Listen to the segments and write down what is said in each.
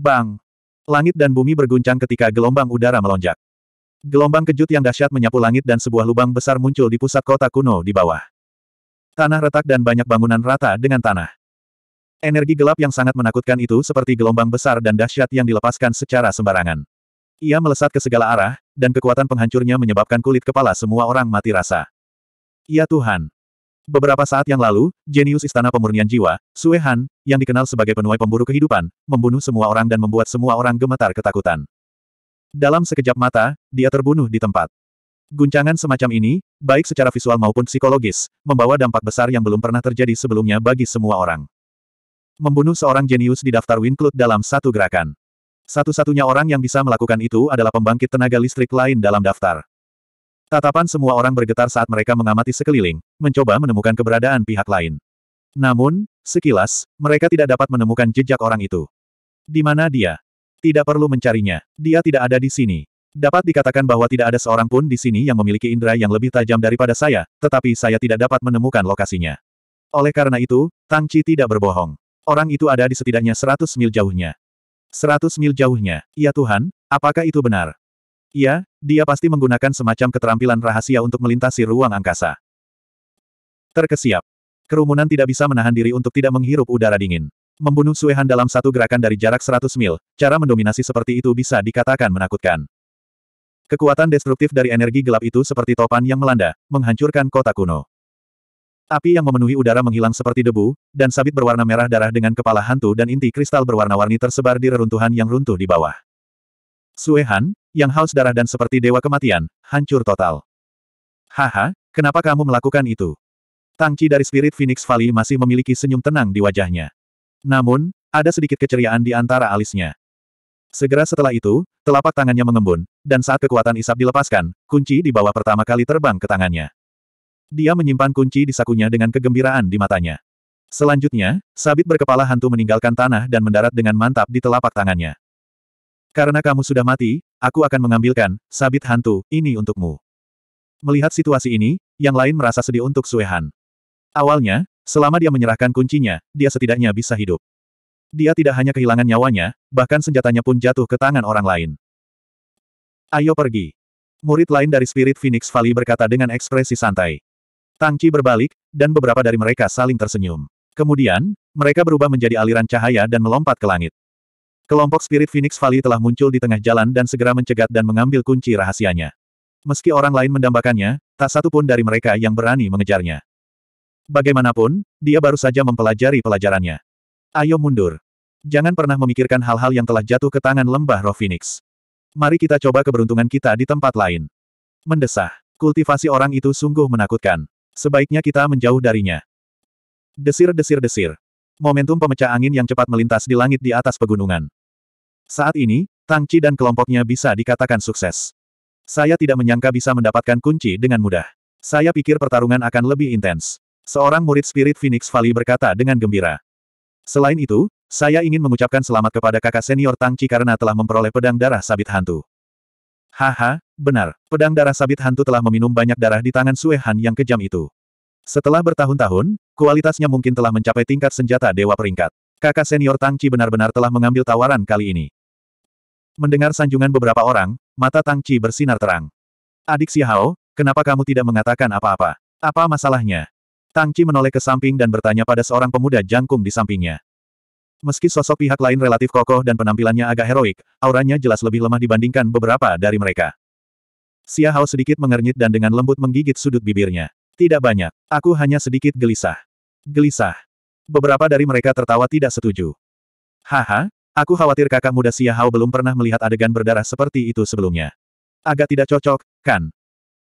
Bang! Langit dan bumi berguncang ketika gelombang udara melonjak. Gelombang kejut yang dahsyat menyapu langit dan sebuah lubang besar muncul di pusat kota kuno di bawah. Tanah retak dan banyak bangunan rata dengan tanah. Energi gelap yang sangat menakutkan itu seperti gelombang besar dan dahsyat yang dilepaskan secara sembarangan. Ia melesat ke segala arah, dan kekuatan penghancurnya menyebabkan kulit kepala semua orang mati rasa. Ya Tuhan! Beberapa saat yang lalu, jenius Istana Pemurnian Jiwa, Suehan, yang dikenal sebagai penuai pemburu kehidupan, membunuh semua orang dan membuat semua orang gemetar ketakutan. Dalam sekejap mata, dia terbunuh di tempat. Guncangan semacam ini, baik secara visual maupun psikologis, membawa dampak besar yang belum pernah terjadi sebelumnya bagi semua orang. Membunuh seorang jenius di daftar Winklut dalam satu gerakan. Satu-satunya orang yang bisa melakukan itu adalah pembangkit tenaga listrik lain dalam daftar. Tatapan semua orang bergetar saat mereka mengamati sekeliling, mencoba menemukan keberadaan pihak lain. Namun, Sekilas, mereka tidak dapat menemukan jejak orang itu. Di mana dia? Tidak perlu mencarinya. Dia tidak ada di sini. Dapat dikatakan bahwa tidak ada seorang pun di sini yang memiliki indera yang lebih tajam daripada saya, tetapi saya tidak dapat menemukan lokasinya. Oleh karena itu, Tang Chi tidak berbohong. Orang itu ada di setidaknya 100 mil jauhnya. 100 mil jauhnya. Ya Tuhan, apakah itu benar? Ya, dia pasti menggunakan semacam keterampilan rahasia untuk melintasi ruang angkasa. Terkesiap. Kerumunan tidak bisa menahan diri untuk tidak menghirup udara dingin. Membunuh Suehan dalam satu gerakan dari jarak 100 mil, cara mendominasi seperti itu bisa dikatakan menakutkan. Kekuatan destruktif dari energi gelap itu seperti topan yang melanda, menghancurkan kota kuno. Api yang memenuhi udara menghilang seperti debu, dan sabit berwarna merah darah dengan kepala hantu dan inti kristal berwarna-warni tersebar di reruntuhan yang runtuh di bawah. Suehan, yang haus darah dan seperti dewa kematian, hancur total. Haha, kenapa kamu melakukan itu? Tangci dari Spirit Phoenix Valley masih memiliki senyum tenang di wajahnya. Namun, ada sedikit keceriaan di antara alisnya. Segera setelah itu, telapak tangannya mengembun, dan saat kekuatan isap dilepaskan, kunci di bawah pertama kali terbang ke tangannya. Dia menyimpan kunci di sakunya dengan kegembiraan di matanya. Selanjutnya, sabit berkepala hantu meninggalkan tanah dan mendarat dengan mantap di telapak tangannya. Karena kamu sudah mati, aku akan mengambilkan sabit hantu ini untukmu. Melihat situasi ini, yang lain merasa sedih untuk Suehan. Awalnya, selama dia menyerahkan kuncinya, dia setidaknya bisa hidup. Dia tidak hanya kehilangan nyawanya, bahkan senjatanya pun jatuh ke tangan orang lain. Ayo pergi. Murid lain dari Spirit Phoenix Valley berkata dengan ekspresi santai. Tangci berbalik, dan beberapa dari mereka saling tersenyum. Kemudian, mereka berubah menjadi aliran cahaya dan melompat ke langit. Kelompok Spirit Phoenix Valley telah muncul di tengah jalan dan segera mencegat dan mengambil kunci rahasianya. Meski orang lain mendambakannya, tak satu pun dari mereka yang berani mengejarnya. Bagaimanapun, dia baru saja mempelajari pelajarannya. Ayo mundur. Jangan pernah memikirkan hal-hal yang telah jatuh ke tangan lembah roh Phoenix. Mari kita coba keberuntungan kita di tempat lain. Mendesah. Kultivasi orang itu sungguh menakutkan. Sebaiknya kita menjauh darinya. Desir-desir-desir. Momentum pemecah angin yang cepat melintas di langit di atas pegunungan. Saat ini, Tang Chi dan kelompoknya bisa dikatakan sukses. Saya tidak menyangka bisa mendapatkan kunci dengan mudah. Saya pikir pertarungan akan lebih intens. Seorang murid spirit Phoenix Valley berkata dengan gembira. Selain itu, saya ingin mengucapkan selamat kepada kakak senior Tang Chi karena telah memperoleh pedang darah sabit hantu. Haha, benar. Pedang darah sabit hantu telah meminum banyak darah di tangan Sue Han yang kejam itu. Setelah bertahun-tahun, kualitasnya mungkin telah mencapai tingkat senjata dewa peringkat. Kakak senior Tang Chi benar-benar telah mengambil tawaran kali ini. Mendengar sanjungan beberapa orang, mata Tang Chi bersinar terang. Adik xiao, kenapa kamu tidak mengatakan apa-apa? Apa masalahnya? Tang Chi menoleh ke samping dan bertanya pada seorang pemuda jangkung di sampingnya. Meski sosok pihak lain relatif kokoh dan penampilannya agak heroik, auranya jelas lebih lemah dibandingkan beberapa dari mereka. Xia Hao sedikit mengernyit dan dengan lembut menggigit sudut bibirnya. Tidak banyak, aku hanya sedikit gelisah. Gelisah. Beberapa dari mereka tertawa tidak setuju. Haha, aku khawatir kakak muda Xia Hao belum pernah melihat adegan berdarah seperti itu sebelumnya. Agak tidak cocok, kan?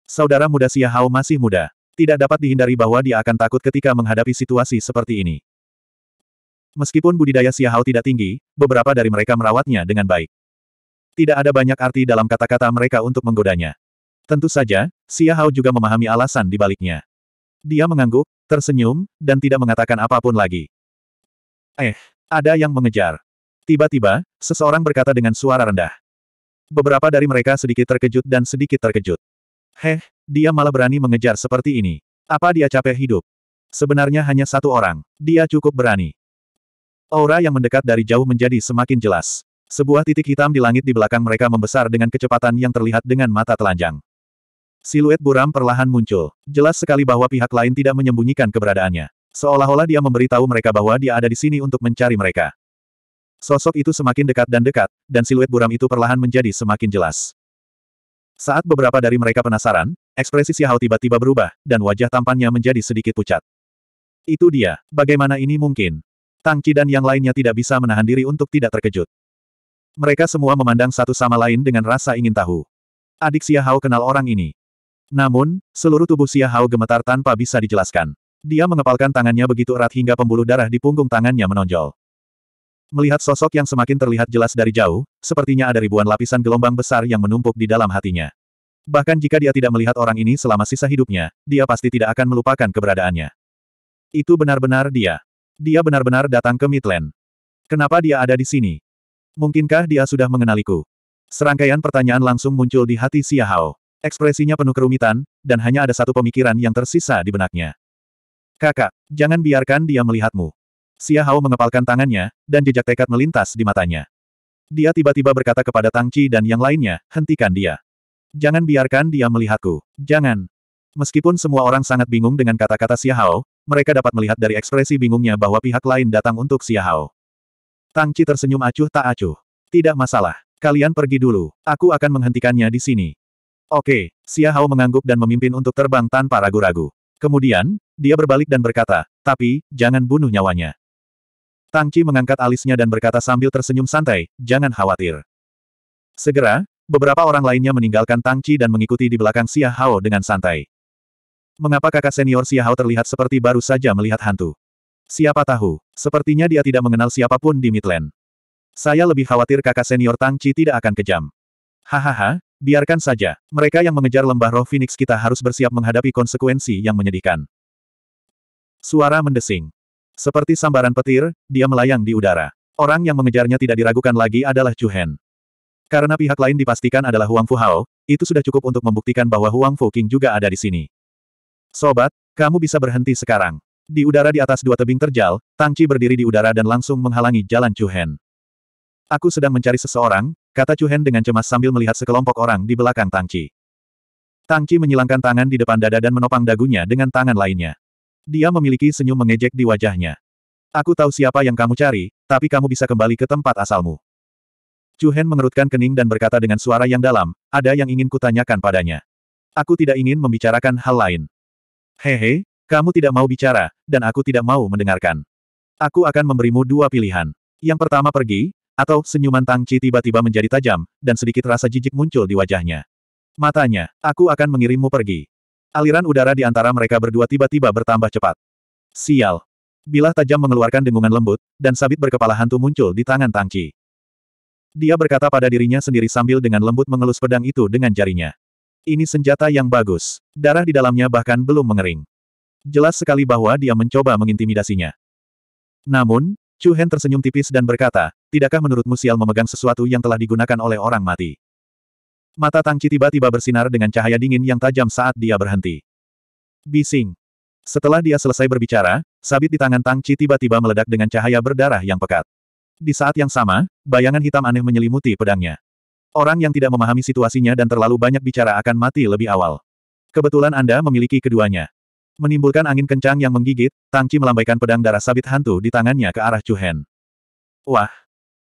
Saudara muda Xia Hao masih muda, tidak dapat dihindari bahwa dia akan takut ketika menghadapi situasi seperti ini. Meskipun budidaya Xiahao tidak tinggi, beberapa dari mereka merawatnya dengan baik. Tidak ada banyak arti dalam kata-kata mereka untuk menggodanya. Tentu saja, Xiahao juga memahami alasan di baliknya. Dia mengangguk, tersenyum, dan tidak mengatakan apapun lagi. Eh, ada yang mengejar. Tiba-tiba, seseorang berkata dengan suara rendah. Beberapa dari mereka sedikit terkejut dan sedikit terkejut. Heh, dia malah berani mengejar seperti ini. Apa dia capek hidup? Sebenarnya hanya satu orang. Dia cukup berani. Aura yang mendekat dari jauh menjadi semakin jelas. Sebuah titik hitam di langit di belakang mereka membesar dengan kecepatan yang terlihat dengan mata telanjang. Siluet buram perlahan muncul. Jelas sekali bahwa pihak lain tidak menyembunyikan keberadaannya. Seolah-olah dia memberitahu mereka bahwa dia ada di sini untuk mencari mereka. Sosok itu semakin dekat dan dekat, dan siluet buram itu perlahan menjadi semakin jelas. Saat beberapa dari mereka penasaran, ekspresi Xiao tiba-tiba berubah, dan wajah tampannya menjadi sedikit pucat. Itu dia, bagaimana ini mungkin? Tang Qi dan yang lainnya tidak bisa menahan diri untuk tidak terkejut. Mereka semua memandang satu sama lain dengan rasa ingin tahu. Adik Hao kenal orang ini. Namun, seluruh tubuh Hao gemetar tanpa bisa dijelaskan. Dia mengepalkan tangannya begitu erat hingga pembuluh darah di punggung tangannya menonjol. Melihat sosok yang semakin terlihat jelas dari jauh, sepertinya ada ribuan lapisan gelombang besar yang menumpuk di dalam hatinya. Bahkan jika dia tidak melihat orang ini selama sisa hidupnya, dia pasti tidak akan melupakan keberadaannya. Itu benar-benar dia. Dia benar-benar datang ke Midland. Kenapa dia ada di sini? Mungkinkah dia sudah mengenaliku? Serangkaian pertanyaan langsung muncul di hati Hao. Ekspresinya penuh kerumitan, dan hanya ada satu pemikiran yang tersisa di benaknya. Kakak, jangan biarkan dia melihatmu. Xia Hao mengepalkan tangannya, dan jejak tekad melintas di matanya. Dia tiba-tiba berkata kepada Tang Chi dan yang lainnya, hentikan dia. Jangan biarkan dia melihatku. Jangan. Meskipun semua orang sangat bingung dengan kata-kata Xia Hao, mereka dapat melihat dari ekspresi bingungnya bahwa pihak lain datang untuk Xia Hao. Tang Chi tersenyum acuh tak acuh. Tidak masalah. Kalian pergi dulu. Aku akan menghentikannya di sini. Oke, Xia Hao mengangguk dan memimpin untuk terbang tanpa ragu-ragu. Kemudian, dia berbalik dan berkata, tapi, jangan bunuh nyawanya. Tang Chi mengangkat alisnya dan berkata sambil tersenyum santai, jangan khawatir. Segera, beberapa orang lainnya meninggalkan Tang Chi dan mengikuti di belakang Xia Hao dengan santai. Mengapa kakak senior Xia Hao terlihat seperti baru saja melihat hantu? Siapa tahu, sepertinya dia tidak mengenal siapapun di Midland. Saya lebih khawatir kakak senior Tang Chi tidak akan kejam. Hahaha, biarkan saja. Mereka yang mengejar lembah roh Phoenix kita harus bersiap menghadapi konsekuensi yang menyedihkan. Suara mendesing. Seperti sambaran petir, dia melayang di udara. Orang yang mengejarnya tidak diragukan lagi adalah Chu Hen. Karena pihak lain dipastikan adalah Huang Fu Hao, itu sudah cukup untuk membuktikan bahwa Huang Fu King juga ada di sini. Sobat, kamu bisa berhenti sekarang. Di udara di atas dua tebing terjal, Tang Chi berdiri di udara dan langsung menghalangi jalan Chu Hen. Aku sedang mencari seseorang, kata Chu Hen dengan cemas sambil melihat sekelompok orang di belakang Tang Chi. Tang Chi menyilangkan tangan di depan dada dan menopang dagunya dengan tangan lainnya. Dia memiliki senyum mengejek di wajahnya. Aku tahu siapa yang kamu cari, tapi kamu bisa kembali ke tempat asalmu. Chu Hen mengerutkan kening dan berkata dengan suara yang dalam, ada yang ingin kutanyakan padanya. Aku tidak ingin membicarakan hal lain. Hehe, kamu tidak mau bicara, dan aku tidak mau mendengarkan. Aku akan memberimu dua pilihan. Yang pertama pergi, atau senyuman Tang Chi tiba-tiba menjadi tajam, dan sedikit rasa jijik muncul di wajahnya. Matanya, aku akan mengirimmu pergi. Aliran udara di antara mereka berdua tiba-tiba bertambah cepat. Sial! Bilah tajam mengeluarkan dengungan lembut, dan sabit berkepala hantu muncul di tangan Tangci. Dia berkata pada dirinya sendiri sambil dengan lembut mengelus pedang itu dengan jarinya. Ini senjata yang bagus. Darah di dalamnya bahkan belum mengering. Jelas sekali bahwa dia mencoba mengintimidasinya. Namun, Chu Hen tersenyum tipis dan berkata, tidakkah menurutmu sial memegang sesuatu yang telah digunakan oleh orang mati? Mata tangki tiba-tiba bersinar dengan cahaya dingin yang tajam saat dia berhenti. Bising. Setelah dia selesai berbicara, sabit di tangan tangki tiba-tiba meledak dengan cahaya berdarah yang pekat. Di saat yang sama, bayangan hitam aneh menyelimuti pedangnya. Orang yang tidak memahami situasinya dan terlalu banyak bicara akan mati lebih awal. Kebetulan Anda memiliki keduanya. Menimbulkan angin kencang yang menggigit, Tangci melambaikan pedang darah sabit hantu di tangannya ke arah Chu Hen. Wah!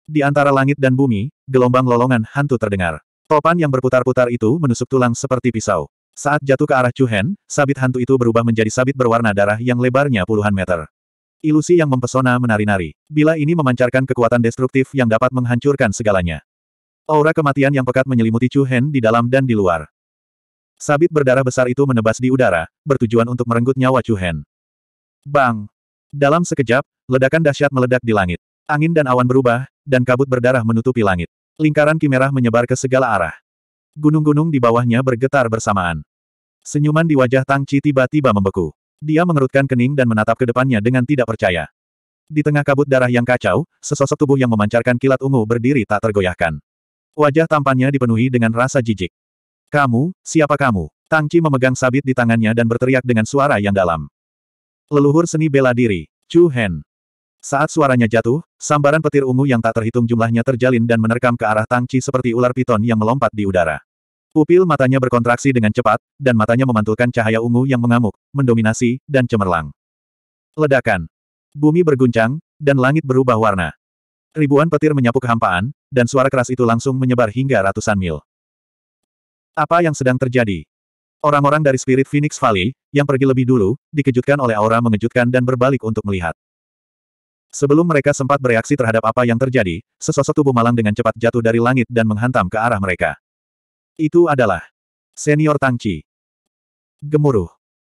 Di antara langit dan bumi, gelombang lolongan hantu terdengar. Topan yang berputar-putar itu menusuk tulang seperti pisau. Saat jatuh ke arah Chuhen, sabit hantu itu berubah menjadi sabit berwarna darah yang lebarnya puluhan meter. Ilusi yang mempesona menari-nari. Bila ini memancarkan kekuatan destruktif yang dapat menghancurkan segalanya. Aura kematian yang pekat menyelimuti Chuhen di dalam dan di luar. Sabit berdarah besar itu menebas di udara, bertujuan untuk merenggut nyawa Chuhen. Bang! Dalam sekejap, ledakan dahsyat meledak di langit. Angin dan awan berubah, dan kabut berdarah menutupi langit. Lingkaran kimerah menyebar ke segala arah. Gunung-gunung di bawahnya bergetar bersamaan. Senyuman di wajah Tang Chi tiba-tiba membeku. Dia mengerutkan kening dan menatap ke depannya dengan tidak percaya. Di tengah kabut darah yang kacau, sesosok tubuh yang memancarkan kilat ungu berdiri tak tergoyahkan. Wajah tampannya dipenuhi dengan rasa jijik. Kamu, siapa kamu? Tang Chi memegang sabit di tangannya dan berteriak dengan suara yang dalam. Leluhur seni bela diri, Chu Hen. Saat suaranya jatuh, sambaran petir ungu yang tak terhitung jumlahnya terjalin dan menerkam ke arah Tang Chi seperti ular piton yang melompat di udara. Pupil matanya berkontraksi dengan cepat, dan matanya memantulkan cahaya ungu yang mengamuk, mendominasi, dan cemerlang. Ledakan. Bumi berguncang, dan langit berubah warna. Ribuan petir menyapu kehampaan, dan suara keras itu langsung menyebar hingga ratusan mil. Apa yang sedang terjadi? Orang-orang dari Spirit Phoenix Valley, yang pergi lebih dulu, dikejutkan oleh aura mengejutkan dan berbalik untuk melihat. Sebelum mereka sempat bereaksi terhadap apa yang terjadi, sesosok tubuh malang dengan cepat jatuh dari langit dan menghantam ke arah mereka. Itu adalah Senior Tang Chi. Gemuruh.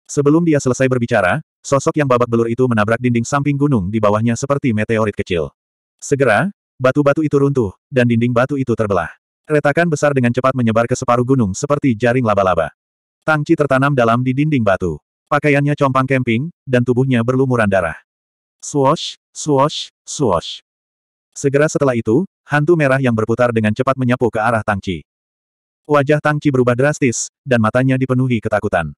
Sebelum dia selesai berbicara, sosok yang babak belur itu menabrak dinding samping gunung di bawahnya seperti meteorit kecil. Segera, batu-batu itu runtuh, dan dinding batu itu terbelah. Retakan besar dengan cepat menyebar ke separuh gunung seperti jaring laba-laba. Tangci tertanam dalam di dinding batu. Pakaiannya compang kemping, dan tubuhnya berlumuran darah. Swosh, swosh, swosh. Segera setelah itu, hantu merah yang berputar dengan cepat menyapu ke arah Tangci. Wajah Tangci berubah drastis, dan matanya dipenuhi ketakutan.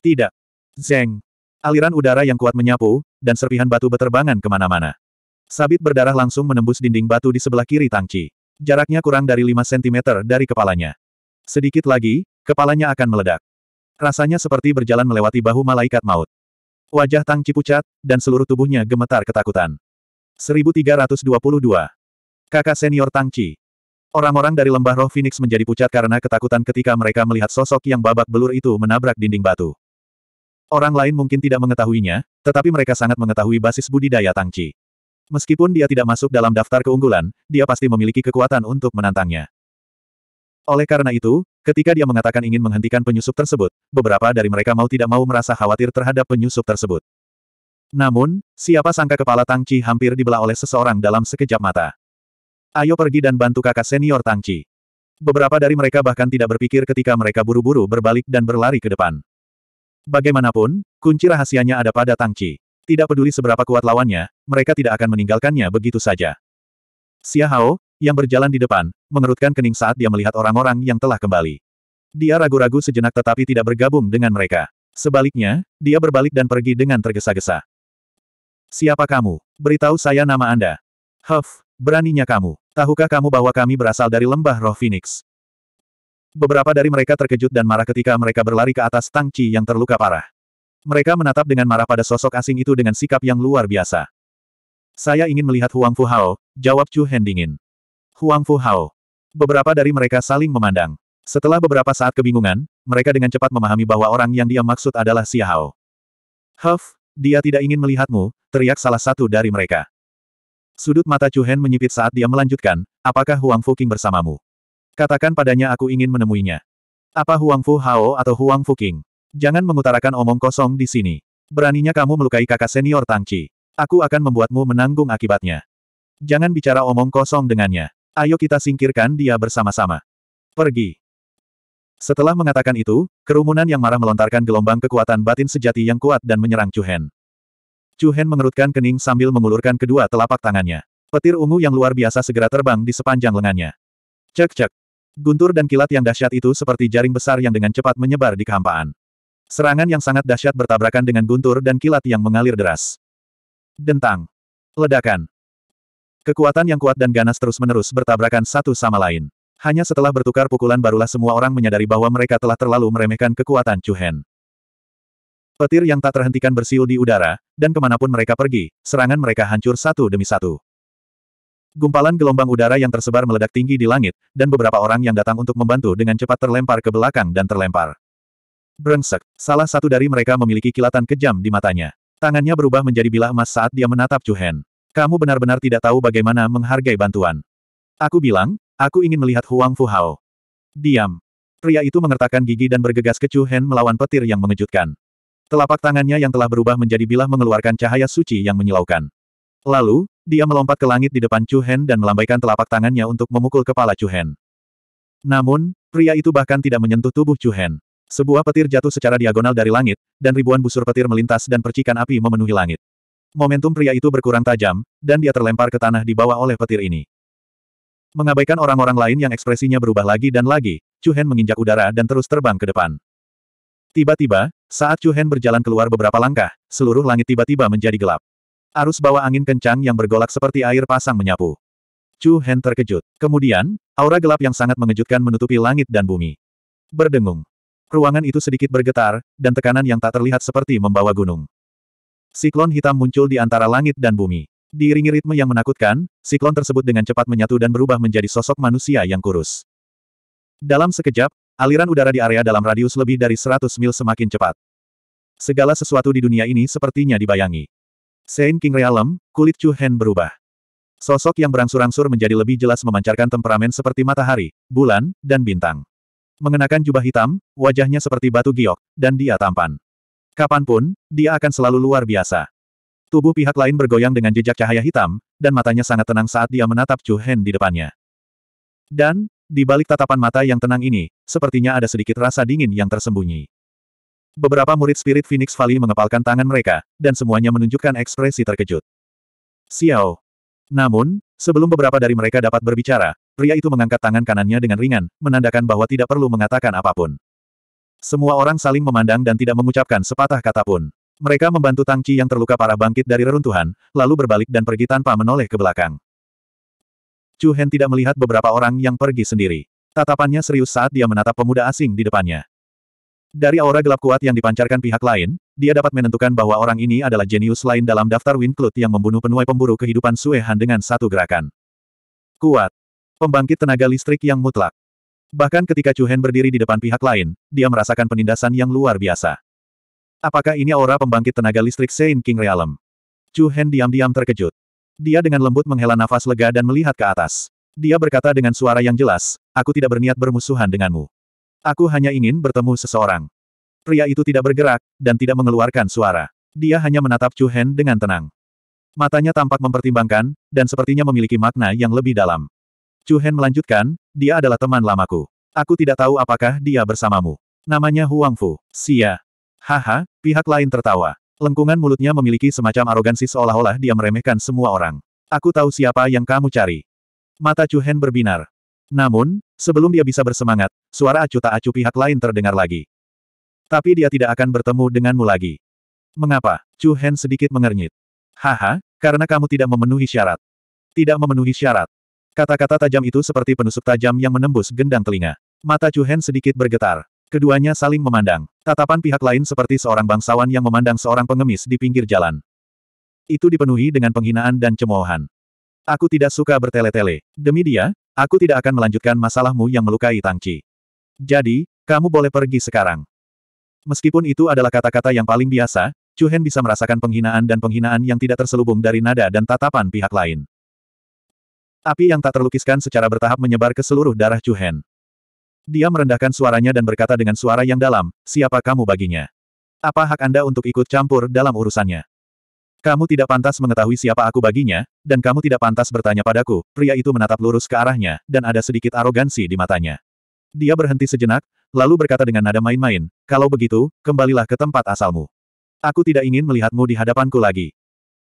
Tidak. Zeng. Aliran udara yang kuat menyapu, dan serpihan batu beterbangan kemana-mana. Sabit berdarah langsung menembus dinding batu di sebelah kiri Tangci. Jaraknya kurang dari 5 cm dari kepalanya. Sedikit lagi, kepalanya akan meledak. Rasanya seperti berjalan melewati bahu malaikat maut. Wajah Tang Ci pucat, dan seluruh tubuhnya gemetar ketakutan. 1322. Kakak senior Tang Ci. Orang-orang dari lembah roh Phoenix menjadi pucat karena ketakutan ketika mereka melihat sosok yang babak belur itu menabrak dinding batu. Orang lain mungkin tidak mengetahuinya, tetapi mereka sangat mengetahui basis budidaya Tang Ci. Meskipun dia tidak masuk dalam daftar keunggulan, dia pasti memiliki kekuatan untuk menantangnya. Oleh karena itu, ketika dia mengatakan ingin menghentikan penyusup tersebut, beberapa dari mereka mau tidak mau merasa khawatir terhadap penyusup tersebut. Namun, siapa sangka kepala Tang Chi hampir dibelah oleh seseorang dalam sekejap mata. Ayo pergi dan bantu kakak senior Tang Chi. Beberapa dari mereka bahkan tidak berpikir ketika mereka buru-buru berbalik dan berlari ke depan. Bagaimanapun, kunci rahasianya ada pada Tang Chi. Tidak peduli seberapa kuat lawannya, mereka tidak akan meninggalkannya begitu saja. Xia Hao, yang berjalan di depan, mengerutkan kening saat dia melihat orang-orang yang telah kembali. Dia ragu-ragu sejenak tetapi tidak bergabung dengan mereka. Sebaliknya, dia berbalik dan pergi dengan tergesa-gesa. Siapa kamu? Beritahu saya nama Anda. Huff, beraninya kamu. Tahukah kamu bahwa kami berasal dari lembah roh Phoenix? Beberapa dari mereka terkejut dan marah ketika mereka berlari ke atas Tang yang terluka parah. Mereka menatap dengan marah pada sosok asing itu dengan sikap yang luar biasa. Saya ingin melihat Huang Fu Hao, jawab Chu dingin. Huang Fu Hao. Beberapa dari mereka saling memandang. Setelah beberapa saat kebingungan, mereka dengan cepat memahami bahwa orang yang dia maksud adalah Xia Hao. Huff, dia tidak ingin melihatmu, teriak salah satu dari mereka. Sudut mata Chu Hen menyipit saat dia melanjutkan, apakah Huang Fu King bersamamu? Katakan padanya aku ingin menemuinya. Apa Huang Fu Hao atau Huang Fu King? Jangan mengutarakan omong kosong di sini. Beraninya kamu melukai kakak senior Tang Chi. Aku akan membuatmu menanggung akibatnya. Jangan bicara omong kosong dengannya. Ayo kita singkirkan dia bersama-sama. Pergi. Setelah mengatakan itu, kerumunan yang marah melontarkan gelombang kekuatan batin sejati yang kuat dan menyerang Chu Chu Hen mengerutkan kening sambil mengulurkan kedua telapak tangannya. Petir ungu yang luar biasa segera terbang di sepanjang lengannya. Cek-cek. Guntur dan kilat yang dahsyat itu seperti jaring besar yang dengan cepat menyebar di kehampaan. Serangan yang sangat dahsyat bertabrakan dengan guntur dan kilat yang mengalir deras. Dentang. Ledakan. Kekuatan yang kuat dan ganas terus-menerus bertabrakan satu sama lain. Hanya setelah bertukar pukulan barulah semua orang menyadari bahwa mereka telah terlalu meremehkan kekuatan Chuhen. Petir yang tak terhentikan bersiul di udara, dan kemanapun mereka pergi, serangan mereka hancur satu demi satu. Gumpalan gelombang udara yang tersebar meledak tinggi di langit, dan beberapa orang yang datang untuk membantu dengan cepat terlempar ke belakang dan terlempar. Brengsek, salah satu dari mereka memiliki kilatan kejam di matanya. Tangannya berubah menjadi bilah emas saat dia menatap Chuhen. Kamu benar-benar tidak tahu bagaimana menghargai bantuan. Aku bilang, aku ingin melihat Huang Fu Hao. Diam. Pria itu mengertakkan gigi dan bergegas ke Chu Hen melawan petir yang mengejutkan. Telapak tangannya yang telah berubah menjadi bilah mengeluarkan cahaya suci yang menyilaukan. Lalu, dia melompat ke langit di depan Chu Hen dan melambaikan telapak tangannya untuk memukul kepala Chu Hen. Namun, pria itu bahkan tidak menyentuh tubuh Chu Hen. Sebuah petir jatuh secara diagonal dari langit, dan ribuan busur petir melintas dan percikan api memenuhi langit. Momentum pria itu berkurang tajam, dan dia terlempar ke tanah di bawah oleh petir ini. Mengabaikan orang-orang lain yang ekspresinya berubah lagi dan lagi, Chu Hen menginjak udara dan terus terbang ke depan. Tiba-tiba, saat Chu Hen berjalan keluar beberapa langkah, seluruh langit tiba-tiba menjadi gelap. Arus bawah angin kencang yang bergolak seperti air pasang menyapu. Chu Hen terkejut. Kemudian, aura gelap yang sangat mengejutkan menutupi langit dan bumi. Berdengung. Ruangan itu sedikit bergetar, dan tekanan yang tak terlihat seperti membawa gunung. Siklon hitam muncul di antara langit dan bumi. Diiringi ritme yang menakutkan, siklon tersebut dengan cepat menyatu dan berubah menjadi sosok manusia yang kurus. Dalam sekejap, aliran udara di area dalam radius lebih dari 100 mil semakin cepat. Segala sesuatu di dunia ini sepertinya dibayangi. Saint King Realm, kulit Chu Hen berubah. Sosok yang berangsur-angsur menjadi lebih jelas memancarkan temperamen seperti matahari, bulan, dan bintang. Mengenakan jubah hitam, wajahnya seperti batu giok, dan dia tampan. Kapanpun, dia akan selalu luar biasa. Tubuh pihak lain bergoyang dengan jejak cahaya hitam, dan matanya sangat tenang saat dia menatap Chu Hen di depannya. Dan, di balik tatapan mata yang tenang ini, sepertinya ada sedikit rasa dingin yang tersembunyi. Beberapa murid spirit Phoenix Valley mengepalkan tangan mereka, dan semuanya menunjukkan ekspresi terkejut. Xiao. Namun, sebelum beberapa dari mereka dapat berbicara, pria itu mengangkat tangan kanannya dengan ringan, menandakan bahwa tidak perlu mengatakan apapun. Semua orang saling memandang dan tidak mengucapkan sepatah kata pun. Mereka membantu Tang Chi yang terluka parah bangkit dari reruntuhan, lalu berbalik dan pergi tanpa menoleh ke belakang. Chu Hen tidak melihat beberapa orang yang pergi sendiri. Tatapannya serius saat dia menatap pemuda asing di depannya. Dari aura gelap kuat yang dipancarkan pihak lain, dia dapat menentukan bahwa orang ini adalah jenius lain dalam daftar Winclut yang membunuh penuai pemburu kehidupan Sue dengan satu gerakan. Kuat. Pembangkit tenaga listrik yang mutlak. Bahkan ketika Chu Hen berdiri di depan pihak lain, dia merasakan penindasan yang luar biasa. Apakah ini aura pembangkit tenaga listrik Saint King Realm? Chu Hen diam-diam terkejut. Dia dengan lembut menghela nafas lega dan melihat ke atas. Dia berkata dengan suara yang jelas, aku tidak berniat bermusuhan denganmu. Aku hanya ingin bertemu seseorang. Pria itu tidak bergerak, dan tidak mengeluarkan suara. Dia hanya menatap Chu Hen dengan tenang. Matanya tampak mempertimbangkan, dan sepertinya memiliki makna yang lebih dalam. Chu Hen melanjutkan, dia adalah teman lamaku. Aku tidak tahu apakah dia bersamamu. Namanya Huang Fu, Sia. Haha, pihak lain tertawa. Lengkungan mulutnya memiliki semacam arogansi seolah-olah dia meremehkan semua orang. Aku tahu siapa yang kamu cari. Mata Chu Hen berbinar. Namun, sebelum dia bisa bersemangat, suara acu tak acu pihak lain terdengar lagi. Tapi dia tidak akan bertemu denganmu lagi. Mengapa? Chu Hen sedikit mengernyit. Haha, karena kamu tidak memenuhi syarat. Tidak memenuhi syarat. Kata-kata tajam itu seperti penusuk tajam yang menembus gendang telinga. Mata Chu Hen sedikit bergetar. Keduanya saling memandang. Tatapan pihak lain seperti seorang bangsawan yang memandang seorang pengemis di pinggir jalan. Itu dipenuhi dengan penghinaan dan cemoohan. Aku tidak suka bertele-tele. Demi dia, aku tidak akan melanjutkan masalahmu yang melukai Tang Chi. Jadi, kamu boleh pergi sekarang. Meskipun itu adalah kata-kata yang paling biasa, Chu Hen bisa merasakan penghinaan dan penghinaan yang tidak terselubung dari nada dan tatapan pihak lain. Api yang tak terlukiskan secara bertahap menyebar ke seluruh darah Chu Hen. Dia merendahkan suaranya dan berkata dengan suara yang dalam, siapa kamu baginya? Apa hak Anda untuk ikut campur dalam urusannya? Kamu tidak pantas mengetahui siapa aku baginya, dan kamu tidak pantas bertanya padaku. Pria itu menatap lurus ke arahnya, dan ada sedikit arogansi di matanya. Dia berhenti sejenak, lalu berkata dengan nada main-main, kalau begitu, kembalilah ke tempat asalmu. Aku tidak ingin melihatmu di hadapanku lagi.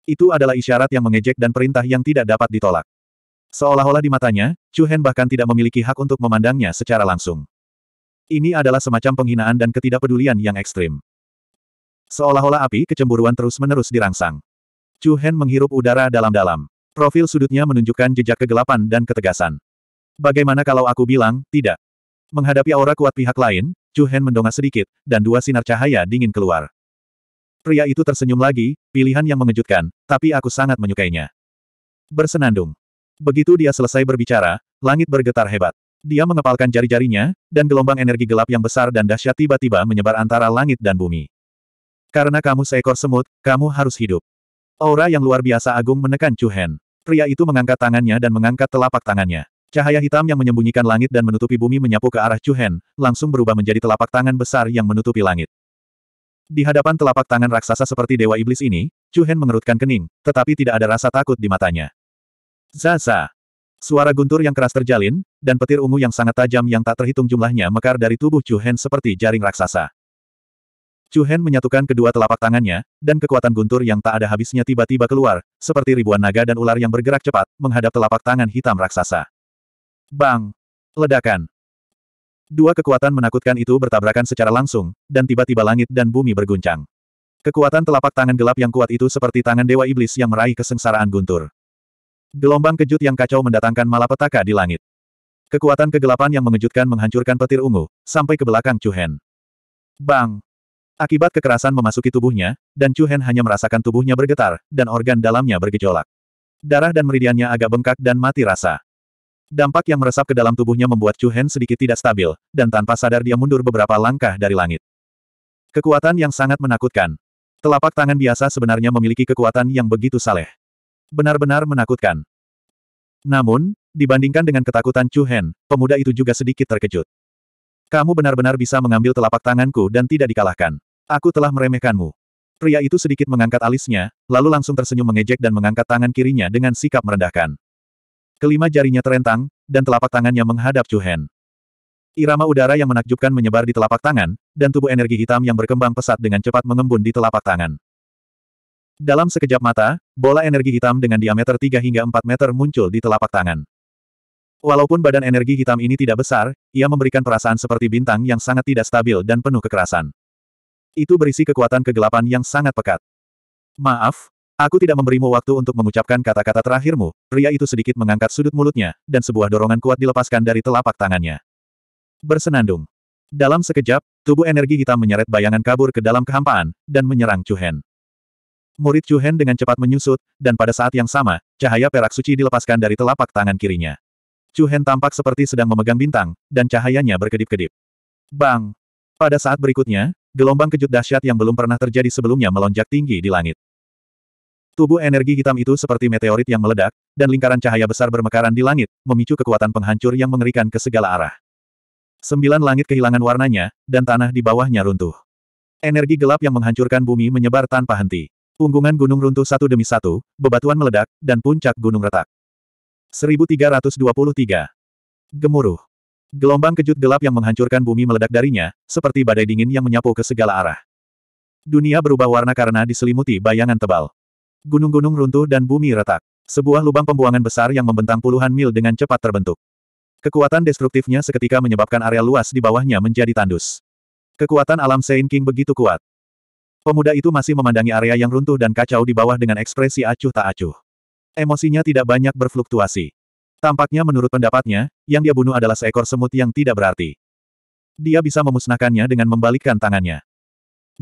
Itu adalah isyarat yang mengejek dan perintah yang tidak dapat ditolak. Seolah-olah di matanya, Chu Hen bahkan tidak memiliki hak untuk memandangnya secara langsung. Ini adalah semacam penghinaan dan ketidakpedulian yang ekstrim. Seolah-olah api kecemburuan terus-menerus dirangsang. Chu Hen menghirup udara dalam-dalam. Profil sudutnya menunjukkan jejak kegelapan dan ketegasan. Bagaimana kalau aku bilang, tidak? Menghadapi aura kuat pihak lain, Chu Hen mendongak sedikit, dan dua sinar cahaya dingin keluar. Pria itu tersenyum lagi, pilihan yang mengejutkan, tapi aku sangat menyukainya. Bersenandung. Begitu dia selesai berbicara, langit bergetar hebat. Dia mengepalkan jari-jarinya, dan gelombang energi gelap yang besar dan dahsyat tiba-tiba menyebar antara langit dan bumi. Karena kamu seekor semut, kamu harus hidup. Aura yang luar biasa agung menekan Chu Hen. Pria itu mengangkat tangannya dan mengangkat telapak tangannya. Cahaya hitam yang menyembunyikan langit dan menutupi bumi menyapu ke arah Chu Hen, langsung berubah menjadi telapak tangan besar yang menutupi langit. Di hadapan telapak tangan raksasa seperti dewa iblis ini, Chu Hen mengerutkan kening, tetapi tidak ada rasa takut di matanya. Zaza. Suara guntur yang keras terjalin, dan petir ungu yang sangat tajam yang tak terhitung jumlahnya mekar dari tubuh Chu Hen seperti jaring raksasa. Chu Hen menyatukan kedua telapak tangannya, dan kekuatan guntur yang tak ada habisnya tiba-tiba keluar, seperti ribuan naga dan ular yang bergerak cepat, menghadap telapak tangan hitam raksasa. Bang! Ledakan! Dua kekuatan menakutkan itu bertabrakan secara langsung, dan tiba-tiba langit dan bumi berguncang. Kekuatan telapak tangan gelap yang kuat itu seperti tangan Dewa Iblis yang meraih kesengsaraan guntur. Gelombang kejut yang kacau mendatangkan malapetaka di langit. Kekuatan kegelapan yang mengejutkan menghancurkan petir ungu, sampai ke belakang Chuhen. Bang! Akibat kekerasan memasuki tubuhnya, dan Chuhen hanya merasakan tubuhnya bergetar, dan organ dalamnya bergejolak. Darah dan meridiannya agak bengkak dan mati rasa. Dampak yang meresap ke dalam tubuhnya membuat Chuhen sedikit tidak stabil, dan tanpa sadar dia mundur beberapa langkah dari langit. Kekuatan yang sangat menakutkan. Telapak tangan biasa sebenarnya memiliki kekuatan yang begitu saleh. Benar-benar menakutkan. Namun, dibandingkan dengan ketakutan Chu Hen, pemuda itu juga sedikit terkejut. Kamu benar-benar bisa mengambil telapak tanganku dan tidak dikalahkan. Aku telah meremehkanmu. Pria itu sedikit mengangkat alisnya, lalu langsung tersenyum mengejek dan mengangkat tangan kirinya dengan sikap merendahkan. Kelima jarinya terentang, dan telapak tangannya menghadap Chu Hen. Irama udara yang menakjubkan menyebar di telapak tangan, dan tubuh energi hitam yang berkembang pesat dengan cepat mengembun di telapak tangan. Dalam sekejap mata, bola energi hitam dengan diameter 3 hingga 4 meter muncul di telapak tangan. Walaupun badan energi hitam ini tidak besar, ia memberikan perasaan seperti bintang yang sangat tidak stabil dan penuh kekerasan. Itu berisi kekuatan kegelapan yang sangat pekat. Maaf, Aku tidak memberimu waktu untuk mengucapkan kata-kata terakhirmu. Pria itu sedikit mengangkat sudut mulutnya, dan sebuah dorongan kuat dilepaskan dari telapak tangannya. Bersenandung. Dalam sekejap, tubuh energi hitam menyeret bayangan kabur ke dalam kehampaan, dan menyerang Chu Hen. Murid Chu Hen dengan cepat menyusut, dan pada saat yang sama, cahaya perak suci dilepaskan dari telapak tangan kirinya. Chu Hen tampak seperti sedang memegang bintang, dan cahayanya berkedip-kedip. Bang! Pada saat berikutnya, gelombang kejut dahsyat yang belum pernah terjadi sebelumnya melonjak tinggi di langit. Tubuh energi hitam itu seperti meteorit yang meledak, dan lingkaran cahaya besar bermekaran di langit, memicu kekuatan penghancur yang mengerikan ke segala arah. Sembilan langit kehilangan warnanya, dan tanah di bawahnya runtuh. Energi gelap yang menghancurkan bumi menyebar tanpa henti. Punggungan gunung runtuh satu demi satu, bebatuan meledak, dan puncak gunung retak. 1323. Gemuruh. Gelombang kejut gelap yang menghancurkan bumi meledak darinya, seperti badai dingin yang menyapu ke segala arah. Dunia berubah warna karena diselimuti bayangan tebal. Gunung-gunung runtuh dan bumi retak. Sebuah lubang pembuangan besar yang membentang puluhan mil dengan cepat terbentuk. Kekuatan destruktifnya seketika menyebabkan area luas di bawahnya menjadi tandus. Kekuatan alam Sein King begitu kuat. Pemuda itu masih memandangi area yang runtuh dan kacau di bawah dengan ekspresi acuh tak acuh. Emosinya tidak banyak berfluktuasi. Tampaknya menurut pendapatnya, yang dia bunuh adalah seekor semut yang tidak berarti. Dia bisa memusnahkannya dengan membalikkan tangannya.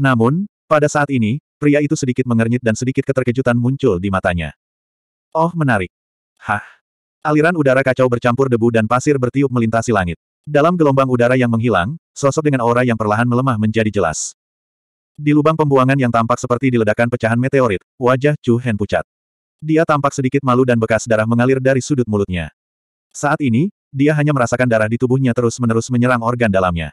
Namun, pada saat ini, pria itu sedikit mengernyit dan sedikit keterkejutan muncul di matanya. Oh menarik. Hah. Aliran udara kacau bercampur debu dan pasir bertiup melintasi langit. Dalam gelombang udara yang menghilang, sosok dengan aura yang perlahan melemah menjadi jelas. Di lubang pembuangan yang tampak seperti diledakan pecahan meteorit, wajah Chu Hen pucat. Dia tampak sedikit malu dan bekas darah mengalir dari sudut mulutnya. Saat ini, dia hanya merasakan darah di tubuhnya terus-menerus menyerang organ dalamnya.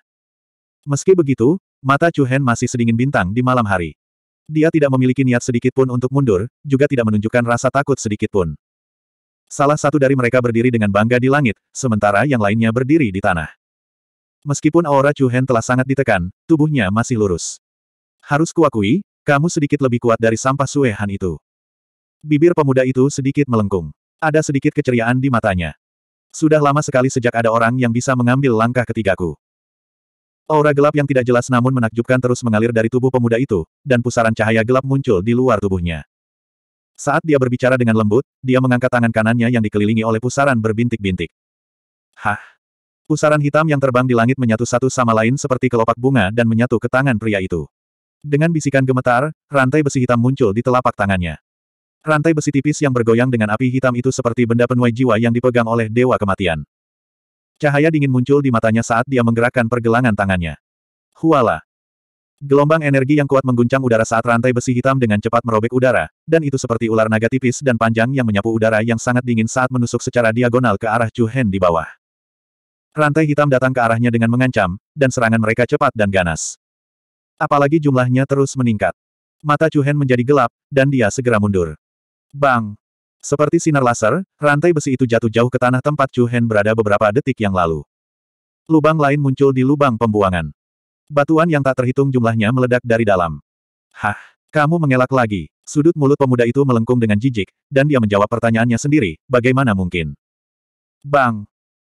Meski begitu, mata Chu Hen masih sedingin bintang di malam hari. Dia tidak memiliki niat sedikit pun untuk mundur, juga tidak menunjukkan rasa takut sedikit pun. Salah satu dari mereka berdiri dengan bangga di langit, sementara yang lainnya berdiri di tanah. Meskipun aura Chu Hen telah sangat ditekan, tubuhnya masih lurus. Harus kuakui, kamu sedikit lebih kuat dari sampah suehan itu. Bibir pemuda itu sedikit melengkung. Ada sedikit keceriaan di matanya. Sudah lama sekali sejak ada orang yang bisa mengambil langkah ketigaku. Aura gelap yang tidak jelas namun menakjubkan terus mengalir dari tubuh pemuda itu, dan pusaran cahaya gelap muncul di luar tubuhnya. Saat dia berbicara dengan lembut, dia mengangkat tangan kanannya yang dikelilingi oleh pusaran berbintik-bintik. Hah? Pusaran hitam yang terbang di langit menyatu satu sama lain seperti kelopak bunga dan menyatu ke tangan pria itu. Dengan bisikan gemetar, rantai besi hitam muncul di telapak tangannya. Rantai besi tipis yang bergoyang dengan api hitam itu seperti benda penuai jiwa yang dipegang oleh Dewa Kematian. Cahaya dingin muncul di matanya saat dia menggerakkan pergelangan tangannya. Huala! Gelombang energi yang kuat mengguncang udara saat rantai besi hitam dengan cepat merobek udara, dan itu seperti ular naga tipis dan panjang yang menyapu udara yang sangat dingin saat menusuk secara diagonal ke arah Chu Hen di bawah. Rantai hitam datang ke arahnya dengan mengancam, dan serangan mereka cepat dan ganas apalagi jumlahnya terus meningkat. Mata Chu Hen menjadi gelap, dan dia segera mundur. Bang! Seperti sinar laser, rantai besi itu jatuh jauh ke tanah tempat Chu Hen berada beberapa detik yang lalu. Lubang lain muncul di lubang pembuangan. Batuan yang tak terhitung jumlahnya meledak dari dalam. Hah, kamu mengelak lagi. Sudut mulut pemuda itu melengkung dengan jijik, dan dia menjawab pertanyaannya sendiri, bagaimana mungkin? Bang!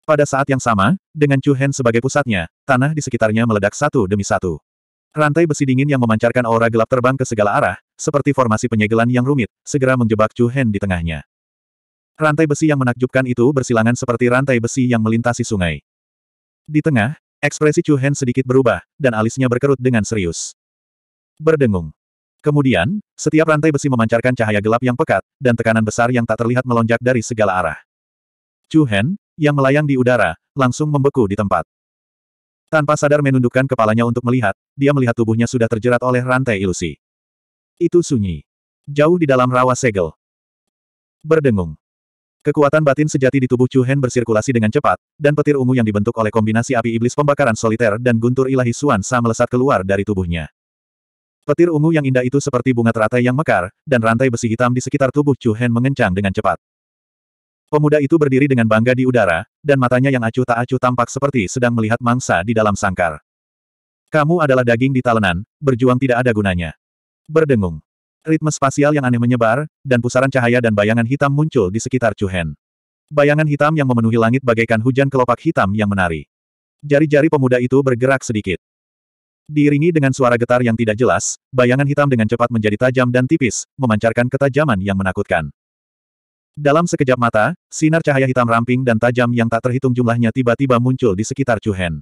Pada saat yang sama, dengan Chu Hen sebagai pusatnya, tanah di sekitarnya meledak satu demi satu. Rantai besi dingin yang memancarkan aura gelap terbang ke segala arah, seperti formasi penyegelan yang rumit, segera menjebak Chu Hen di tengahnya. Rantai besi yang menakjubkan itu bersilangan seperti rantai besi yang melintasi sungai. Di tengah, ekspresi Chu Hen sedikit berubah, dan alisnya berkerut dengan serius. Berdengung. Kemudian, setiap rantai besi memancarkan cahaya gelap yang pekat, dan tekanan besar yang tak terlihat melonjak dari segala arah. Chu Hen, yang melayang di udara, langsung membeku di tempat. Tanpa sadar menundukkan kepalanya untuk melihat, dia melihat tubuhnya sudah terjerat oleh rantai ilusi. Itu sunyi. Jauh di dalam rawa segel. Berdengung. Kekuatan batin sejati di tubuh Chu Hen bersirkulasi dengan cepat, dan petir ungu yang dibentuk oleh kombinasi api iblis pembakaran soliter dan guntur ilahi Suan Sa melesat keluar dari tubuhnya. Petir ungu yang indah itu seperti bunga teratai yang mekar, dan rantai besi hitam di sekitar tubuh Chu Hen mengencang dengan cepat. Pemuda itu berdiri dengan bangga di udara, dan matanya yang acuh tak acuh tampak seperti sedang melihat mangsa di dalam sangkar. Kamu adalah daging di talenan, berjuang tidak ada gunanya. Berdengung. Ritme spasial yang aneh menyebar, dan pusaran cahaya dan bayangan hitam muncul di sekitar Chuhen. Bayangan hitam yang memenuhi langit bagaikan hujan kelopak hitam yang menari. Jari-jari pemuda itu bergerak sedikit. Diiringi dengan suara getar yang tidak jelas, bayangan hitam dengan cepat menjadi tajam dan tipis, memancarkan ketajaman yang menakutkan. Dalam sekejap mata, sinar cahaya hitam ramping dan tajam yang tak terhitung jumlahnya tiba-tiba muncul di sekitar Chuhen.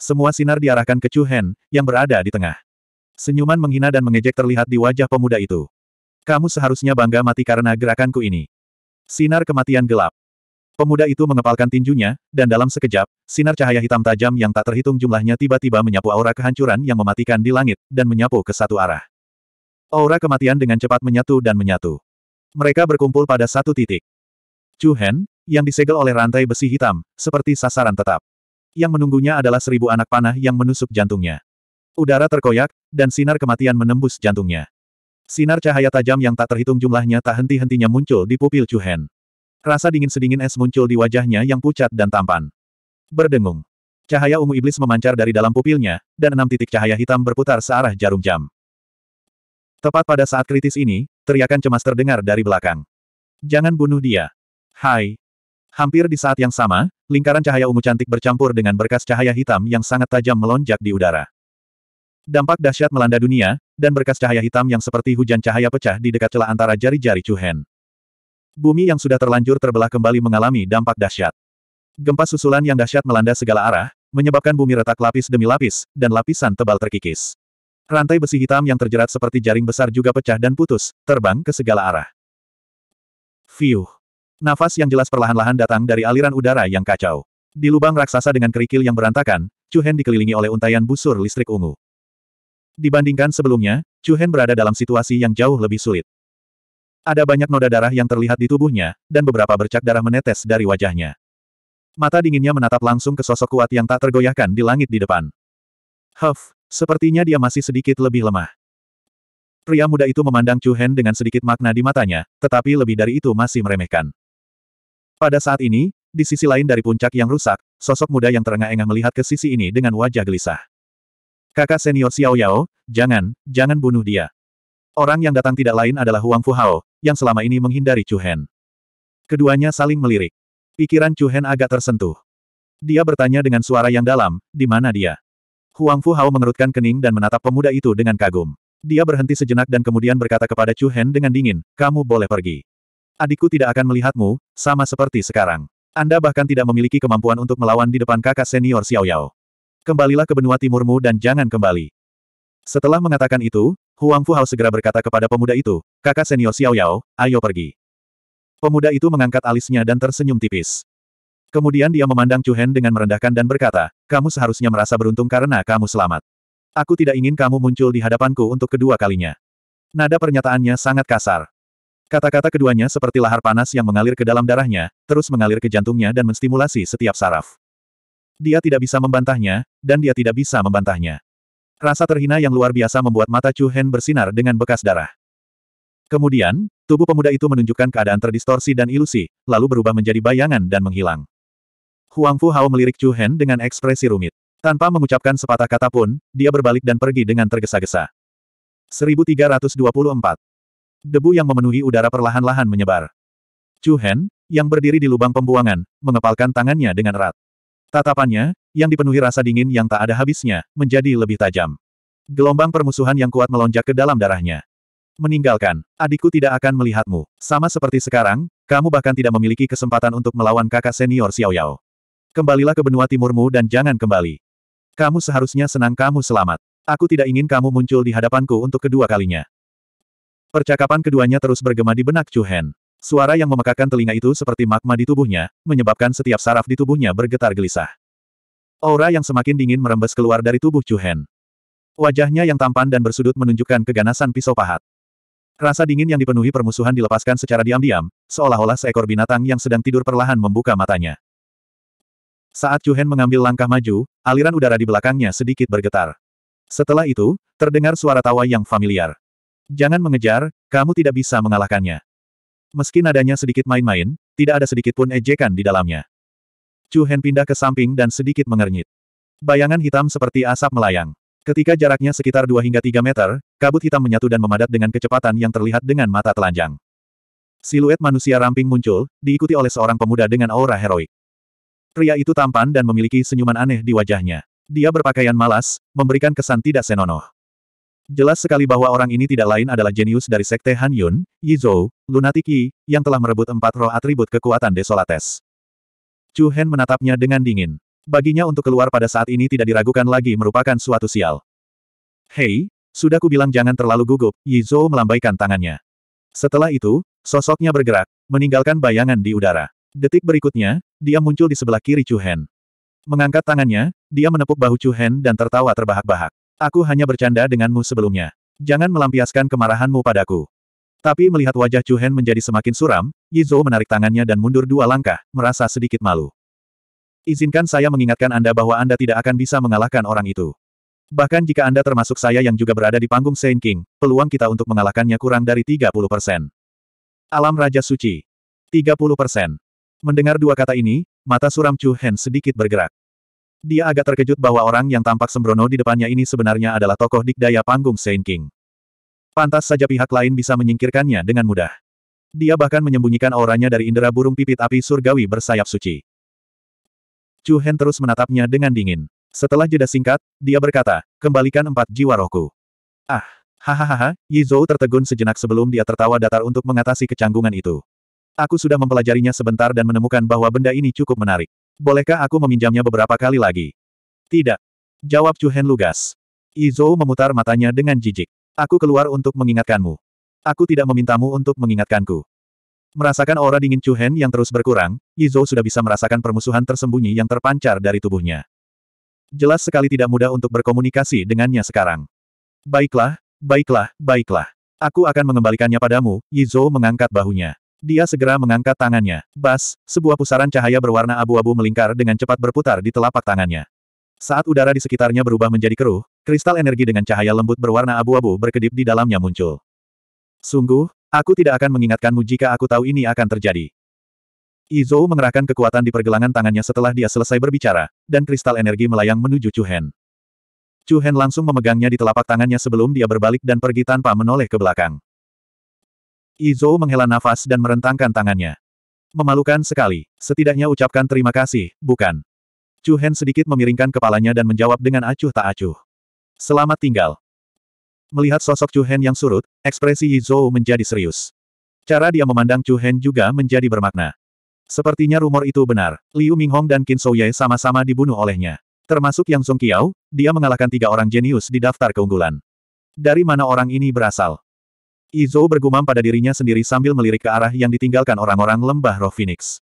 Semua sinar diarahkan ke Chu Hen, yang berada di tengah. Senyuman menghina dan mengejek terlihat di wajah pemuda itu. Kamu seharusnya bangga mati karena gerakanku ini. Sinar kematian gelap. Pemuda itu mengepalkan tinjunya, dan dalam sekejap, sinar cahaya hitam tajam yang tak terhitung jumlahnya tiba-tiba menyapu aura kehancuran yang mematikan di langit, dan menyapu ke satu arah. Aura kematian dengan cepat menyatu dan menyatu. Mereka berkumpul pada satu titik. Chu Hen, yang disegel oleh rantai besi hitam, seperti sasaran tetap. Yang menunggunya adalah seribu anak panah yang menusuk jantungnya. Udara terkoyak, dan sinar kematian menembus jantungnya. Sinar cahaya tajam yang tak terhitung jumlahnya tak henti-hentinya muncul di pupil Chu Hen. Rasa dingin sedingin es muncul di wajahnya yang pucat dan tampan. Berdengung. Cahaya ungu iblis memancar dari dalam pupilnya, dan enam titik cahaya hitam berputar searah jarum jam. Tepat pada saat kritis ini, teriakan cemas terdengar dari belakang. Jangan bunuh dia. Hai. Hampir di saat yang sama, Lingkaran cahaya ungu cantik bercampur dengan berkas cahaya hitam yang sangat tajam melonjak di udara. Dampak dahsyat melanda dunia, dan berkas cahaya hitam yang seperti hujan cahaya pecah di dekat celah antara jari-jari Chuhen. Bumi yang sudah terlanjur terbelah kembali mengalami dampak dahsyat. Gempa susulan yang dahsyat melanda segala arah, menyebabkan bumi retak lapis demi lapis, dan lapisan tebal terkikis. Rantai besi hitam yang terjerat seperti jaring besar juga pecah dan putus, terbang ke segala arah. Fiuh. Nafas yang jelas perlahan-lahan datang dari aliran udara yang kacau. Di lubang raksasa dengan kerikil yang berantakan, Cuhen dikelilingi oleh untayan busur listrik ungu. Dibandingkan sebelumnya, Cuhen berada dalam situasi yang jauh lebih sulit. Ada banyak noda darah yang terlihat di tubuhnya, dan beberapa bercak darah menetes dari wajahnya. Mata dinginnya menatap langsung ke sosok kuat yang tak tergoyahkan di langit di depan. Huff, sepertinya dia masih sedikit lebih lemah. Pria muda itu memandang Chu dengan sedikit makna di matanya, tetapi lebih dari itu masih meremehkan. Pada saat ini, di sisi lain dari puncak yang rusak, sosok muda yang terengah-engah melihat ke sisi ini dengan wajah gelisah. Kakak senior Xiao Yao, jangan, jangan bunuh dia. Orang yang datang tidak lain adalah Huang Fu Hao, yang selama ini menghindari Chu Hen. Keduanya saling melirik. Pikiran Chu Hen agak tersentuh. Dia bertanya dengan suara yang dalam, di mana dia? Huang Fu Hao mengerutkan kening dan menatap pemuda itu dengan kagum. Dia berhenti sejenak dan kemudian berkata kepada Chu Hen dengan dingin, kamu boleh pergi. Adikku tidak akan melihatmu, sama seperti sekarang. Anda bahkan tidak memiliki kemampuan untuk melawan di depan kakak senior Xiao Yao. Kembalilah ke benua timurmu dan jangan kembali. Setelah mengatakan itu, Huang Fu Hao segera berkata kepada pemuda itu, kakak senior Xiao Yao, ayo pergi. Pemuda itu mengangkat alisnya dan tersenyum tipis. Kemudian dia memandang Chu Hen dengan merendahkan dan berkata, kamu seharusnya merasa beruntung karena kamu selamat. Aku tidak ingin kamu muncul di hadapanku untuk kedua kalinya. Nada pernyataannya sangat kasar. Kata-kata keduanya seperti lahar panas yang mengalir ke dalam darahnya, terus mengalir ke jantungnya dan menstimulasi setiap saraf. Dia tidak bisa membantahnya, dan dia tidak bisa membantahnya. Rasa terhina yang luar biasa membuat mata Chu Hen bersinar dengan bekas darah. Kemudian, tubuh pemuda itu menunjukkan keadaan terdistorsi dan ilusi, lalu berubah menjadi bayangan dan menghilang. Huang Fu Hao melirik Chu Hen dengan ekspresi rumit. Tanpa mengucapkan sepatah kata pun, dia berbalik dan pergi dengan tergesa-gesa. 1324 Debu yang memenuhi udara perlahan-lahan menyebar. Chu Hen, yang berdiri di lubang pembuangan, mengepalkan tangannya dengan erat. Tatapannya, yang dipenuhi rasa dingin yang tak ada habisnya, menjadi lebih tajam. Gelombang permusuhan yang kuat melonjak ke dalam darahnya. Meninggalkan, adikku tidak akan melihatmu. Sama seperti sekarang, kamu bahkan tidak memiliki kesempatan untuk melawan kakak senior Xiao Yao. Kembalilah ke benua timurmu dan jangan kembali. Kamu seharusnya senang kamu selamat. Aku tidak ingin kamu muncul di hadapanku untuk kedua kalinya. Percakapan keduanya terus bergema di benak Chu Hen. Suara yang memekakan telinga itu seperti magma di tubuhnya, menyebabkan setiap saraf di tubuhnya bergetar gelisah. Aura yang semakin dingin merembes keluar dari tubuh Chu Hen. Wajahnya yang tampan dan bersudut menunjukkan keganasan pisau pahat. Rasa dingin yang dipenuhi permusuhan dilepaskan secara diam-diam, seolah-olah seekor binatang yang sedang tidur perlahan membuka matanya. Saat Chu Hen mengambil langkah maju, aliran udara di belakangnya sedikit bergetar. Setelah itu, terdengar suara tawa yang familiar. Jangan mengejar, kamu tidak bisa mengalahkannya. Meski nadanya sedikit main-main, tidak ada sedikit pun ejekan di dalamnya. Chu Hen pindah ke samping dan sedikit mengernyit. Bayangan hitam seperti asap melayang. Ketika jaraknya sekitar 2 hingga 3 meter, kabut hitam menyatu dan memadat dengan kecepatan yang terlihat dengan mata telanjang. Siluet manusia ramping muncul, diikuti oleh seorang pemuda dengan aura heroik. Pria itu tampan dan memiliki senyuman aneh di wajahnya. Dia berpakaian malas, memberikan kesan tidak senonoh. Jelas sekali bahwa orang ini tidak lain adalah jenius dari Sekte Han Yun, Yizhou, Lunatiki, yang telah merebut empat roh atribut kekuatan Desolates. Chu Hen menatapnya dengan dingin. Baginya untuk keluar pada saat ini tidak diragukan lagi merupakan suatu sial. Hei, sudah kubilang jangan terlalu gugup, Yizhou melambaikan tangannya. Setelah itu, sosoknya bergerak, meninggalkan bayangan di udara. Detik berikutnya, dia muncul di sebelah kiri Chu Hen. Mengangkat tangannya, dia menepuk bahu Chu Hen dan tertawa terbahak-bahak. Aku hanya bercanda denganmu sebelumnya. Jangan melampiaskan kemarahanmu padaku. Tapi melihat wajah Chu Hen menjadi semakin suram, Yizhou menarik tangannya dan mundur dua langkah, merasa sedikit malu. Izinkan saya mengingatkan Anda bahwa Anda tidak akan bisa mengalahkan orang itu. Bahkan jika Anda termasuk saya yang juga berada di panggung Saint King, peluang kita untuk mengalahkannya kurang dari 30 persen. Alam Raja Suci. 30 persen. Mendengar dua kata ini, mata suram Chu Hen sedikit bergerak. Dia agak terkejut bahwa orang yang tampak sembrono di depannya ini sebenarnya adalah tokoh dikdaya panggung Saint King. Pantas saja pihak lain bisa menyingkirkannya dengan mudah. Dia bahkan menyembunyikan auranya dari indera burung pipit api surgawi bersayap suci. Chu Hen terus menatapnya dengan dingin. Setelah jeda singkat, dia berkata, kembalikan empat jiwa rohku. Ah, hahaha, Zhou tertegun sejenak sebelum dia tertawa datar untuk mengatasi kecanggungan itu. Aku sudah mempelajarinya sebentar dan menemukan bahwa benda ini cukup menarik. Bolehkah aku meminjamnya beberapa kali lagi? Tidak. Jawab Chuhen lugas. Izou memutar matanya dengan jijik. Aku keluar untuk mengingatkanmu. Aku tidak memintamu untuk mengingatkanku. Merasakan aura dingin Chuhen yang terus berkurang, Izo sudah bisa merasakan permusuhan tersembunyi yang terpancar dari tubuhnya. Jelas sekali tidak mudah untuk berkomunikasi dengannya sekarang. Baiklah, baiklah, baiklah. Aku akan mengembalikannya padamu, Yizhou mengangkat bahunya. Dia segera mengangkat tangannya. Bas, sebuah pusaran cahaya berwarna abu-abu melingkar dengan cepat berputar di telapak tangannya. Saat udara di sekitarnya berubah menjadi keruh, kristal energi dengan cahaya lembut berwarna abu-abu berkedip di dalamnya muncul. Sungguh, aku tidak akan mengingatkanmu jika aku tahu ini akan terjadi. Izo mengerahkan kekuatan di pergelangan tangannya setelah dia selesai berbicara, dan kristal energi melayang menuju Chuhen. Chuhen langsung memegangnya di telapak tangannya sebelum dia berbalik dan pergi tanpa menoleh ke belakang. Izo menghela nafas dan merentangkan tangannya. Memalukan sekali. Setidaknya ucapkan terima kasih, bukan? Chu Hen sedikit memiringkan kepalanya dan menjawab dengan acuh tak acuh. Selamat tinggal. Melihat sosok Chu Hen yang surut, ekspresi Izo menjadi serius. Cara dia memandang Chu Hen juga menjadi bermakna. Sepertinya rumor itu benar. Liu Minghong dan Qin Shouye sama-sama dibunuh olehnya. Termasuk Yang Song Qiao, dia mengalahkan tiga orang jenius di daftar keunggulan. Dari mana orang ini berasal? Izo bergumam pada dirinya sendiri sambil melirik ke arah yang ditinggalkan orang-orang lembah roh Phoenix.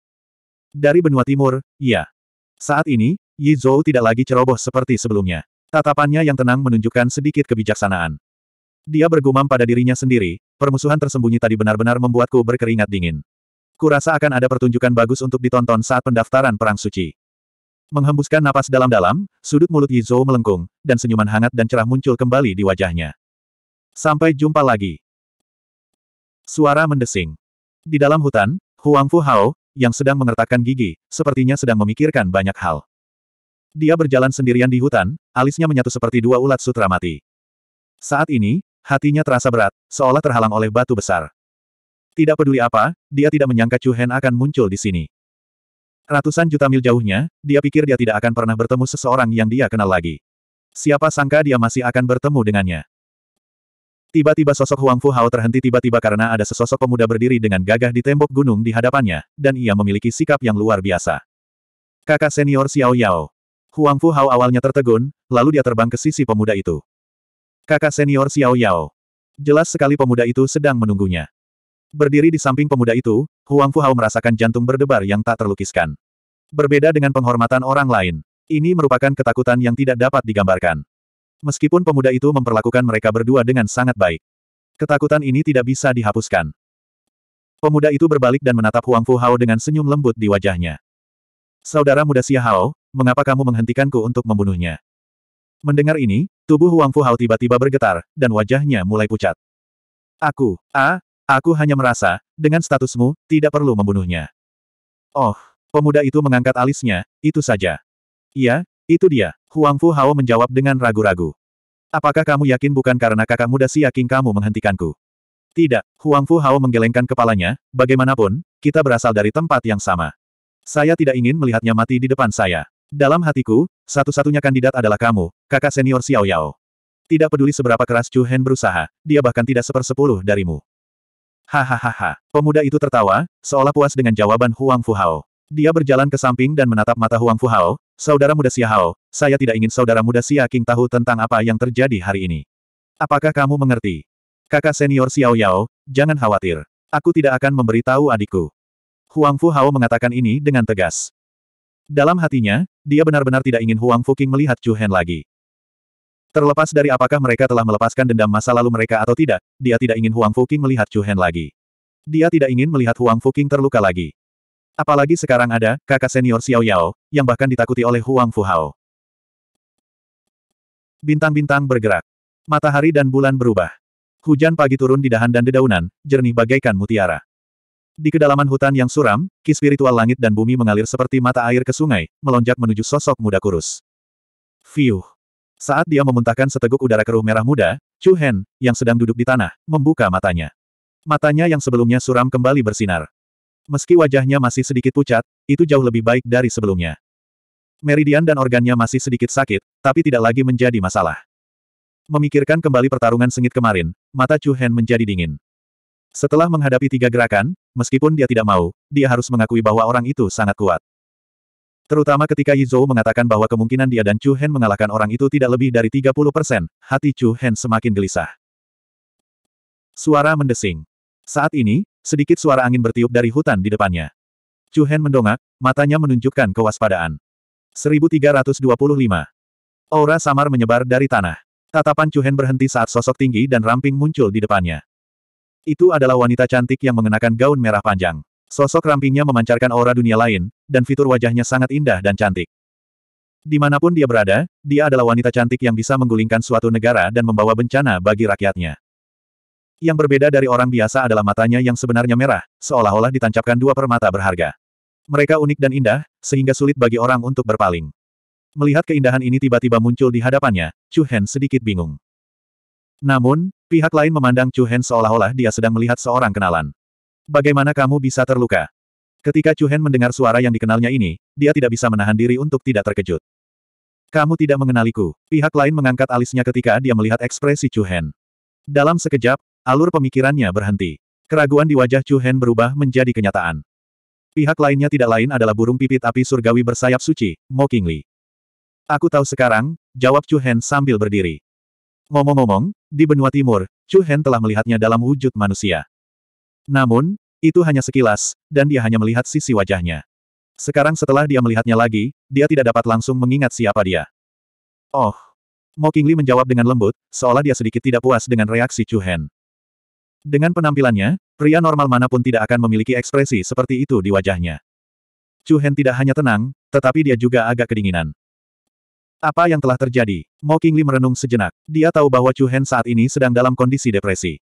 Dari benua timur, Ya, Saat ini, Izo tidak lagi ceroboh seperti sebelumnya. Tatapannya yang tenang menunjukkan sedikit kebijaksanaan. Dia bergumam pada dirinya sendiri, permusuhan tersembunyi tadi benar-benar membuatku berkeringat dingin. Kurasa akan ada pertunjukan bagus untuk ditonton saat pendaftaran Perang Suci. Menghembuskan napas dalam-dalam, sudut mulut Yizou melengkung, dan senyuman hangat dan cerah muncul kembali di wajahnya. Sampai jumpa lagi. Suara mendesing. Di dalam hutan, Huang Fu Hao, yang sedang mengertakkan gigi, sepertinya sedang memikirkan banyak hal. Dia berjalan sendirian di hutan, alisnya menyatu seperti dua ulat sutra mati. Saat ini, hatinya terasa berat, seolah terhalang oleh batu besar. Tidak peduli apa, dia tidak menyangka Chu Hen akan muncul di sini. Ratusan juta mil jauhnya, dia pikir dia tidak akan pernah bertemu seseorang yang dia kenal lagi. Siapa sangka dia masih akan bertemu dengannya. Tiba-tiba sosok Huang Fu Hao terhenti tiba-tiba karena ada sesosok pemuda berdiri dengan gagah di tembok gunung di hadapannya, dan ia memiliki sikap yang luar biasa. Kakak senior Xiao Yao. Huang Fu Hao awalnya tertegun, lalu dia terbang ke sisi pemuda itu. Kakak senior Xiao Yao. Jelas sekali pemuda itu sedang menunggunya. Berdiri di samping pemuda itu, Huang Fu Hao merasakan jantung berdebar yang tak terlukiskan. Berbeda dengan penghormatan orang lain, ini merupakan ketakutan yang tidak dapat digambarkan. Meskipun pemuda itu memperlakukan mereka berdua dengan sangat baik. Ketakutan ini tidak bisa dihapuskan. Pemuda itu berbalik dan menatap Huang Fu Hao dengan senyum lembut di wajahnya. Saudara muda Xia Hao, mengapa kamu menghentikanku untuk membunuhnya? Mendengar ini, tubuh Huang Fu Hao tiba-tiba bergetar, dan wajahnya mulai pucat. Aku, ah, aku hanya merasa, dengan statusmu, tidak perlu membunuhnya. Oh, pemuda itu mengangkat alisnya, itu saja. Iya, itu dia. Huang Fu Hao menjawab dengan ragu-ragu. Apakah kamu yakin bukan karena kakak muda si yakin kamu menghentikanku? Tidak, Huang Fu Hao menggelengkan kepalanya, bagaimanapun, kita berasal dari tempat yang sama. Saya tidak ingin melihatnya mati di depan saya. Dalam hatiku, satu-satunya kandidat adalah kamu, kakak senior Xiao Yao. Tidak peduli seberapa keras Chu Hen berusaha, dia bahkan tidak sepersepuluh darimu. Hahaha, pemuda itu tertawa, seolah puas dengan jawaban Huang Fu Hao. Dia berjalan ke samping dan menatap mata Huang Fu Hao, Saudara muda Xia Hao, saya tidak ingin saudara muda Xia King tahu tentang apa yang terjadi hari ini. Apakah kamu mengerti? Kakak senior Xiao Yao, jangan khawatir. Aku tidak akan memberitahu adikku. Huang Fu Hao mengatakan ini dengan tegas. Dalam hatinya, dia benar-benar tidak ingin Huang Fu King melihat Chu Hen lagi. Terlepas dari apakah mereka telah melepaskan dendam masa lalu mereka atau tidak, dia tidak ingin Huang Fu King melihat Chu Hen lagi. Dia tidak ingin melihat Huang Fu King terluka lagi. Apalagi sekarang ada, kakak senior Xiao Yao, yang bahkan ditakuti oleh Huang Fuhao. Bintang-bintang bergerak. Matahari dan bulan berubah. Hujan pagi turun di dahan dan dedaunan, jernih bagaikan mutiara. Di kedalaman hutan yang suram, ki spiritual langit dan bumi mengalir seperti mata air ke sungai, melonjak menuju sosok muda kurus. Fiuh. Saat dia memuntahkan seteguk udara keruh merah muda, Chu Hen, yang sedang duduk di tanah, membuka matanya. Matanya yang sebelumnya suram kembali bersinar. Meski wajahnya masih sedikit pucat, itu jauh lebih baik dari sebelumnya. Meridian dan organnya masih sedikit sakit, tapi tidak lagi menjadi masalah. Memikirkan kembali pertarungan sengit kemarin, mata Chu Hen menjadi dingin. Setelah menghadapi tiga gerakan, meskipun dia tidak mau, dia harus mengakui bahwa orang itu sangat kuat. Terutama ketika Yizhou mengatakan bahwa kemungkinan dia dan Chu Hen mengalahkan orang itu tidak lebih dari 30 persen, hati Chu Hen semakin gelisah. Suara mendesing. Saat ini, Sedikit suara angin bertiup dari hutan di depannya. Chu Hen mendongak, matanya menunjukkan kewaspadaan. 1325. Aura samar menyebar dari tanah. Tatapan Chu Hen berhenti saat sosok tinggi dan ramping muncul di depannya. Itu adalah wanita cantik yang mengenakan gaun merah panjang. Sosok rampingnya memancarkan aura dunia lain, dan fitur wajahnya sangat indah dan cantik. Dimanapun dia berada, dia adalah wanita cantik yang bisa menggulingkan suatu negara dan membawa bencana bagi rakyatnya. Yang berbeda dari orang biasa adalah matanya yang sebenarnya merah, seolah-olah ditancapkan dua permata berharga. Mereka unik dan indah, sehingga sulit bagi orang untuk berpaling. Melihat keindahan ini tiba-tiba muncul di hadapannya, Chu Hen sedikit bingung. Namun, pihak lain memandang Chu Hen seolah-olah dia sedang melihat seorang kenalan. Bagaimana kamu bisa terluka? Ketika Chu Hen mendengar suara yang dikenalnya ini, dia tidak bisa menahan diri untuk tidak terkejut. Kamu tidak mengenaliku. Pihak lain mengangkat alisnya ketika dia melihat ekspresi Chu Hen. Dalam sekejap, alur pemikirannya berhenti. Keraguan di wajah Chu Hen berubah menjadi kenyataan. Pihak lainnya tidak lain adalah burung pipit api surgawi bersayap suci, Mo Qingli. Aku tahu sekarang, jawab Chu Hen sambil berdiri. Ngomong-ngomong, di benua timur, Chu Hen telah melihatnya dalam wujud manusia. Namun, itu hanya sekilas, dan dia hanya melihat sisi wajahnya. Sekarang setelah dia melihatnya lagi, dia tidak dapat langsung mengingat siapa dia. Oh, Mo Qingli menjawab dengan lembut, seolah dia sedikit tidak puas dengan reaksi Chu Hen. Dengan penampilannya, pria normal manapun tidak akan memiliki ekspresi seperti itu di wajahnya. Chu Hen tidak hanya tenang, tetapi dia juga agak kedinginan. Apa yang telah terjadi? Mo Qingli merenung sejenak. Dia tahu bahwa Chu Hen saat ini sedang dalam kondisi depresi.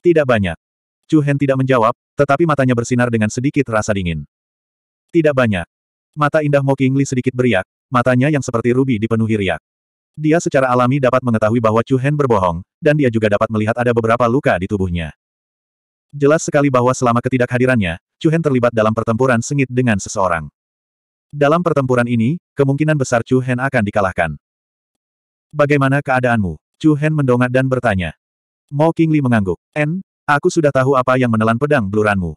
Tidak banyak. Chu Hen tidak menjawab, tetapi matanya bersinar dengan sedikit rasa dingin. Tidak banyak. Mata indah Mo Qingli sedikit beriak, matanya yang seperti rubi dipenuhi riak. Dia secara alami dapat mengetahui bahwa Chu Hen berbohong, dan dia juga dapat melihat ada beberapa luka di tubuhnya. Jelas sekali bahwa selama ketidakhadirannya, Chu Hen terlibat dalam pertempuran sengit dengan seseorang. Dalam pertempuran ini, kemungkinan besar Chu Hen akan dikalahkan. Bagaimana keadaanmu? Chu Hen mendongak dan bertanya. Mo Qingli mengangguk. En, aku sudah tahu apa yang menelan pedang bluranmu.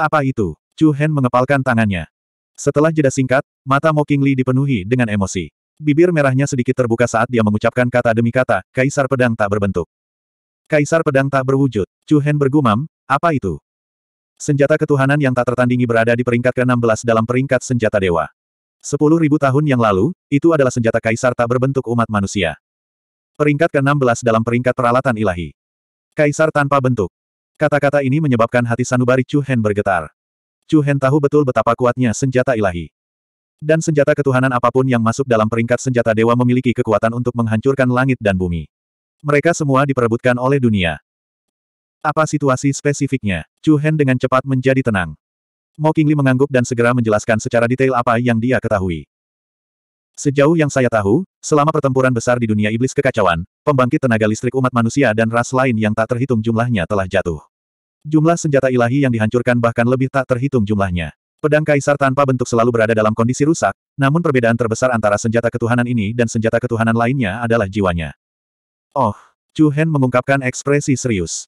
Apa itu? Chu Hen mengepalkan tangannya. Setelah jeda singkat, mata Mo Qingli dipenuhi dengan emosi. Bibir merahnya sedikit terbuka saat dia mengucapkan kata demi kata, Kaisar Pedang tak berbentuk. Kaisar Pedang tak berwujud. Chu Hen bergumam, apa itu? Senjata ketuhanan yang tak tertandingi berada di peringkat ke-16 dalam peringkat senjata dewa. Sepuluh tahun yang lalu, itu adalah senjata kaisar tak berbentuk umat manusia. Peringkat ke-16 dalam peringkat peralatan ilahi. Kaisar tanpa bentuk. Kata-kata ini menyebabkan hati sanubari Chu Hen bergetar. Chu Hen tahu betul betapa kuatnya senjata ilahi. Dan senjata ketuhanan apapun yang masuk dalam peringkat senjata dewa memiliki kekuatan untuk menghancurkan langit dan bumi. Mereka semua diperebutkan oleh dunia. Apa situasi spesifiknya? Chu Hen dengan cepat menjadi tenang. Mo Qingli mengangguk dan segera menjelaskan secara detail apa yang dia ketahui. Sejauh yang saya tahu, selama pertempuran besar di dunia iblis kekacauan, pembangkit tenaga listrik umat manusia dan ras lain yang tak terhitung jumlahnya telah jatuh. Jumlah senjata ilahi yang dihancurkan bahkan lebih tak terhitung jumlahnya. Pedang Kaisar tanpa bentuk selalu berada dalam kondisi rusak, namun perbedaan terbesar antara senjata ketuhanan ini dan senjata ketuhanan lainnya adalah jiwanya. Oh, Chu Hen mengungkapkan ekspresi serius.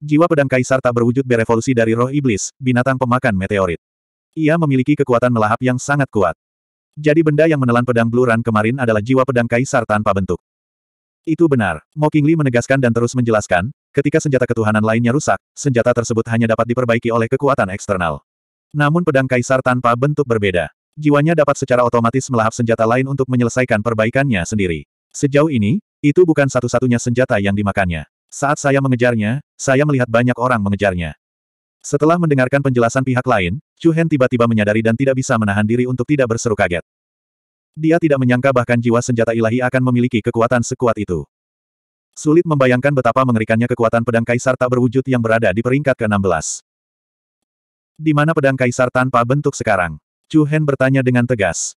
Jiwa pedang kaisar tak berwujud berevolusi dari roh iblis, binatang pemakan meteorit. Ia memiliki kekuatan melahap yang sangat kuat. Jadi benda yang menelan pedang bluran kemarin adalah jiwa pedang kaisar tanpa bentuk. Itu benar, Mo Qingli menegaskan dan terus menjelaskan, ketika senjata ketuhanan lainnya rusak, senjata tersebut hanya dapat diperbaiki oleh kekuatan eksternal. Namun pedang kaisar tanpa bentuk berbeda. Jiwanya dapat secara otomatis melahap senjata lain untuk menyelesaikan perbaikannya sendiri. Sejauh ini, itu bukan satu-satunya senjata yang dimakannya. Saat saya mengejarnya, saya melihat banyak orang mengejarnya. Setelah mendengarkan penjelasan pihak lain, Chu Hen tiba-tiba menyadari dan tidak bisa menahan diri untuk tidak berseru kaget. Dia tidak menyangka bahkan jiwa senjata ilahi akan memiliki kekuatan sekuat itu. Sulit membayangkan betapa mengerikannya kekuatan pedang kaisar tak berwujud yang berada di peringkat ke-16. Di mana pedang kaisar tanpa bentuk sekarang? Chu Hen bertanya dengan tegas.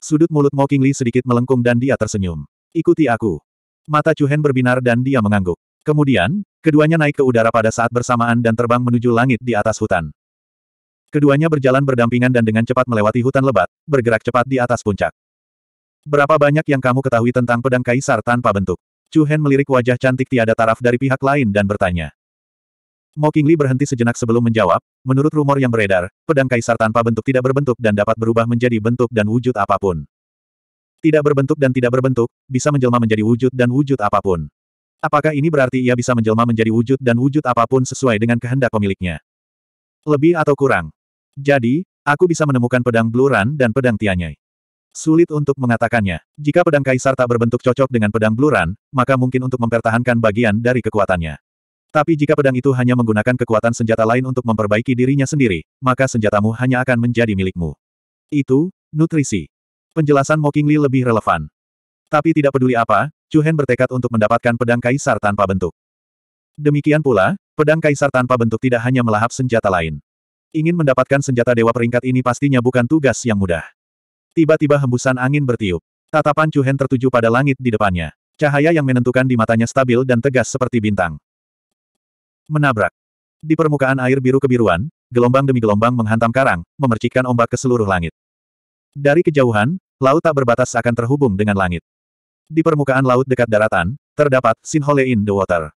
Sudut mulut Mo Qingli sedikit melengkung dan dia tersenyum. Ikuti aku. Mata Chu Hen berbinar dan dia mengangguk. Kemudian, keduanya naik ke udara pada saat bersamaan dan terbang menuju langit di atas hutan. Keduanya berjalan berdampingan dan dengan cepat melewati hutan lebat, bergerak cepat di atas puncak. Berapa banyak yang kamu ketahui tentang pedang kaisar tanpa bentuk? Chu Hen melirik wajah cantik tiada taraf dari pihak lain dan bertanya. Mo Qingli berhenti sejenak sebelum menjawab, menurut rumor yang beredar, pedang kaisar tanpa bentuk tidak berbentuk dan dapat berubah menjadi bentuk dan wujud apapun. Tidak berbentuk dan tidak berbentuk, bisa menjelma menjadi wujud dan wujud apapun. Apakah ini berarti ia bisa menjelma menjadi wujud dan wujud apapun sesuai dengan kehendak pemiliknya? Lebih atau kurang? Jadi, aku bisa menemukan pedang Bluran dan pedang Tianyai. Sulit untuk mengatakannya. Jika pedang kaisar tak berbentuk cocok dengan pedang Bluran, maka mungkin untuk mempertahankan bagian dari kekuatannya. Tapi jika pedang itu hanya menggunakan kekuatan senjata lain untuk memperbaiki dirinya sendiri, maka senjatamu hanya akan menjadi milikmu. Itu, nutrisi. Penjelasan Mokingli lebih relevan. Tapi tidak peduli apa, Chu Hen bertekad untuk mendapatkan pedang kaisar tanpa bentuk. Demikian pula, pedang kaisar tanpa bentuk tidak hanya melahap senjata lain. Ingin mendapatkan senjata dewa peringkat ini pastinya bukan tugas yang mudah. Tiba-tiba hembusan angin bertiup. Tatapan Chu Hen tertuju pada langit di depannya. Cahaya yang menentukan di matanya stabil dan tegas seperti bintang. Menabrak. Di permukaan air biru kebiruan, gelombang demi gelombang menghantam karang, memercikkan ombak ke seluruh langit. Dari kejauhan, laut tak berbatas akan terhubung dengan langit. Di permukaan laut dekat daratan, terdapat Sinhole in the water.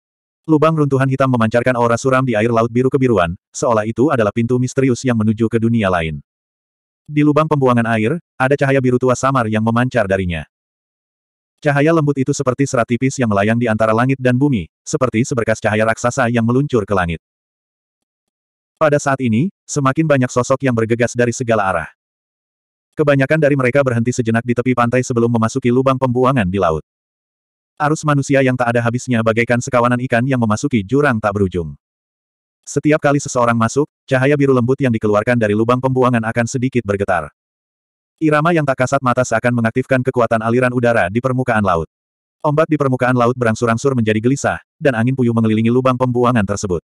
Lubang runtuhan hitam memancarkan aura suram di air laut biru kebiruan, seolah itu adalah pintu misterius yang menuju ke dunia lain. Di lubang pembuangan air, ada cahaya biru tua samar yang memancar darinya. Cahaya lembut itu seperti serat tipis yang melayang di antara langit dan bumi, seperti seberkas cahaya raksasa yang meluncur ke langit. Pada saat ini, semakin banyak sosok yang bergegas dari segala arah. Kebanyakan dari mereka berhenti sejenak di tepi pantai sebelum memasuki lubang pembuangan di laut. Arus manusia yang tak ada habisnya bagaikan sekawanan ikan yang memasuki jurang tak berujung. Setiap kali seseorang masuk, cahaya biru lembut yang dikeluarkan dari lubang pembuangan akan sedikit bergetar. Irama yang tak kasat mata seakan mengaktifkan kekuatan aliran udara di permukaan laut. Ombak di permukaan laut berangsur-angsur menjadi gelisah, dan angin puyuh mengelilingi lubang pembuangan tersebut.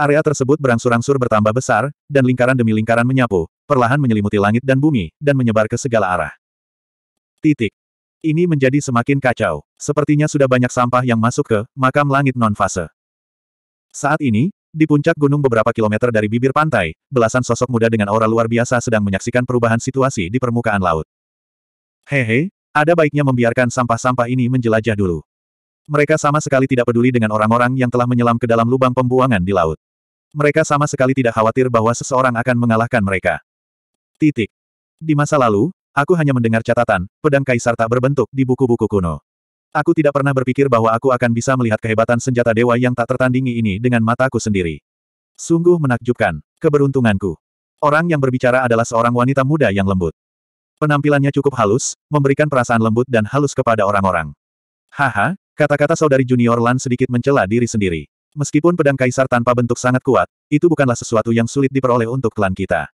Area tersebut berangsur-angsur bertambah besar, dan lingkaran demi lingkaran menyapu, perlahan menyelimuti langit dan bumi, dan menyebar ke segala arah. Titik. Ini menjadi semakin kacau. Sepertinya sudah banyak sampah yang masuk ke makam langit non-fase. Saat ini, di puncak gunung beberapa kilometer dari bibir pantai, belasan sosok muda dengan aura luar biasa sedang menyaksikan perubahan situasi di permukaan laut. Hehe, ada baiknya membiarkan sampah-sampah ini menjelajah dulu. Mereka sama sekali tidak peduli dengan orang-orang yang telah menyelam ke dalam lubang pembuangan di laut. Mereka sama sekali tidak khawatir bahwa seseorang akan mengalahkan mereka. Titik. Di masa lalu, aku hanya mendengar catatan, pedang kaisar tak berbentuk di buku-buku kuno. Aku tidak pernah berpikir bahwa aku akan bisa melihat kehebatan senjata dewa yang tak tertandingi ini dengan mataku sendiri. Sungguh menakjubkan. Keberuntunganku. Orang yang berbicara adalah seorang wanita muda yang lembut. Penampilannya cukup halus, memberikan perasaan lembut dan halus kepada orang-orang. Haha, kata-kata saudari junior Lan sedikit mencela diri sendiri. Meskipun pedang kaisar tanpa bentuk sangat kuat, itu bukanlah sesuatu yang sulit diperoleh untuk klan kita.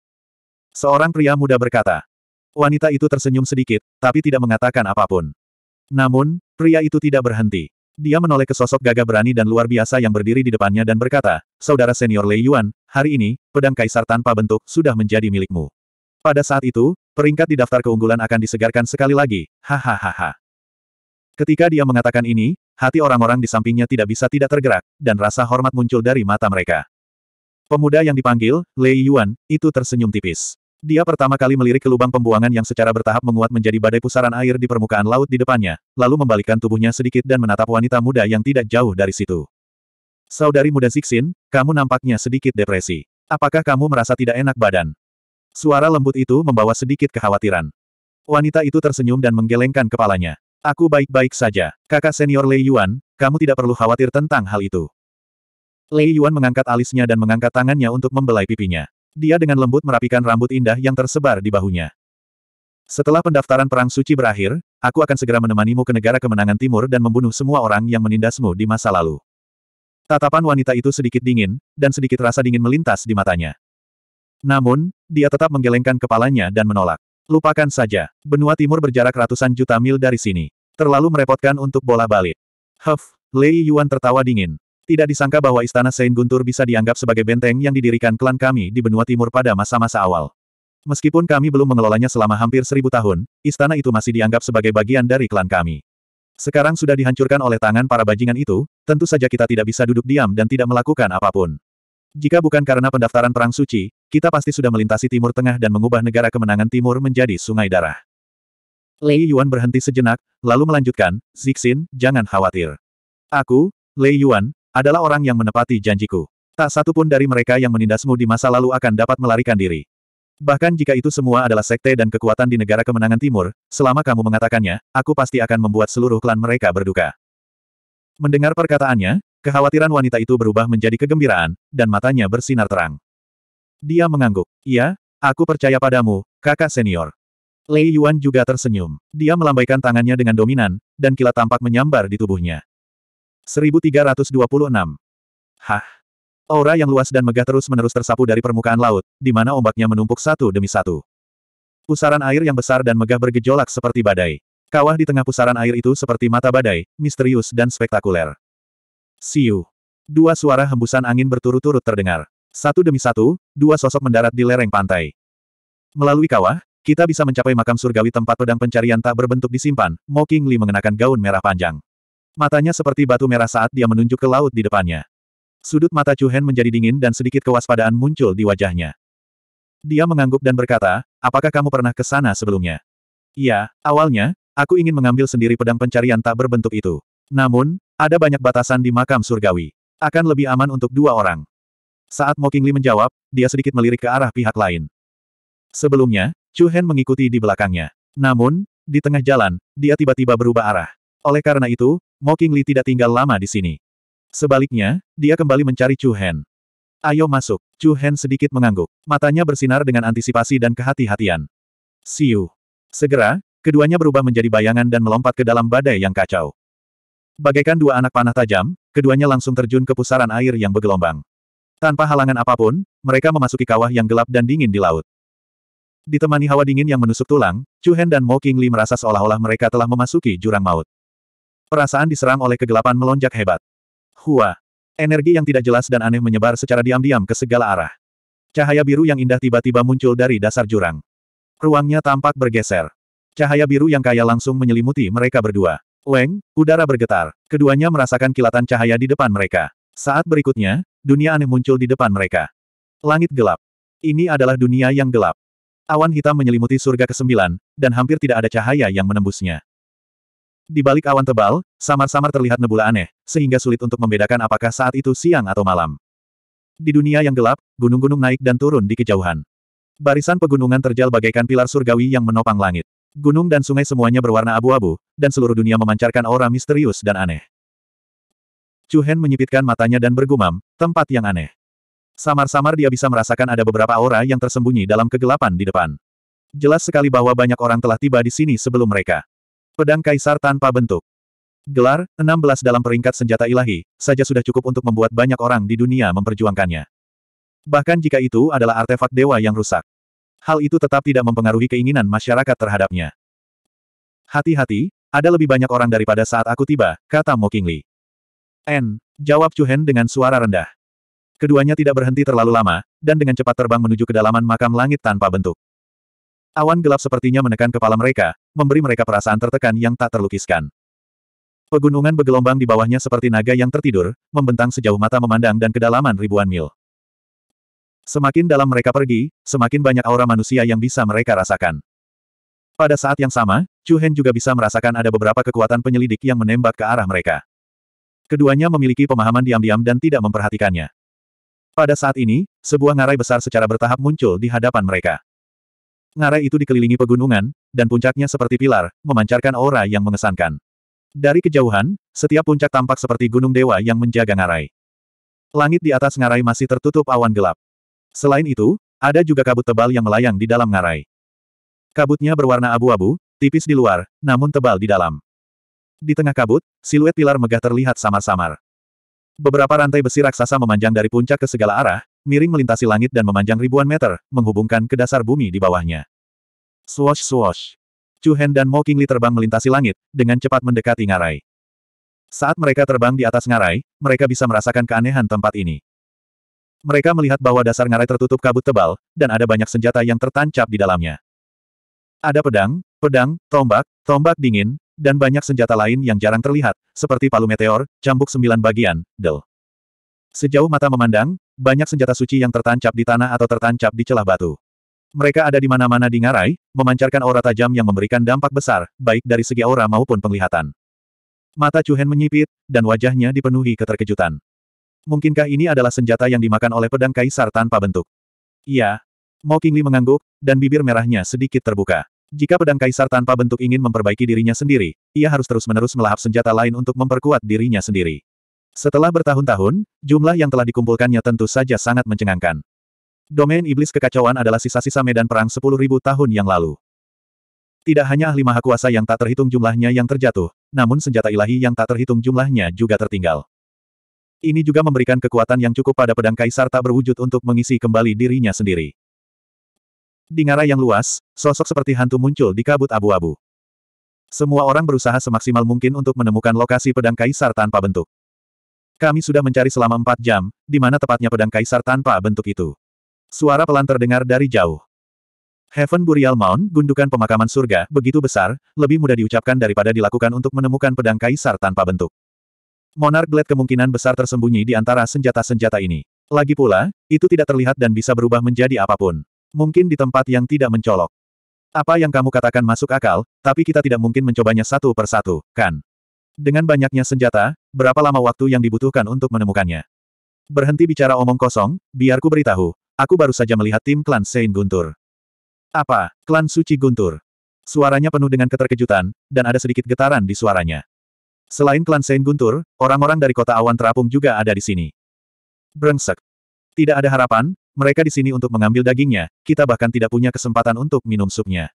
Seorang pria muda berkata. Wanita itu tersenyum sedikit, tapi tidak mengatakan apapun. Namun, pria itu tidak berhenti. Dia menoleh ke sosok gagah berani dan luar biasa yang berdiri di depannya dan berkata, Saudara senior Lei Yuan, hari ini, pedang kaisar tanpa bentuk sudah menjadi milikmu. Pada saat itu, peringkat di daftar keunggulan akan disegarkan sekali lagi, hahaha. Ketika dia mengatakan ini, hati orang-orang di sampingnya tidak bisa tidak tergerak, dan rasa hormat muncul dari mata mereka. Pemuda yang dipanggil, Lei Yuan, itu tersenyum tipis. Dia pertama kali melirik ke lubang pembuangan yang secara bertahap menguat menjadi badai pusaran air di permukaan laut di depannya, lalu membalikkan tubuhnya sedikit dan menatap wanita muda yang tidak jauh dari situ. Saudari muda Zixin, kamu nampaknya sedikit depresi. Apakah kamu merasa tidak enak badan? Suara lembut itu membawa sedikit kekhawatiran. Wanita itu tersenyum dan menggelengkan kepalanya. Aku baik-baik saja. Kakak senior Lei Yuan, kamu tidak perlu khawatir tentang hal itu. Lei Yuan mengangkat alisnya dan mengangkat tangannya untuk membelai pipinya. Dia dengan lembut merapikan rambut indah yang tersebar di bahunya. Setelah pendaftaran Perang Suci berakhir, aku akan segera menemanimu ke negara kemenangan timur dan membunuh semua orang yang menindasmu di masa lalu. Tatapan wanita itu sedikit dingin, dan sedikit rasa dingin melintas di matanya. Namun, dia tetap menggelengkan kepalanya dan menolak. Lupakan saja, benua timur berjarak ratusan juta mil dari sini. Terlalu merepotkan untuk bola balik. Huff, Lei Yuan tertawa dingin. Tidak disangka bahwa Istana Saint Guntur bisa dianggap sebagai benteng yang didirikan klan kami di benua timur pada masa-masa awal. Meskipun kami belum mengelolanya selama hampir seribu tahun, istana itu masih dianggap sebagai bagian dari klan kami. Sekarang sudah dihancurkan oleh tangan para bajingan itu, tentu saja kita tidak bisa duduk diam dan tidak melakukan apapun. Jika bukan karena pendaftaran Perang Suci, kita pasti sudah melintasi Timur Tengah dan mengubah negara kemenangan Timur menjadi sungai darah. Lei Yuan berhenti sejenak, lalu melanjutkan, Zixin, jangan khawatir. Aku, Lei Yuan, adalah orang yang menepati janjiku. Tak satu pun dari mereka yang menindasmu di masa lalu akan dapat melarikan diri. Bahkan jika itu semua adalah sekte dan kekuatan di negara kemenangan timur, selama kamu mengatakannya, aku pasti akan membuat seluruh klan mereka berduka. Mendengar perkataannya, kekhawatiran wanita itu berubah menjadi kegembiraan, dan matanya bersinar terang. Dia mengangguk. Iya, aku percaya padamu, kakak senior. Lei Yuan juga tersenyum. Dia melambaikan tangannya dengan dominan, dan kilat tampak menyambar di tubuhnya. 1326. Hah? Aura yang luas dan megah terus-menerus tersapu dari permukaan laut, di mana ombaknya menumpuk satu demi satu. Pusaran air yang besar dan megah bergejolak seperti badai. Kawah di tengah pusaran air itu seperti mata badai, misterius dan spektakuler. Siu. Dua suara hembusan angin berturut-turut terdengar. Satu demi satu, dua sosok mendarat di lereng pantai. Melalui kawah, kita bisa mencapai makam surgawi tempat pedang pencarian tak berbentuk disimpan, Mo Qingli mengenakan gaun merah panjang. Matanya seperti batu merah saat dia menunjuk ke laut di depannya. Sudut mata Chu Hen menjadi dingin dan sedikit kewaspadaan muncul di wajahnya. Dia mengangguk dan berkata, apakah kamu pernah ke sana sebelumnya? Ya, awalnya, aku ingin mengambil sendiri pedang pencarian tak berbentuk itu. Namun, ada banyak batasan di makam surgawi. Akan lebih aman untuk dua orang. Saat Mokingli menjawab, dia sedikit melirik ke arah pihak lain. Sebelumnya, Chu Hen mengikuti di belakangnya. Namun, di tengah jalan, dia tiba-tiba berubah arah. Oleh karena itu, Mo Qingli tidak tinggal lama di sini. Sebaliknya, dia kembali mencari Chu Hen. Ayo masuk. Chu Hen sedikit mengangguk. Matanya bersinar dengan antisipasi dan kehati-hatian. Siu. Segera, keduanya berubah menjadi bayangan dan melompat ke dalam badai yang kacau. Bagaikan dua anak panah tajam, keduanya langsung terjun ke pusaran air yang bergelombang. Tanpa halangan apapun, mereka memasuki kawah yang gelap dan dingin di laut. Ditemani hawa dingin yang menusuk tulang, Chu Hen dan Mo Qingli merasa seolah-olah mereka telah memasuki jurang maut. Perasaan diserang oleh kegelapan melonjak hebat. Hua. Energi yang tidak jelas dan aneh menyebar secara diam-diam ke segala arah. Cahaya biru yang indah tiba-tiba muncul dari dasar jurang. Ruangnya tampak bergeser. Cahaya biru yang kaya langsung menyelimuti mereka berdua. Weng, udara bergetar. Keduanya merasakan kilatan cahaya di depan mereka. Saat berikutnya, dunia aneh muncul di depan mereka. Langit gelap. Ini adalah dunia yang gelap. Awan hitam menyelimuti surga ke-9, dan hampir tidak ada cahaya yang menembusnya. Di balik awan tebal, samar-samar terlihat nebula aneh, sehingga sulit untuk membedakan apakah saat itu siang atau malam. Di dunia yang gelap, gunung-gunung naik dan turun di kejauhan. Barisan pegunungan terjal bagaikan pilar surgawi yang menopang langit. Gunung dan sungai semuanya berwarna abu-abu, dan seluruh dunia memancarkan aura misterius dan aneh. Chu Hen menyipitkan matanya dan bergumam, tempat yang aneh. Samar-samar dia bisa merasakan ada beberapa aura yang tersembunyi dalam kegelapan di depan. Jelas sekali bahwa banyak orang telah tiba di sini sebelum mereka. Pedang Kaisar tanpa bentuk. Gelar, 16 dalam peringkat senjata ilahi, saja sudah cukup untuk membuat banyak orang di dunia memperjuangkannya. Bahkan jika itu adalah artefak dewa yang rusak. Hal itu tetap tidak mempengaruhi keinginan masyarakat terhadapnya. Hati-hati, ada lebih banyak orang daripada saat aku tiba, kata Mo Li. N, jawab Chu dengan suara rendah. Keduanya tidak berhenti terlalu lama, dan dengan cepat terbang menuju kedalaman makam langit tanpa bentuk. Awan gelap sepertinya menekan kepala mereka, memberi mereka perasaan tertekan yang tak terlukiskan. Pegunungan bergelombang di bawahnya seperti naga yang tertidur, membentang sejauh mata memandang dan kedalaman ribuan mil. Semakin dalam mereka pergi, semakin banyak aura manusia yang bisa mereka rasakan. Pada saat yang sama, Chu Hen juga bisa merasakan ada beberapa kekuatan penyelidik yang menembak ke arah mereka. Keduanya memiliki pemahaman diam-diam dan tidak memperhatikannya. Pada saat ini, sebuah ngarai besar secara bertahap muncul di hadapan mereka. Ngarai itu dikelilingi pegunungan, dan puncaknya seperti pilar, memancarkan aura yang mengesankan. Dari kejauhan, setiap puncak tampak seperti gunung dewa yang menjaga ngarai. Langit di atas ngarai masih tertutup awan gelap. Selain itu, ada juga kabut tebal yang melayang di dalam ngarai. Kabutnya berwarna abu-abu, tipis di luar, namun tebal di dalam. Di tengah kabut, siluet pilar megah terlihat samar-samar. Beberapa rantai besi raksasa memanjang dari puncak ke segala arah, miring melintasi langit dan memanjang ribuan meter, menghubungkan ke dasar bumi di bawahnya. Swash swash. Chu Hen dan Mo Qingli terbang melintasi langit, dengan cepat mendekati ngarai. Saat mereka terbang di atas ngarai, mereka bisa merasakan keanehan tempat ini. Mereka melihat bahwa dasar ngarai tertutup kabut tebal, dan ada banyak senjata yang tertancap di dalamnya. Ada pedang, pedang, tombak, tombak dingin, dan banyak senjata lain yang jarang terlihat, seperti palu meteor, cambuk sembilan bagian, del. Sejauh mata memandang, banyak senjata suci yang tertancap di tanah atau tertancap di celah batu. Mereka ada di mana-mana di ngarai, memancarkan aura tajam yang memberikan dampak besar, baik dari segi aura maupun penglihatan. Mata Chuhen menyipit, dan wajahnya dipenuhi keterkejutan. Mungkinkah ini adalah senjata yang dimakan oleh pedang kaisar tanpa bentuk? Iya. Mo Qingli mengangguk, dan bibir merahnya sedikit terbuka. Jika pedang kaisar tanpa bentuk ingin memperbaiki dirinya sendiri, ia harus terus-menerus melahap senjata lain untuk memperkuat dirinya sendiri. Setelah bertahun-tahun, jumlah yang telah dikumpulkannya tentu saja sangat mencengangkan. Domain iblis kekacauan adalah sisa-sisa medan perang 10.000 tahun yang lalu. Tidak hanya ahli maha kuasa yang tak terhitung jumlahnya yang terjatuh, namun senjata ilahi yang tak terhitung jumlahnya juga tertinggal. Ini juga memberikan kekuatan yang cukup pada pedang kaisar tak berwujud untuk mengisi kembali dirinya sendiri. Di ngara yang luas, sosok seperti hantu muncul di kabut abu-abu. Semua orang berusaha semaksimal mungkin untuk menemukan lokasi pedang kaisar tanpa bentuk. Kami sudah mencari selama empat jam, di mana tepatnya pedang kaisar tanpa bentuk itu. Suara pelan terdengar dari jauh. Heaven Burial Mount, gundukan pemakaman surga, begitu besar, lebih mudah diucapkan daripada dilakukan untuk menemukan pedang kaisar tanpa bentuk. Monarch Blade kemungkinan besar tersembunyi di antara senjata-senjata ini. Lagi pula, itu tidak terlihat dan bisa berubah menjadi apapun. Mungkin di tempat yang tidak mencolok. Apa yang kamu katakan masuk akal, tapi kita tidak mungkin mencobanya satu persatu, kan? Dengan banyaknya senjata, berapa lama waktu yang dibutuhkan untuk menemukannya? Berhenti bicara omong kosong, biarku beritahu. Aku baru saja melihat tim klan Sein Guntur. Apa? Klan Suci Guntur. Suaranya penuh dengan keterkejutan, dan ada sedikit getaran di suaranya. Selain klan Sein Guntur, orang-orang dari kota awan terapung juga ada di sini. Brengsek. Tidak ada harapan, mereka di sini untuk mengambil dagingnya, kita bahkan tidak punya kesempatan untuk minum supnya.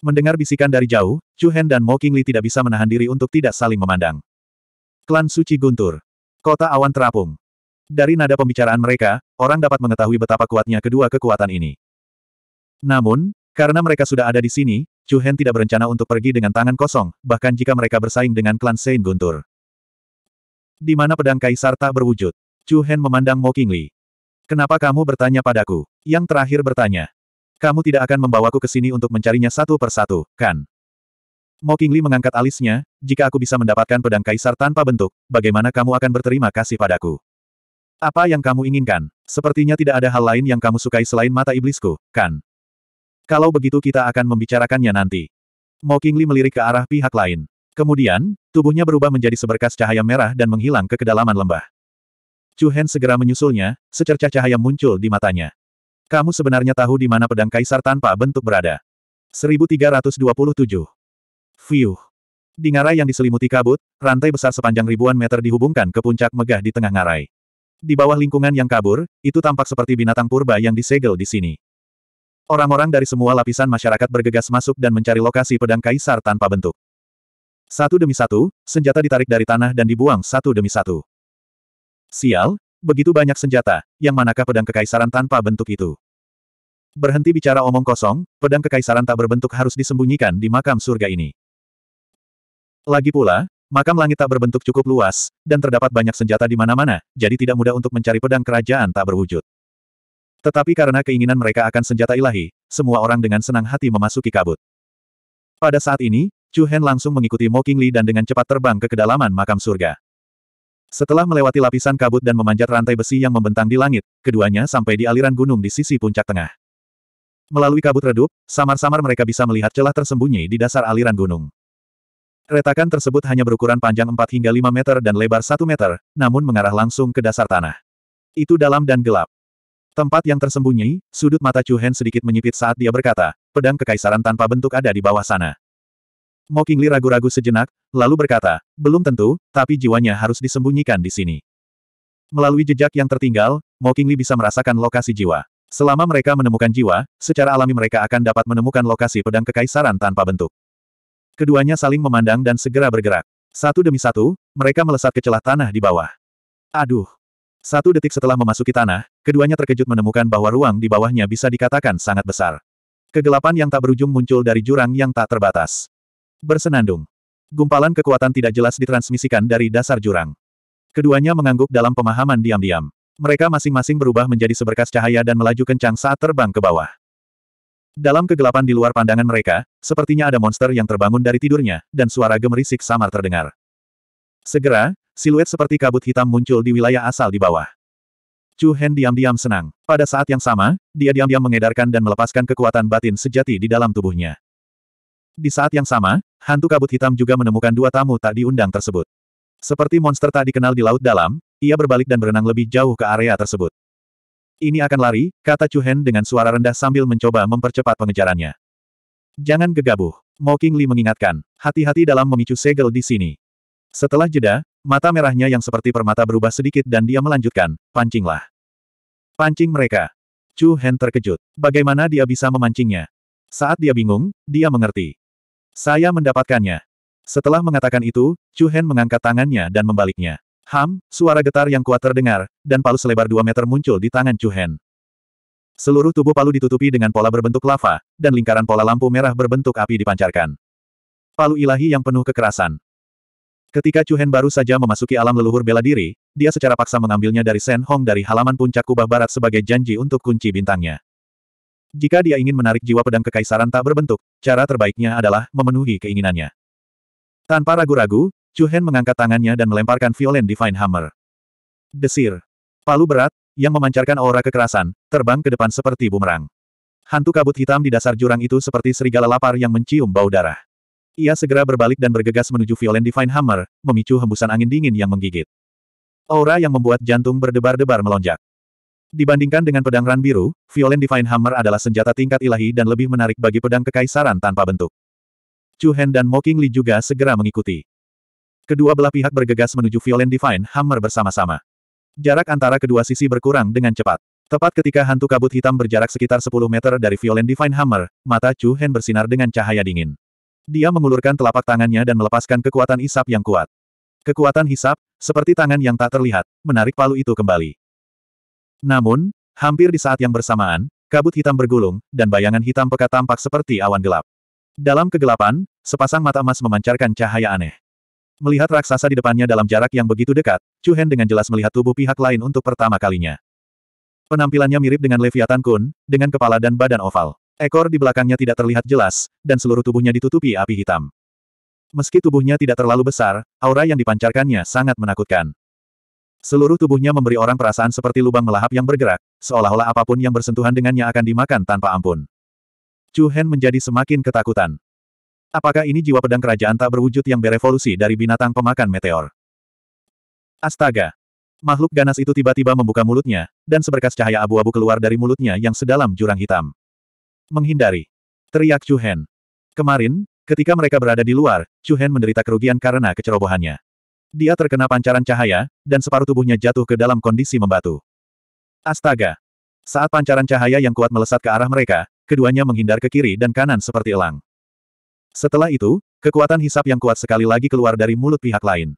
Mendengar bisikan dari jauh, Chu Hen dan Mo Qingli tidak bisa menahan diri untuk tidak saling memandang. Klan Suci Guntur. Kota Awan Terapung. Dari nada pembicaraan mereka, orang dapat mengetahui betapa kuatnya kedua kekuatan ini. Namun, karena mereka sudah ada di sini, Chu Hen tidak berencana untuk pergi dengan tangan kosong, bahkan jika mereka bersaing dengan klan Sein Guntur. Di mana pedang kaisar tak berwujud? Chu Hen memandang Mo Qingli. Kenapa kamu bertanya padaku? Yang terakhir bertanya. Kamu tidak akan membawaku ke sini untuk mencarinya satu persatu, kan? Mo Qingli mengangkat alisnya, jika aku bisa mendapatkan pedang kaisar tanpa bentuk, bagaimana kamu akan berterima kasih padaku? Apa yang kamu inginkan? Sepertinya tidak ada hal lain yang kamu sukai selain mata iblisku, kan? Kalau begitu kita akan membicarakannya nanti. Mo Qingli melirik ke arah pihak lain. Kemudian, tubuhnya berubah menjadi seberkas cahaya merah dan menghilang ke kedalaman lembah. Chu Hen segera menyusulnya, secercah cahaya muncul di matanya. Kamu sebenarnya tahu di mana pedang kaisar tanpa bentuk berada. 1327. View. Di ngarai yang diselimuti kabut, rantai besar sepanjang ribuan meter dihubungkan ke puncak megah di tengah ngarai. Di bawah lingkungan yang kabur, itu tampak seperti binatang purba yang disegel di sini. Orang-orang dari semua lapisan masyarakat bergegas masuk dan mencari lokasi pedang kaisar tanpa bentuk. Satu demi satu, senjata ditarik dari tanah dan dibuang satu demi satu. Sial, Begitu banyak senjata, yang manakah pedang kekaisaran tanpa bentuk itu? Berhenti bicara omong kosong, pedang kekaisaran tak berbentuk harus disembunyikan di makam surga ini. Lagi pula, makam langit tak berbentuk cukup luas, dan terdapat banyak senjata di mana-mana, jadi tidak mudah untuk mencari pedang kerajaan tak berwujud. Tetapi karena keinginan mereka akan senjata ilahi, semua orang dengan senang hati memasuki kabut. Pada saat ini, Chu Hen langsung mengikuti Mo Qingli dan dengan cepat terbang ke kedalaman makam surga. Setelah melewati lapisan kabut dan memanjat rantai besi yang membentang di langit, keduanya sampai di aliran gunung di sisi puncak tengah. Melalui kabut redup, samar-samar mereka bisa melihat celah tersembunyi di dasar aliran gunung. Retakan tersebut hanya berukuran panjang 4 hingga 5 meter dan lebar 1 meter, namun mengarah langsung ke dasar tanah. Itu dalam dan gelap. Tempat yang tersembunyi, sudut mata Chu Hen sedikit menyipit saat dia berkata, pedang kekaisaran tanpa bentuk ada di bawah sana. Mo Qingli ragu-ragu sejenak, lalu berkata, belum tentu, tapi jiwanya harus disembunyikan di sini. Melalui jejak yang tertinggal, Mo Qingli bisa merasakan lokasi jiwa. Selama mereka menemukan jiwa, secara alami mereka akan dapat menemukan lokasi pedang kekaisaran tanpa bentuk. Keduanya saling memandang dan segera bergerak. Satu demi satu, mereka melesat ke celah tanah di bawah. Aduh! Satu detik setelah memasuki tanah, keduanya terkejut menemukan bahwa ruang di bawahnya bisa dikatakan sangat besar. Kegelapan yang tak berujung muncul dari jurang yang tak terbatas. Bersenandung. Gumpalan kekuatan tidak jelas ditransmisikan dari dasar jurang. Keduanya mengangguk dalam pemahaman diam-diam. Mereka masing-masing berubah menjadi seberkas cahaya dan melaju kencang saat terbang ke bawah. Dalam kegelapan di luar pandangan mereka, sepertinya ada monster yang terbangun dari tidurnya, dan suara gemerisik samar terdengar. Segera, siluet seperti kabut hitam muncul di wilayah asal di bawah. Chu Hen diam-diam senang. Pada saat yang sama, dia diam-diam mengedarkan dan melepaskan kekuatan batin sejati di dalam tubuhnya. Di saat yang sama, hantu kabut hitam juga menemukan dua tamu tak diundang tersebut. Seperti monster tak dikenal di laut dalam, ia berbalik dan berenang lebih jauh ke area tersebut. Ini akan lari, kata Chu Hen dengan suara rendah sambil mencoba mempercepat pengejarannya. Jangan gegabah, Mo Qingli mengingatkan, hati-hati dalam memicu segel di sini. Setelah jeda, mata merahnya yang seperti permata berubah sedikit dan dia melanjutkan, pancinglah. Pancing mereka. Chu Hen terkejut. Bagaimana dia bisa memancingnya? Saat dia bingung, dia mengerti. Saya mendapatkannya. Setelah mengatakan itu, Chu Hen mengangkat tangannya dan membaliknya. Ham, suara getar yang kuat terdengar, dan palu selebar 2 meter muncul di tangan Chu Hen. Seluruh tubuh palu ditutupi dengan pola berbentuk lava, dan lingkaran pola lampu merah berbentuk api dipancarkan. Palu ilahi yang penuh kekerasan. Ketika Chu Hen baru saja memasuki alam leluhur bela diri, dia secara paksa mengambilnya dari Sen Hong dari halaman puncak kubah barat sebagai janji untuk kunci bintangnya. Jika dia ingin menarik jiwa pedang kekaisaran tak berbentuk, cara terbaiknya adalah memenuhi keinginannya. Tanpa ragu-ragu, Chu Hen mengangkat tangannya dan melemparkan Violent Divine Hammer. Desir. Palu berat, yang memancarkan aura kekerasan, terbang ke depan seperti bumerang. Hantu kabut hitam di dasar jurang itu seperti serigala lapar yang mencium bau darah. Ia segera berbalik dan bergegas menuju Violent Divine Hammer, memicu hembusan angin dingin yang menggigit. Aura yang membuat jantung berdebar-debar melonjak. Dibandingkan dengan pedang Ran Biru, Violent Divine Hammer adalah senjata tingkat ilahi dan lebih menarik bagi pedang kekaisaran tanpa bentuk. Chu Hen dan Mo King Li juga segera mengikuti. Kedua belah pihak bergegas menuju Violent Divine Hammer bersama-sama. Jarak antara kedua sisi berkurang dengan cepat. Tepat ketika hantu kabut hitam berjarak sekitar 10 meter dari Violent Divine Hammer, mata Chu Hen bersinar dengan cahaya dingin. Dia mengulurkan telapak tangannya dan melepaskan kekuatan isap yang kuat. Kekuatan hisap, seperti tangan yang tak terlihat, menarik palu itu kembali. Namun, hampir di saat yang bersamaan, kabut hitam bergulung, dan bayangan hitam pekat tampak seperti awan gelap. Dalam kegelapan, sepasang mata emas memancarkan cahaya aneh. Melihat raksasa di depannya dalam jarak yang begitu dekat, Chu Hen dengan jelas melihat tubuh pihak lain untuk pertama kalinya. Penampilannya mirip dengan Leviathan Kun, dengan kepala dan badan oval. Ekor di belakangnya tidak terlihat jelas, dan seluruh tubuhnya ditutupi api hitam. Meski tubuhnya tidak terlalu besar, aura yang dipancarkannya sangat menakutkan. Seluruh tubuhnya memberi orang perasaan seperti lubang melahap yang bergerak, seolah-olah apapun yang bersentuhan dengannya akan dimakan tanpa ampun. Chu Hen menjadi semakin ketakutan. Apakah ini jiwa pedang kerajaan tak berwujud yang berevolusi dari binatang pemakan meteor? Astaga! Makhluk ganas itu tiba-tiba membuka mulutnya, dan seberkas cahaya abu-abu keluar dari mulutnya yang sedalam jurang hitam. Menghindari! Teriak Chu Hen. Kemarin, ketika mereka berada di luar, Chu Hen menderita kerugian karena kecerobohannya. Dia terkena pancaran cahaya, dan separuh tubuhnya jatuh ke dalam kondisi membatu. Astaga! Saat pancaran cahaya yang kuat melesat ke arah mereka, keduanya menghindar ke kiri dan kanan seperti elang. Setelah itu, kekuatan hisap yang kuat sekali lagi keluar dari mulut pihak lain.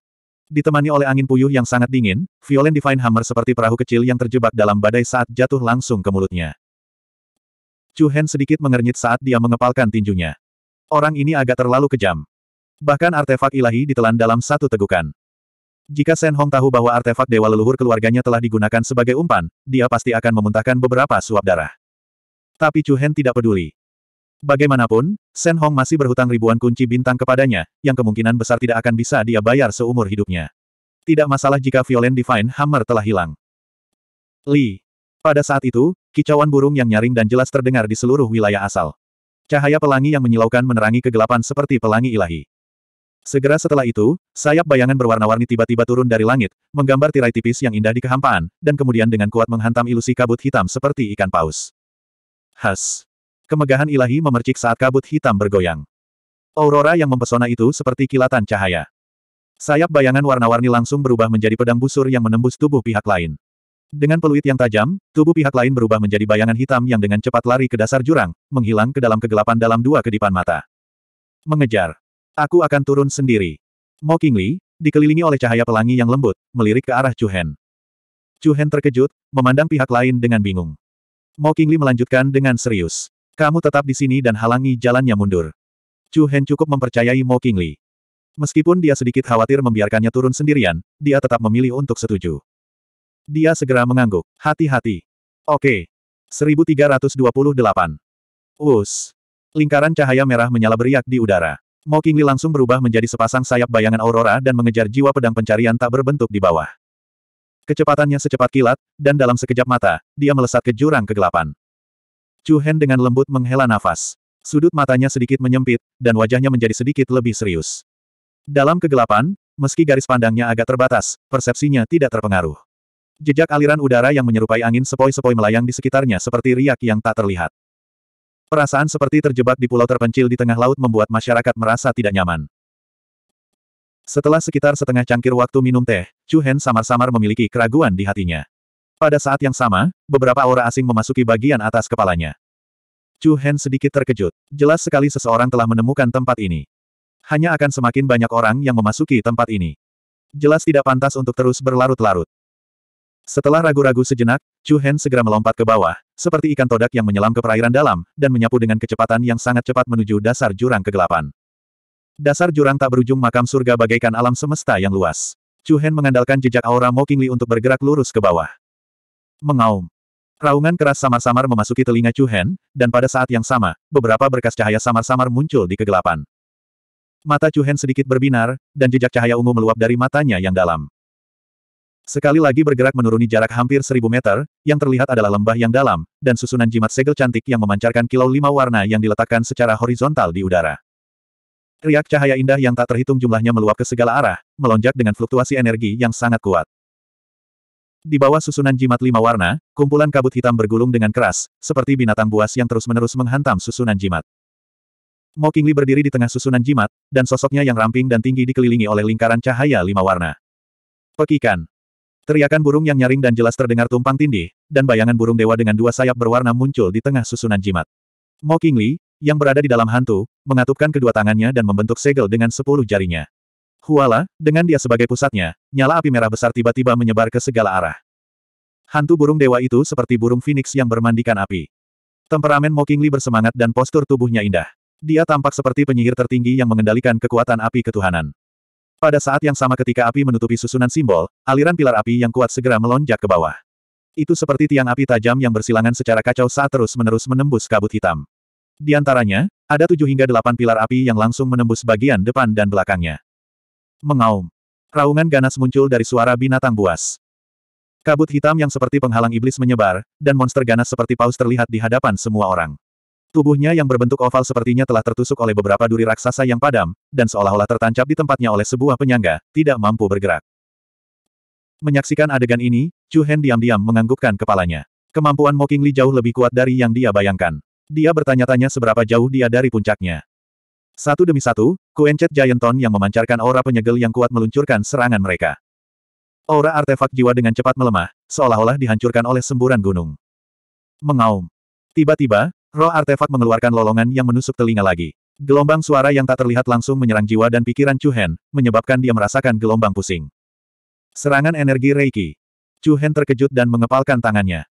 Ditemani oleh angin puyuh yang sangat dingin, Violent Divine Hammer seperti perahu kecil yang terjebak dalam badai saat jatuh langsung ke mulutnya. Chu Hen sedikit mengernyit saat dia mengepalkan tinjunya. Orang ini agak terlalu kejam. Bahkan artefak ilahi ditelan dalam satu tegukan. Jika Shen Hong tahu bahwa artefak dewa leluhur keluarganya telah digunakan sebagai umpan, dia pasti akan memuntahkan beberapa suap darah. Tapi Chu Hen tidak peduli. Bagaimanapun, Shen Hong masih berhutang ribuan kunci bintang kepadanya, yang kemungkinan besar tidak akan bisa dia bayar seumur hidupnya. Tidak masalah jika Violent Divine Hammer telah hilang. Li. Pada saat itu, kicauan burung yang nyaring dan jelas terdengar di seluruh wilayah asal. Cahaya pelangi yang menyilaukan menerangi kegelapan seperti pelangi ilahi. Segera setelah itu, sayap bayangan berwarna-warni tiba-tiba turun dari langit, menggambar tirai tipis yang indah di kehampaan, dan kemudian dengan kuat menghantam ilusi kabut hitam seperti ikan paus. Has. Kemegahan ilahi memercik saat kabut hitam bergoyang. Aurora yang mempesona itu seperti kilatan cahaya. Sayap bayangan warna-warni langsung berubah menjadi pedang busur yang menembus tubuh pihak lain. Dengan peluit yang tajam, tubuh pihak lain berubah menjadi bayangan hitam yang dengan cepat lari ke dasar jurang, menghilang ke dalam kegelapan dalam dua kedipan mata. Mengejar. Aku akan turun sendiri. Mo Qingli, dikelilingi oleh cahaya pelangi yang lembut, melirik ke arah Chu Hen. Chu Hen terkejut, memandang pihak lain dengan bingung. Mo Qingli melanjutkan dengan serius. Kamu tetap di sini dan halangi jalannya mundur. Chu Hen cukup mempercayai Mo Qingli. Meskipun dia sedikit khawatir membiarkannya turun sendirian, dia tetap memilih untuk setuju. Dia segera mengangguk. Hati-hati. Oke. 1328. Us. Lingkaran cahaya merah menyala beriak di udara. Mo Qingli langsung berubah menjadi sepasang sayap bayangan Aurora dan mengejar jiwa pedang pencarian tak berbentuk di bawah. Kecepatannya secepat kilat, dan dalam sekejap mata, dia melesat ke jurang kegelapan. Chu Hen dengan lembut menghela nafas. Sudut matanya sedikit menyempit, dan wajahnya menjadi sedikit lebih serius. Dalam kegelapan, meski garis pandangnya agak terbatas, persepsinya tidak terpengaruh. Jejak aliran udara yang menyerupai angin sepoi-sepoi melayang di sekitarnya seperti riak yang tak terlihat. Perasaan seperti terjebak di pulau terpencil di tengah laut membuat masyarakat merasa tidak nyaman. Setelah sekitar setengah cangkir waktu minum teh, Chu Hen samar-samar memiliki keraguan di hatinya. Pada saat yang sama, beberapa aura asing memasuki bagian atas kepalanya. Chu Hen sedikit terkejut. Jelas sekali seseorang telah menemukan tempat ini. Hanya akan semakin banyak orang yang memasuki tempat ini. Jelas tidak pantas untuk terus berlarut-larut. Setelah ragu-ragu sejenak, Chu Hen segera melompat ke bawah, seperti ikan todak yang menyelam ke perairan dalam, dan menyapu dengan kecepatan yang sangat cepat menuju dasar jurang kegelapan. Dasar jurang tak berujung makam surga bagaikan alam semesta yang luas. Chu Hen mengandalkan jejak aura Mo Qingli untuk bergerak lurus ke bawah. Mengaum. Raungan keras samar-samar memasuki telinga Chu Hen, dan pada saat yang sama, beberapa berkas cahaya samar-samar muncul di kegelapan. Mata Chu Hen sedikit berbinar, dan jejak cahaya ungu meluap dari matanya yang dalam. Sekali lagi bergerak menuruni jarak hampir seribu meter, yang terlihat adalah lembah yang dalam, dan susunan jimat segel cantik yang memancarkan kilau lima warna yang diletakkan secara horizontal di udara. Riak cahaya indah yang tak terhitung jumlahnya meluap ke segala arah, melonjak dengan fluktuasi energi yang sangat kuat. Di bawah susunan jimat lima warna, kumpulan kabut hitam bergulung dengan keras, seperti binatang buas yang terus-menerus menghantam susunan jimat. Mo Kingli berdiri di tengah susunan jimat, dan sosoknya yang ramping dan tinggi dikelilingi oleh lingkaran cahaya lima warna. Pekikan. Teriakan burung yang nyaring dan jelas terdengar tumpang tindih, dan bayangan burung dewa dengan dua sayap berwarna muncul di tengah susunan jimat. Mo Qingli, yang berada di dalam hantu, mengatupkan kedua tangannya dan membentuk segel dengan sepuluh jarinya. Huala, dengan dia sebagai pusatnya, nyala api merah besar tiba-tiba menyebar ke segala arah. Hantu burung dewa itu seperti burung phoenix yang bermandikan api. Temperamen Mo Qingli bersemangat dan postur tubuhnya indah. Dia tampak seperti penyihir tertinggi yang mengendalikan kekuatan api ketuhanan. Pada saat yang sama ketika api menutupi susunan simbol, aliran pilar api yang kuat segera melonjak ke bawah. Itu seperti tiang api tajam yang bersilangan secara kacau saat terus-menerus menembus kabut hitam. Di antaranya, ada tujuh hingga delapan pilar api yang langsung menembus bagian depan dan belakangnya. Mengaum. Raungan ganas muncul dari suara binatang buas. Kabut hitam yang seperti penghalang iblis menyebar, dan monster ganas seperti paus terlihat di hadapan semua orang. Tubuhnya yang berbentuk oval sepertinya telah tertusuk oleh beberapa duri raksasa yang padam, dan seolah-olah tertancap di tempatnya oleh sebuah penyangga, tidak mampu bergerak. Menyaksikan adegan ini, Chu Hen diam-diam menganggukkan kepalanya. Kemampuan Mo Qingli jauh lebih kuat dari yang dia bayangkan. Dia bertanya-tanya seberapa jauh dia dari puncaknya. Satu demi satu, Kuencet Gianton yang memancarkan aura penyegel yang kuat meluncurkan serangan mereka. Aura artefak jiwa dengan cepat melemah, seolah-olah dihancurkan oleh semburan gunung. Mengaum. Tiba-tiba, Roh artefak mengeluarkan lolongan yang menusuk telinga lagi. Gelombang suara yang tak terlihat langsung menyerang jiwa dan pikiran Chu Hen, menyebabkan dia merasakan gelombang pusing. Serangan energi Reiki. Chu Hen terkejut dan mengepalkan tangannya.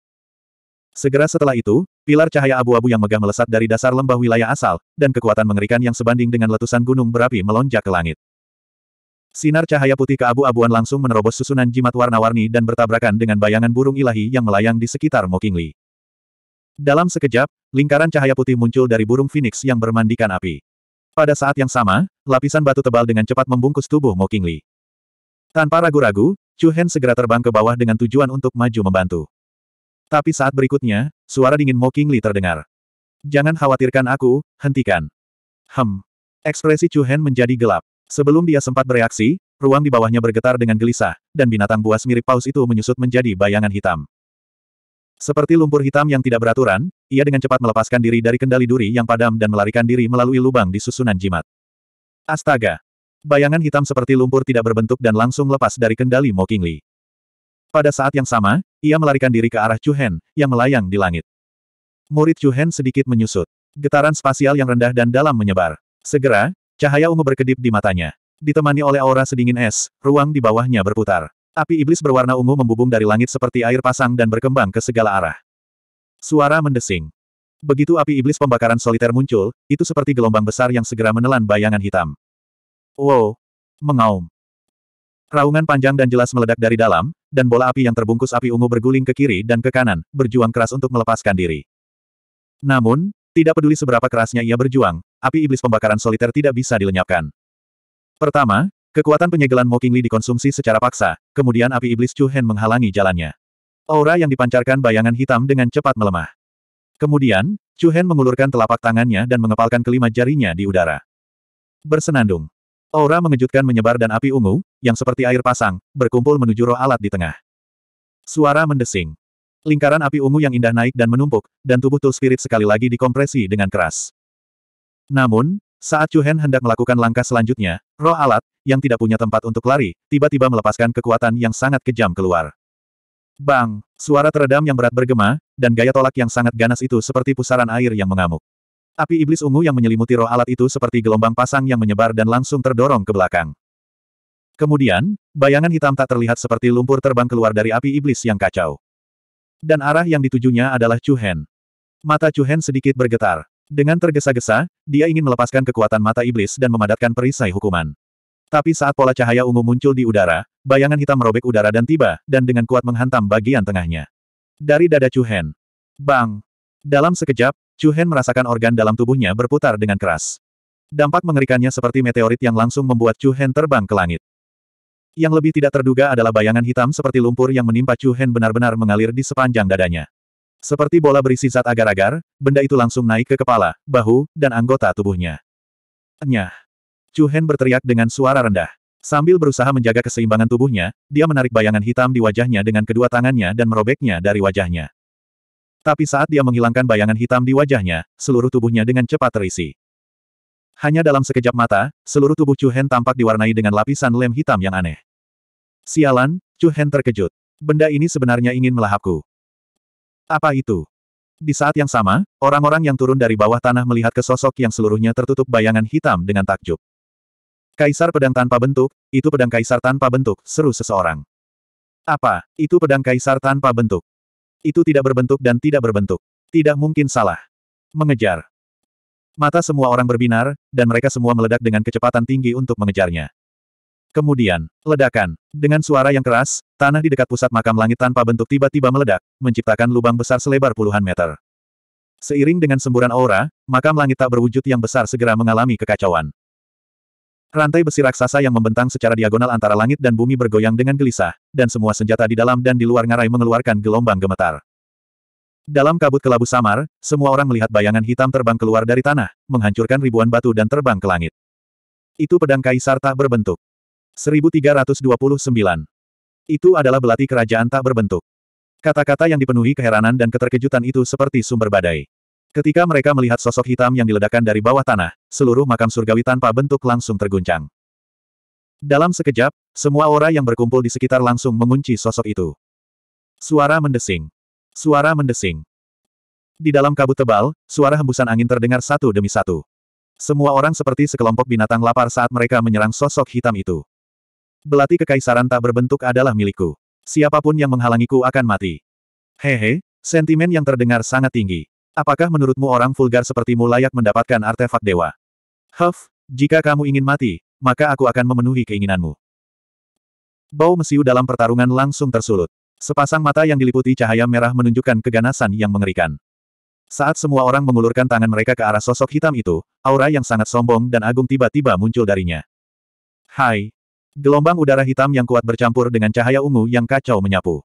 Segera setelah itu, pilar cahaya abu-abu yang megah melesat dari dasar lembah wilayah asal, dan kekuatan mengerikan yang sebanding dengan letusan gunung berapi melonjak ke langit. Sinar cahaya putih ke abu abuan langsung menerobos susunan jimat warna-warni dan bertabrakan dengan bayangan burung ilahi yang melayang di sekitar Mokingli. Dalam sekejap, lingkaran cahaya putih muncul dari burung phoenix yang bermandikan api. Pada saat yang sama, lapisan batu tebal dengan cepat membungkus tubuh Mo Qingli. Tanpa ragu-ragu, Chu Hen segera terbang ke bawah dengan tujuan untuk maju membantu. Tapi saat berikutnya, suara dingin Mo Qingli terdengar. Jangan khawatirkan aku, hentikan. Hem. Ekspresi Chu Hen menjadi gelap. Sebelum dia sempat bereaksi, ruang di bawahnya bergetar dengan gelisah, dan binatang buas mirip paus itu menyusut menjadi bayangan hitam. Seperti lumpur hitam yang tidak beraturan, ia dengan cepat melepaskan diri dari kendali duri yang padam dan melarikan diri melalui lubang di susunan jimat. Astaga! Bayangan hitam seperti lumpur tidak berbentuk dan langsung lepas dari kendali Mo Pada saat yang sama, ia melarikan diri ke arah Chuhen, yang melayang di langit. Murid Chuhen sedikit menyusut. Getaran spasial yang rendah dan dalam menyebar. Segera, cahaya ungu berkedip di matanya. Ditemani oleh aura sedingin es, ruang di bawahnya berputar. Api iblis berwarna ungu membubung dari langit seperti air pasang dan berkembang ke segala arah. Suara mendesing. Begitu api iblis pembakaran soliter muncul, itu seperti gelombang besar yang segera menelan bayangan hitam. Wow! Mengaum. Raungan panjang dan jelas meledak dari dalam, dan bola api yang terbungkus api ungu berguling ke kiri dan ke kanan, berjuang keras untuk melepaskan diri. Namun, tidak peduli seberapa kerasnya ia berjuang, api iblis pembakaran soliter tidak bisa dilenyapkan. Pertama, Kekuatan penyegelan Mokingli dikonsumsi secara paksa, kemudian api iblis Chu Hen menghalangi jalannya. Aura yang dipancarkan bayangan hitam dengan cepat melemah. Kemudian, Chu Hen mengulurkan telapak tangannya dan mengepalkan kelima jarinya di udara. Bersenandung. Aura mengejutkan menyebar dan api ungu, yang seperti air pasang, berkumpul menuju roh alat di tengah. Suara mendesing. Lingkaran api ungu yang indah naik dan menumpuk, dan tubuh Tool Spirit sekali lagi dikompresi dengan keras. Namun, saat Chu Hen hendak melakukan langkah selanjutnya, roh alat, yang tidak punya tempat untuk lari, tiba-tiba melepaskan kekuatan yang sangat kejam keluar. Bang! Suara teredam yang berat bergema, dan gaya tolak yang sangat ganas itu seperti pusaran air yang mengamuk. Api iblis ungu yang menyelimuti roh alat itu seperti gelombang pasang yang menyebar dan langsung terdorong ke belakang. Kemudian, bayangan hitam tak terlihat seperti lumpur terbang keluar dari api iblis yang kacau. Dan arah yang ditujunya adalah Chu Hen. Mata Chu Hen sedikit bergetar. Dengan tergesa-gesa, dia ingin melepaskan kekuatan mata iblis dan memadatkan perisai hukuman. Tapi saat pola cahaya ungu muncul di udara, bayangan hitam merobek udara dan tiba, dan dengan kuat menghantam bagian tengahnya. Dari dada Chu Hen. Bang! Dalam sekejap, Chu Hen merasakan organ dalam tubuhnya berputar dengan keras. Dampak mengerikannya seperti meteorit yang langsung membuat Chu Hen terbang ke langit. Yang lebih tidak terduga adalah bayangan hitam seperti lumpur yang menimpa Chu Hen benar-benar mengalir di sepanjang dadanya. Seperti bola berisi zat agar-agar, benda itu langsung naik ke kepala, bahu, dan anggota tubuhnya. Nyah! Chu Hen berteriak dengan suara rendah. Sambil berusaha menjaga keseimbangan tubuhnya, dia menarik bayangan hitam di wajahnya dengan kedua tangannya dan merobeknya dari wajahnya. Tapi saat dia menghilangkan bayangan hitam di wajahnya, seluruh tubuhnya dengan cepat terisi. Hanya dalam sekejap mata, seluruh tubuh Chu Hen tampak diwarnai dengan lapisan lem hitam yang aneh. Sialan, Chu Hen terkejut. Benda ini sebenarnya ingin melahapku. Apa itu? Di saat yang sama, orang-orang yang turun dari bawah tanah melihat ke sosok yang seluruhnya tertutup bayangan hitam dengan takjub. Kaisar pedang tanpa bentuk, itu pedang kaisar tanpa bentuk, seru seseorang. Apa, itu pedang kaisar tanpa bentuk? Itu tidak berbentuk dan tidak berbentuk. Tidak mungkin salah. Mengejar. Mata semua orang berbinar, dan mereka semua meledak dengan kecepatan tinggi untuk mengejarnya. Kemudian, ledakan. Dengan suara yang keras, tanah di dekat pusat makam langit tanpa bentuk tiba-tiba meledak, menciptakan lubang besar selebar puluhan meter. Seiring dengan semburan aura, makam langit tak berwujud yang besar segera mengalami kekacauan. Rantai besi raksasa yang membentang secara diagonal antara langit dan bumi bergoyang dengan gelisah, dan semua senjata di dalam dan di luar ngarai mengeluarkan gelombang gemetar. Dalam kabut kelabu samar, semua orang melihat bayangan hitam terbang keluar dari tanah, menghancurkan ribuan batu dan terbang ke langit. Itu pedang kaisar tak berbentuk. 1329. Itu adalah belati kerajaan tak berbentuk. Kata-kata yang dipenuhi keheranan dan keterkejutan itu seperti sumber badai. Ketika mereka melihat sosok hitam yang diledakkan dari bawah tanah, seluruh makam surgawi tanpa bentuk langsung terguncang. Dalam sekejap, semua orang yang berkumpul di sekitar langsung mengunci sosok itu. Suara mendesing. Suara mendesing. Di dalam kabut tebal, suara hembusan angin terdengar satu demi satu. Semua orang seperti sekelompok binatang lapar saat mereka menyerang sosok hitam itu. Belati kekaisaran tak berbentuk adalah milikku. Siapapun yang menghalangiku akan mati. Hehe, sentimen yang terdengar sangat tinggi. Apakah menurutmu orang vulgar sepertimu layak mendapatkan artefak dewa? Huff, jika kamu ingin mati, maka aku akan memenuhi keinginanmu. Bau mesiu dalam pertarungan langsung tersulut. Sepasang mata yang diliputi cahaya merah menunjukkan keganasan yang mengerikan. Saat semua orang mengulurkan tangan mereka ke arah sosok hitam itu, aura yang sangat sombong dan agung tiba-tiba muncul darinya. Hai, Gelombang udara hitam yang kuat bercampur dengan cahaya ungu yang kacau menyapu.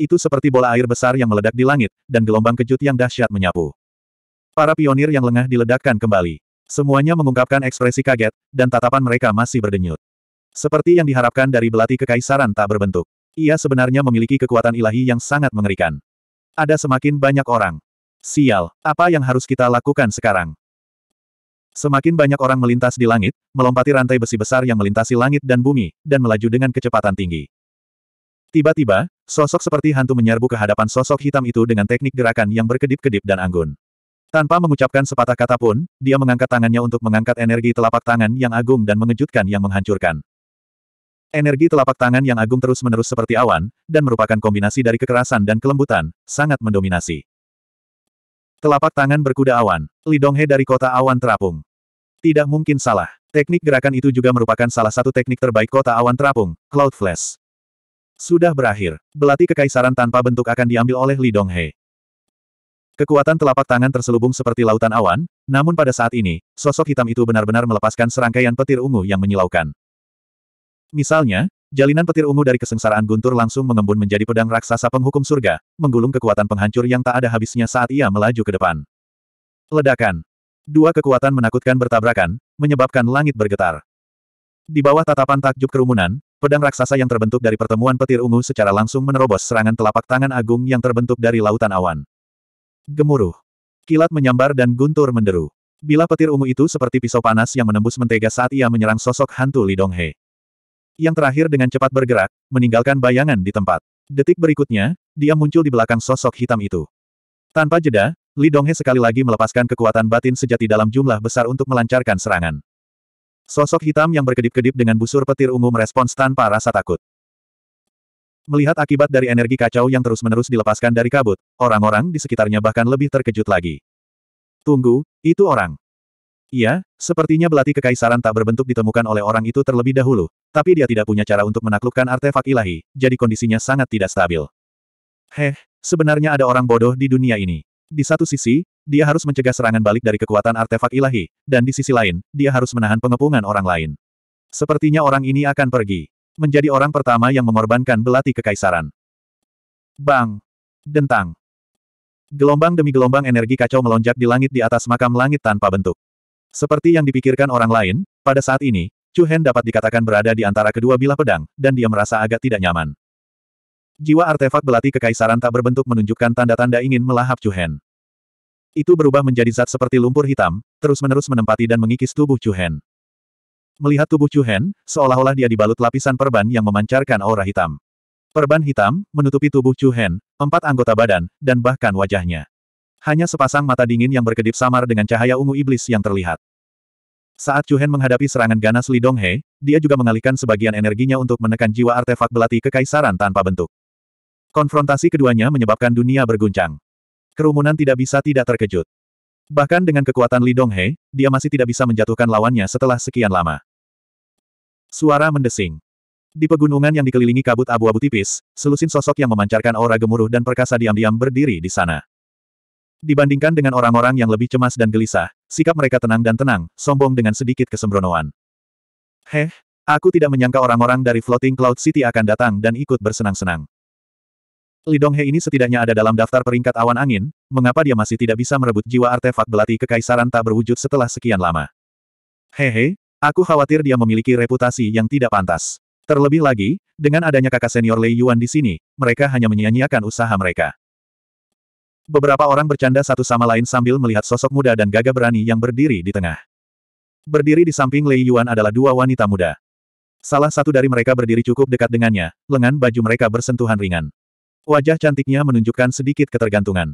Itu seperti bola air besar yang meledak di langit, dan gelombang kejut yang dahsyat menyapu. Para pionir yang lengah diledakkan kembali. Semuanya mengungkapkan ekspresi kaget, dan tatapan mereka masih berdenyut. Seperti yang diharapkan dari belati kekaisaran tak berbentuk. Ia sebenarnya memiliki kekuatan ilahi yang sangat mengerikan. Ada semakin banyak orang. Sial, apa yang harus kita lakukan sekarang? Semakin banyak orang melintas di langit, melompati rantai besi besar yang melintasi langit dan bumi, dan melaju dengan kecepatan tinggi. Tiba-tiba, sosok seperti hantu menyerbu ke hadapan sosok hitam itu dengan teknik gerakan yang berkedip-kedip dan anggun. Tanpa mengucapkan sepatah kata pun, dia mengangkat tangannya untuk mengangkat energi telapak tangan yang agung dan mengejutkan yang menghancurkan. Energi telapak tangan yang agung terus-menerus seperti awan, dan merupakan kombinasi dari kekerasan dan kelembutan, sangat mendominasi. Telapak tangan berkuda awan. Lidonghe dari kota awan terapung. Tidak mungkin salah. Teknik gerakan itu juga merupakan salah satu teknik terbaik kota awan terapung, Cloud Flash. Sudah berakhir. Belati kekaisaran tanpa bentuk akan diambil oleh Li Donghe. Kekuatan telapak tangan terselubung seperti lautan awan, namun pada saat ini, sosok hitam itu benar-benar melepaskan serangkaian petir ungu yang menyilaukan. Misalnya, Jalinan petir ungu dari kesengsaraan guntur langsung mengembun menjadi pedang raksasa penghukum surga, menggulung kekuatan penghancur yang tak ada habisnya saat ia melaju ke depan. Ledakan. Dua kekuatan menakutkan bertabrakan, menyebabkan langit bergetar. Di bawah tatapan takjub kerumunan, pedang raksasa yang terbentuk dari pertemuan petir ungu secara langsung menerobos serangan telapak tangan agung yang terbentuk dari lautan awan. Gemuruh. Kilat menyambar dan guntur menderu. Bila petir ungu itu seperti pisau panas yang menembus mentega saat ia menyerang sosok hantu Lidonghe. Yang terakhir dengan cepat bergerak, meninggalkan bayangan di tempat. Detik berikutnya, dia muncul di belakang sosok hitam itu. Tanpa jeda, Li Donghe sekali lagi melepaskan kekuatan batin sejati dalam jumlah besar untuk melancarkan serangan. Sosok hitam yang berkedip-kedip dengan busur petir ungu merespons tanpa rasa takut. Melihat akibat dari energi kacau yang terus-menerus dilepaskan dari kabut, orang-orang di sekitarnya bahkan lebih terkejut lagi. Tunggu, itu orang. Iya, sepertinya belati kekaisaran tak berbentuk ditemukan oleh orang itu terlebih dahulu, tapi dia tidak punya cara untuk menaklukkan artefak ilahi, jadi kondisinya sangat tidak stabil. Heh, sebenarnya ada orang bodoh di dunia ini. Di satu sisi, dia harus mencegah serangan balik dari kekuatan artefak ilahi, dan di sisi lain, dia harus menahan pengepungan orang lain. Sepertinya orang ini akan pergi. Menjadi orang pertama yang mengorbankan belati kekaisaran. Bang! Dentang! Gelombang demi gelombang energi kacau melonjak di langit di atas makam langit tanpa bentuk. Seperti yang dipikirkan orang lain, pada saat ini, Chu Hen dapat dikatakan berada di antara kedua bilah pedang, dan dia merasa agak tidak nyaman. Jiwa artefak belati kekaisaran tak berbentuk menunjukkan tanda-tanda ingin melahap Chu Hen. Itu berubah menjadi zat seperti lumpur hitam, terus-menerus menempati dan mengikis tubuh Chu Hen. Melihat tubuh Chu Hen, seolah-olah dia dibalut lapisan perban yang memancarkan aura hitam. Perban hitam, menutupi tubuh Chu Hen, empat anggota badan, dan bahkan wajahnya. Hanya sepasang mata dingin yang berkedip samar dengan cahaya ungu iblis yang terlihat. Saat Chu menghadapi serangan ganas Li Donghe, dia juga mengalihkan sebagian energinya untuk menekan jiwa artefak belati kekaisaran tanpa bentuk. Konfrontasi keduanya menyebabkan dunia berguncang. Kerumunan tidak bisa tidak terkejut. Bahkan dengan kekuatan Li Donghe, dia masih tidak bisa menjatuhkan lawannya setelah sekian lama. Suara mendesing. Di pegunungan yang dikelilingi kabut abu-abu tipis, selusin sosok yang memancarkan aura gemuruh dan perkasa diam-diam berdiri di sana. Dibandingkan dengan orang-orang yang lebih cemas dan gelisah, sikap mereka tenang dan tenang, sombong dengan sedikit kesembronoan. Heh, aku tidak menyangka orang-orang dari Floating Cloud City akan datang dan ikut bersenang-senang. Lidonghe ini setidaknya ada dalam daftar peringkat awan angin, mengapa dia masih tidak bisa merebut jiwa artefak belati kekaisaran tak berwujud setelah sekian lama? Hehe, aku khawatir dia memiliki reputasi yang tidak pantas. Terlebih lagi, dengan adanya kakak senior Lei Yuan di sini, mereka hanya menyia-nyiakan usaha mereka. Beberapa orang bercanda satu sama lain sambil melihat sosok muda dan gagah berani yang berdiri di tengah. Berdiri di samping Lei Yuan adalah dua wanita muda. Salah satu dari mereka berdiri cukup dekat dengannya, lengan baju mereka bersentuhan ringan. Wajah cantiknya menunjukkan sedikit ketergantungan.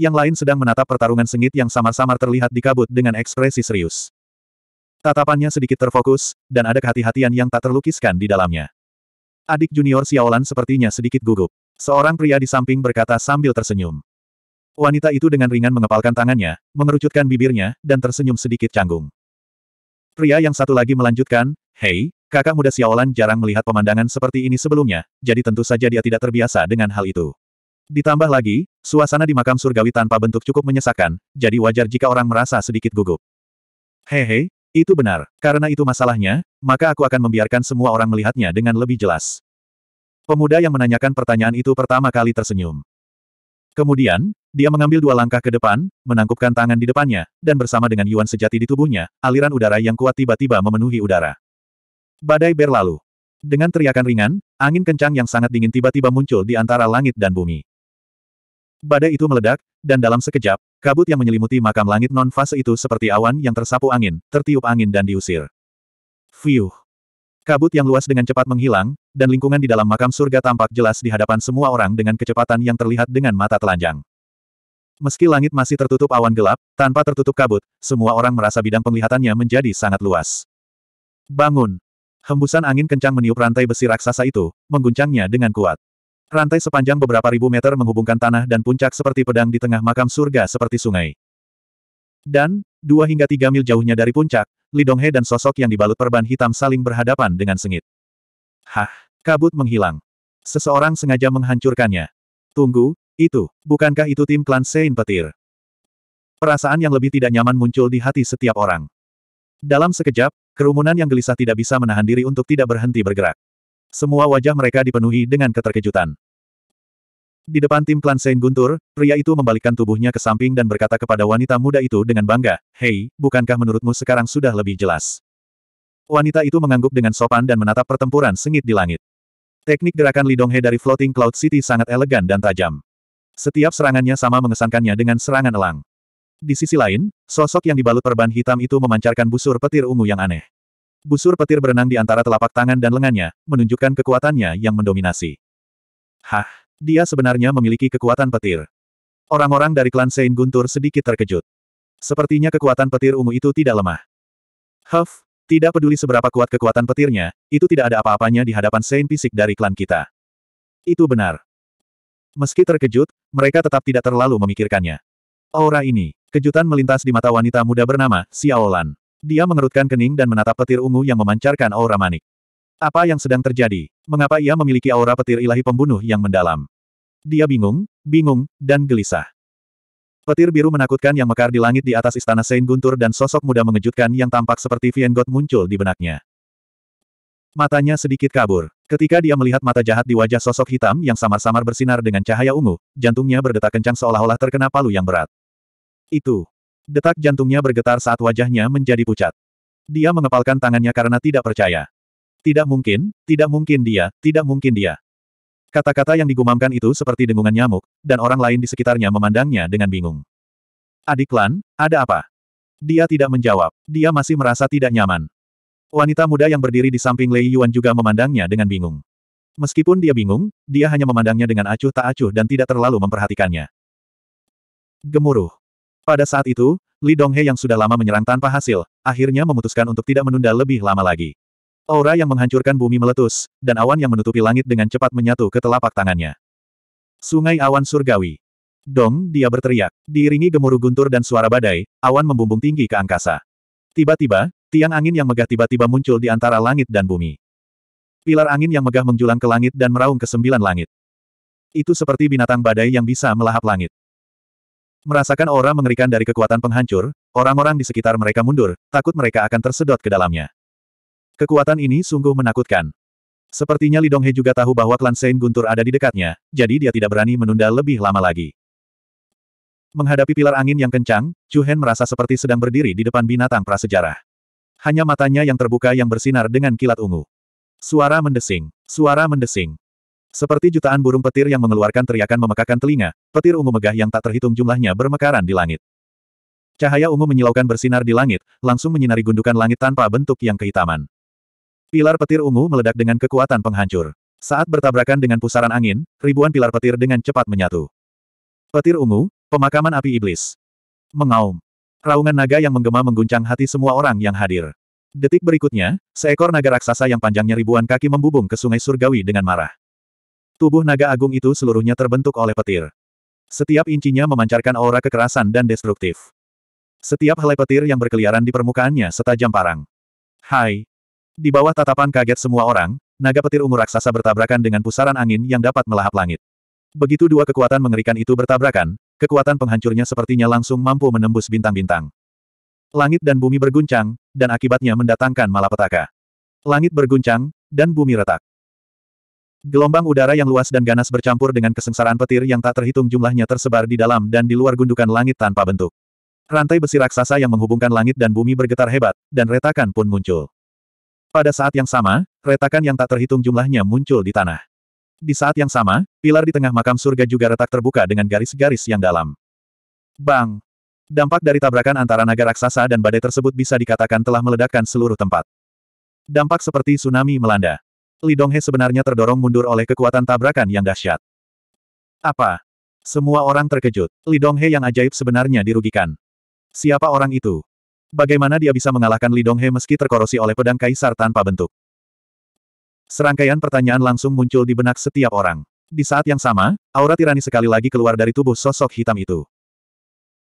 Yang lain sedang menatap pertarungan sengit yang samar-samar terlihat dikabut dengan ekspresi serius. Tatapannya sedikit terfokus, dan ada kehati-hatian yang tak terlukiskan di dalamnya. Adik junior Xiaolan sepertinya sedikit gugup. Seorang pria di samping berkata sambil tersenyum. Wanita itu dengan ringan mengepalkan tangannya, mengerucutkan bibirnya, dan tersenyum sedikit canggung. Pria yang satu lagi melanjutkan, Hei, kakak muda Xiaolan jarang melihat pemandangan seperti ini sebelumnya, jadi tentu saja dia tidak terbiasa dengan hal itu. Ditambah lagi, suasana di makam surgawi tanpa bentuk cukup menyesakan, jadi wajar jika orang merasa sedikit gugup. Hehe, itu benar. Karena itu masalahnya, maka aku akan membiarkan semua orang melihatnya dengan lebih jelas. Pemuda yang menanyakan pertanyaan itu pertama kali tersenyum. Kemudian, dia mengambil dua langkah ke depan, menangkupkan tangan di depannya, dan bersama dengan Yuan sejati di tubuhnya, aliran udara yang kuat tiba-tiba memenuhi udara. Badai berlalu. Dengan teriakan ringan, angin kencang yang sangat dingin tiba-tiba muncul di antara langit dan bumi. Badai itu meledak, dan dalam sekejap, kabut yang menyelimuti makam langit non-fase itu seperti awan yang tersapu angin, tertiup angin dan diusir. Fiuh. Kabut yang luas dengan cepat menghilang, dan lingkungan di dalam makam surga tampak jelas di hadapan semua orang dengan kecepatan yang terlihat dengan mata telanjang. Meski langit masih tertutup awan gelap, tanpa tertutup kabut, semua orang merasa bidang penglihatannya menjadi sangat luas. Bangun! Hembusan angin kencang meniup rantai besi raksasa itu, mengguncangnya dengan kuat. Rantai sepanjang beberapa ribu meter menghubungkan tanah dan puncak seperti pedang di tengah makam surga seperti sungai. Dan, dua hingga tiga mil jauhnya dari puncak, Lidonghe dan sosok yang dibalut perban hitam saling berhadapan dengan sengit. Hah, kabut menghilang. Seseorang sengaja menghancurkannya. Tunggu, itu, bukankah itu tim klan Sein Petir? Perasaan yang lebih tidak nyaman muncul di hati setiap orang. Dalam sekejap, kerumunan yang gelisah tidak bisa menahan diri untuk tidak berhenti bergerak. Semua wajah mereka dipenuhi dengan keterkejutan. Di depan tim klan Sein Guntur, pria itu membalikkan tubuhnya ke samping dan berkata kepada wanita muda itu dengan bangga, Hei, bukankah menurutmu sekarang sudah lebih jelas? Wanita itu mengangguk dengan sopan dan menatap pertempuran sengit di langit. Teknik gerakan Lidonghe dari Floating Cloud City sangat elegan dan tajam. Setiap serangannya sama mengesankannya dengan serangan elang. Di sisi lain, sosok yang dibalut perban hitam itu memancarkan busur petir ungu yang aneh. Busur petir berenang di antara telapak tangan dan lengannya, menunjukkan kekuatannya yang mendominasi. Hah, dia sebenarnya memiliki kekuatan petir. Orang-orang dari klan Sein Guntur sedikit terkejut. Sepertinya kekuatan petir ungu itu tidak lemah. Huff, tidak peduli seberapa kuat kekuatan petirnya, itu tidak ada apa-apanya di hadapan Sein Pisik dari klan kita. Itu benar. Meski terkejut, mereka tetap tidak terlalu memikirkannya. Aura ini, kejutan melintas di mata wanita muda bernama Xiaolan. Dia mengerutkan kening dan menatap petir ungu yang memancarkan aura manik. Apa yang sedang terjadi? Mengapa ia memiliki aura petir ilahi pembunuh yang mendalam? Dia bingung, bingung, dan gelisah. Petir biru menakutkan yang mekar di langit di atas istana Saint Guntur dan sosok muda mengejutkan yang tampak seperti Viengot muncul di benaknya. Matanya sedikit kabur. Ketika dia melihat mata jahat di wajah sosok hitam yang samar-samar bersinar dengan cahaya ungu, jantungnya berdetak kencang seolah-olah terkena palu yang berat. Itu. Detak jantungnya bergetar saat wajahnya menjadi pucat. Dia mengepalkan tangannya karena tidak percaya. Tidak mungkin, tidak mungkin dia, tidak mungkin dia. Kata-kata yang digumamkan itu seperti dengungan nyamuk, dan orang lain di sekitarnya memandangnya dengan bingung. Adik Lan, ada apa? Dia tidak menjawab, dia masih merasa tidak nyaman. Wanita muda yang berdiri di samping Lei Yuan juga memandangnya dengan bingung. Meskipun dia bingung, dia hanya memandangnya dengan acuh tak acuh dan tidak terlalu memperhatikannya. Gemuruh. Pada saat itu, Li Donghe yang sudah lama menyerang tanpa hasil, akhirnya memutuskan untuk tidak menunda lebih lama lagi. Aura yang menghancurkan bumi meletus, dan awan yang menutupi langit dengan cepat menyatu ke telapak tangannya. Sungai awan surgawi. Dong, dia berteriak. Diiringi gemuruh guntur dan suara badai, awan membumbung tinggi ke angkasa. Tiba-tiba, Tiang angin yang megah tiba-tiba muncul di antara langit dan bumi. Pilar angin yang megah menjulang ke langit dan meraung ke sembilan langit. Itu seperti binatang badai yang bisa melahap langit. Merasakan aura mengerikan dari kekuatan penghancur, orang-orang di sekitar mereka mundur, takut mereka akan tersedot ke dalamnya. Kekuatan ini sungguh menakutkan. Sepertinya Lidonghe juga tahu bahwa klan Sein Guntur ada di dekatnya, jadi dia tidak berani menunda lebih lama lagi. Menghadapi pilar angin yang kencang, Chu Hen merasa seperti sedang berdiri di depan binatang prasejarah. Hanya matanya yang terbuka yang bersinar dengan kilat ungu. Suara mendesing. Suara mendesing. Seperti jutaan burung petir yang mengeluarkan teriakan memekakan telinga, petir ungu megah yang tak terhitung jumlahnya bermekaran di langit. Cahaya ungu menyilaukan bersinar di langit, langsung menyinari gundukan langit tanpa bentuk yang kehitaman. Pilar petir ungu meledak dengan kekuatan penghancur. Saat bertabrakan dengan pusaran angin, ribuan pilar petir dengan cepat menyatu. Petir ungu, pemakaman api iblis. Mengaum. Raungan naga yang menggema mengguncang hati semua orang yang hadir. Detik berikutnya, seekor naga raksasa yang panjangnya ribuan kaki membubung ke sungai surgawi dengan marah. Tubuh naga agung itu seluruhnya terbentuk oleh petir. Setiap incinya memancarkan aura kekerasan dan destruktif. Setiap helai petir yang berkeliaran di permukaannya setajam parang. Hai! Di bawah tatapan kaget semua orang, naga petir ungu raksasa bertabrakan dengan pusaran angin yang dapat melahap langit. Begitu dua kekuatan mengerikan itu bertabrakan, kekuatan penghancurnya sepertinya langsung mampu menembus bintang-bintang. Langit dan bumi berguncang, dan akibatnya mendatangkan malapetaka. Langit berguncang, dan bumi retak. Gelombang udara yang luas dan ganas bercampur dengan kesengsaraan petir yang tak terhitung jumlahnya tersebar di dalam dan di luar gundukan langit tanpa bentuk. Rantai besi raksasa yang menghubungkan langit dan bumi bergetar hebat, dan retakan pun muncul. Pada saat yang sama, retakan yang tak terhitung jumlahnya muncul di tanah. Di saat yang sama, pilar di tengah makam surga juga retak terbuka dengan garis-garis yang dalam. Bang! Dampak dari tabrakan antara naga raksasa dan badai tersebut bisa dikatakan telah meledakkan seluruh tempat. Dampak seperti tsunami melanda. Li Donghe sebenarnya terdorong mundur oleh kekuatan tabrakan yang dahsyat. Apa? Semua orang terkejut. Li Donghe yang ajaib sebenarnya dirugikan. Siapa orang itu? Bagaimana dia bisa mengalahkan Li Donghe meski terkorosi oleh pedang kaisar tanpa bentuk? Serangkaian pertanyaan langsung muncul di benak setiap orang. Di saat yang sama, aura tirani sekali lagi keluar dari tubuh sosok hitam itu.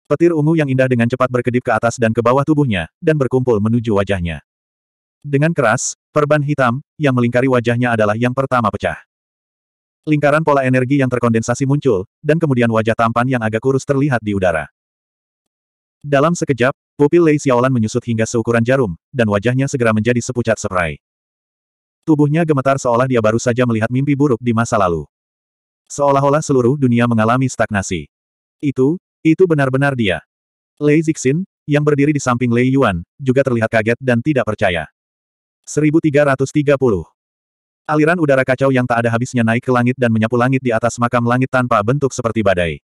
Petir ungu yang indah dengan cepat berkedip ke atas dan ke bawah tubuhnya, dan berkumpul menuju wajahnya. Dengan keras, perban hitam, yang melingkari wajahnya adalah yang pertama pecah. Lingkaran pola energi yang terkondensasi muncul, dan kemudian wajah tampan yang agak kurus terlihat di udara. Dalam sekejap, pupil Lei Xiaolan menyusut hingga seukuran jarum, dan wajahnya segera menjadi sepucat serai. Tubuhnya gemetar seolah dia baru saja melihat mimpi buruk di masa lalu. Seolah-olah seluruh dunia mengalami stagnasi. Itu, itu benar-benar dia. Lei Zixin, yang berdiri di samping Lei Yuan, juga terlihat kaget dan tidak percaya. 1330 Aliran udara kacau yang tak ada habisnya naik ke langit dan menyapu langit di atas makam langit tanpa bentuk seperti badai.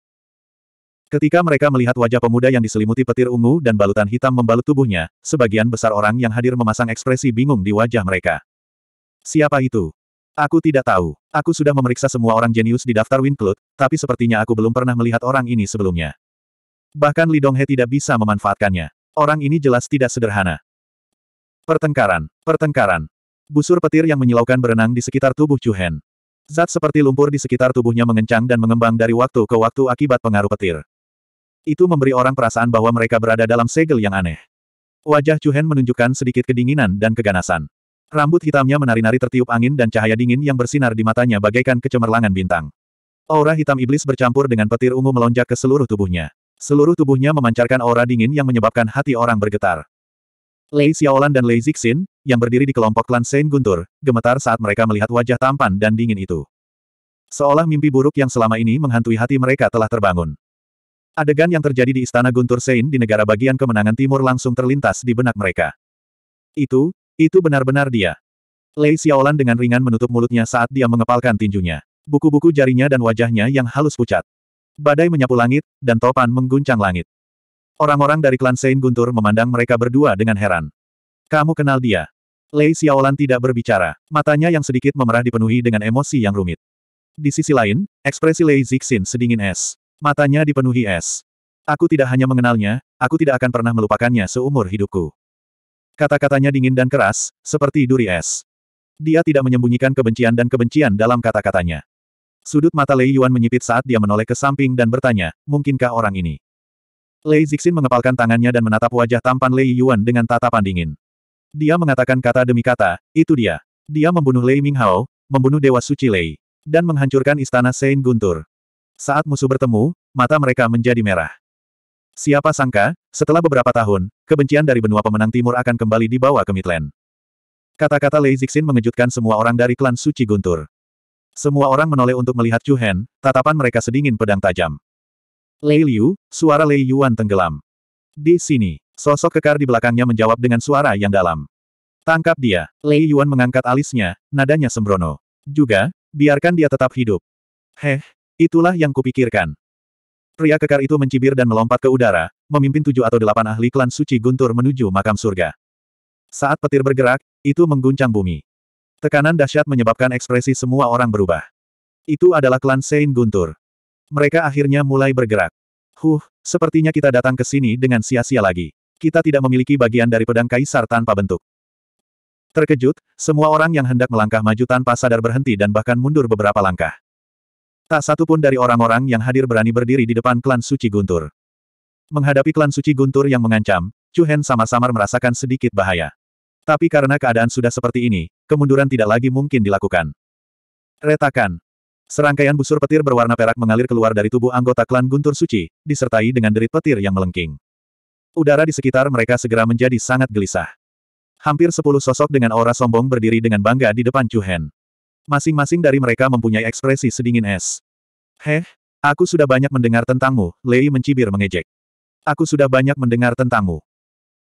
Ketika mereka melihat wajah pemuda yang diselimuti petir ungu dan balutan hitam membalut tubuhnya, sebagian besar orang yang hadir memasang ekspresi bingung di wajah mereka. Siapa itu? Aku tidak tahu. Aku sudah memeriksa semua orang jenius di daftar Winklut, tapi sepertinya aku belum pernah melihat orang ini sebelumnya. Bahkan Lidonghe tidak bisa memanfaatkannya. Orang ini jelas tidak sederhana. Pertengkaran, pertengkaran. Busur petir yang menyilaukan berenang di sekitar tubuh Chuhen. Zat seperti lumpur di sekitar tubuhnya mengencang dan mengembang dari waktu ke waktu akibat pengaruh petir. Itu memberi orang perasaan bahwa mereka berada dalam segel yang aneh. Wajah Chuhen menunjukkan sedikit kedinginan dan keganasan. Rambut hitamnya menari-nari tertiup angin dan cahaya dingin yang bersinar di matanya bagaikan kecemerlangan bintang. Aura hitam iblis bercampur dengan petir ungu melonjak ke seluruh tubuhnya. Seluruh tubuhnya memancarkan aura dingin yang menyebabkan hati orang bergetar. Lei Xiaolan dan Lei Zixin, yang berdiri di kelompok klan Saint Guntur, gemetar saat mereka melihat wajah tampan dan dingin itu. Seolah mimpi buruk yang selama ini menghantui hati mereka telah terbangun. Adegan yang terjadi di Istana Guntur Sein di negara bagian kemenangan timur langsung terlintas di benak mereka. Itu, itu benar-benar dia. Lei Xiaolan dengan ringan menutup mulutnya saat dia mengepalkan tinjunya. Buku-buku jarinya dan wajahnya yang halus pucat. Badai menyapu langit, dan topan mengguncang langit. Orang-orang dari klan Sein Guntur memandang mereka berdua dengan heran. Kamu kenal dia. Lei Xiaolan tidak berbicara, matanya yang sedikit memerah dipenuhi dengan emosi yang rumit. Di sisi lain, ekspresi Lei Zixin sedingin es. Matanya dipenuhi es. Aku tidak hanya mengenalnya, aku tidak akan pernah melupakannya seumur hidupku. Kata-katanya dingin dan keras, seperti duri es. Dia tidak menyembunyikan kebencian dan kebencian dalam kata-katanya. Sudut mata Lei Yuan menyipit saat dia menoleh ke samping dan bertanya, mungkinkah orang ini? Lei Zixin mengepalkan tangannya dan menatap wajah tampan Lei Yuan dengan tatapan dingin. Dia mengatakan kata demi kata, itu dia. Dia membunuh Lei Minghao, membunuh Dewa Suci Lei, dan menghancurkan istana Saint Guntur. Saat musuh bertemu, mata mereka menjadi merah. Siapa sangka, setelah beberapa tahun, kebencian dari benua pemenang timur akan kembali dibawa ke Midland. Kata-kata Lei Zixin mengejutkan semua orang dari klan Suci Guntur. Semua orang menoleh untuk melihat Chu Hen, tatapan mereka sedingin pedang tajam. Lei Liu, suara Lei Yuan tenggelam. Di sini, sosok kekar di belakangnya menjawab dengan suara yang dalam. Tangkap dia, Lei Yuan mengangkat alisnya, nadanya sembrono. Juga, biarkan dia tetap hidup. Heh, itulah yang kupikirkan. Pria kekar itu mencibir dan melompat ke udara, memimpin tujuh atau delapan ahli klan suci guntur menuju makam surga. Saat petir bergerak, itu mengguncang bumi. Tekanan dahsyat menyebabkan ekspresi semua orang berubah. Itu adalah klan Sein Guntur. Mereka akhirnya mulai bergerak. Huh, sepertinya kita datang ke sini dengan sia-sia lagi. Kita tidak memiliki bagian dari pedang kaisar tanpa bentuk. Terkejut, semua orang yang hendak melangkah maju tanpa sadar berhenti dan bahkan mundur beberapa langkah. Tak satu pun dari orang-orang yang hadir berani berdiri di depan klan suci Guntur. Menghadapi klan suci Guntur yang mengancam, Chu Hen sama-samar merasakan sedikit bahaya. Tapi karena keadaan sudah seperti ini, kemunduran tidak lagi mungkin dilakukan. Retakan. Serangkaian busur petir berwarna perak mengalir keluar dari tubuh anggota klan Guntur Suci, disertai dengan derit petir yang melengking. Udara di sekitar mereka segera menjadi sangat gelisah. Hampir sepuluh sosok dengan aura sombong berdiri dengan bangga di depan Chu Hen. Masing-masing dari mereka mempunyai ekspresi sedingin es. Heh, aku sudah banyak mendengar tentangmu, Lei mencibir mengejek. Aku sudah banyak mendengar tentangmu.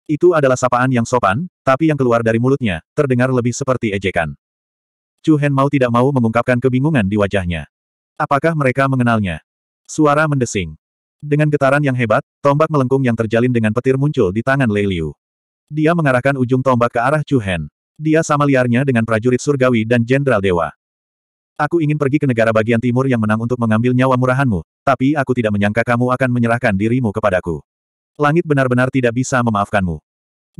Itu adalah sapaan yang sopan, tapi yang keluar dari mulutnya, terdengar lebih seperti ejekan. Chu Hen mau tidak mau mengungkapkan kebingungan di wajahnya. Apakah mereka mengenalnya? Suara mendesing. Dengan getaran yang hebat, tombak melengkung yang terjalin dengan petir muncul di tangan Lei Liu. Dia mengarahkan ujung tombak ke arah Chu Hen. Dia sama liarnya dengan prajurit surgawi dan jenderal dewa. Aku ingin pergi ke negara bagian timur yang menang untuk mengambil nyawa murahanmu, tapi aku tidak menyangka kamu akan menyerahkan dirimu kepadaku. Langit benar-benar tidak bisa memaafkanmu.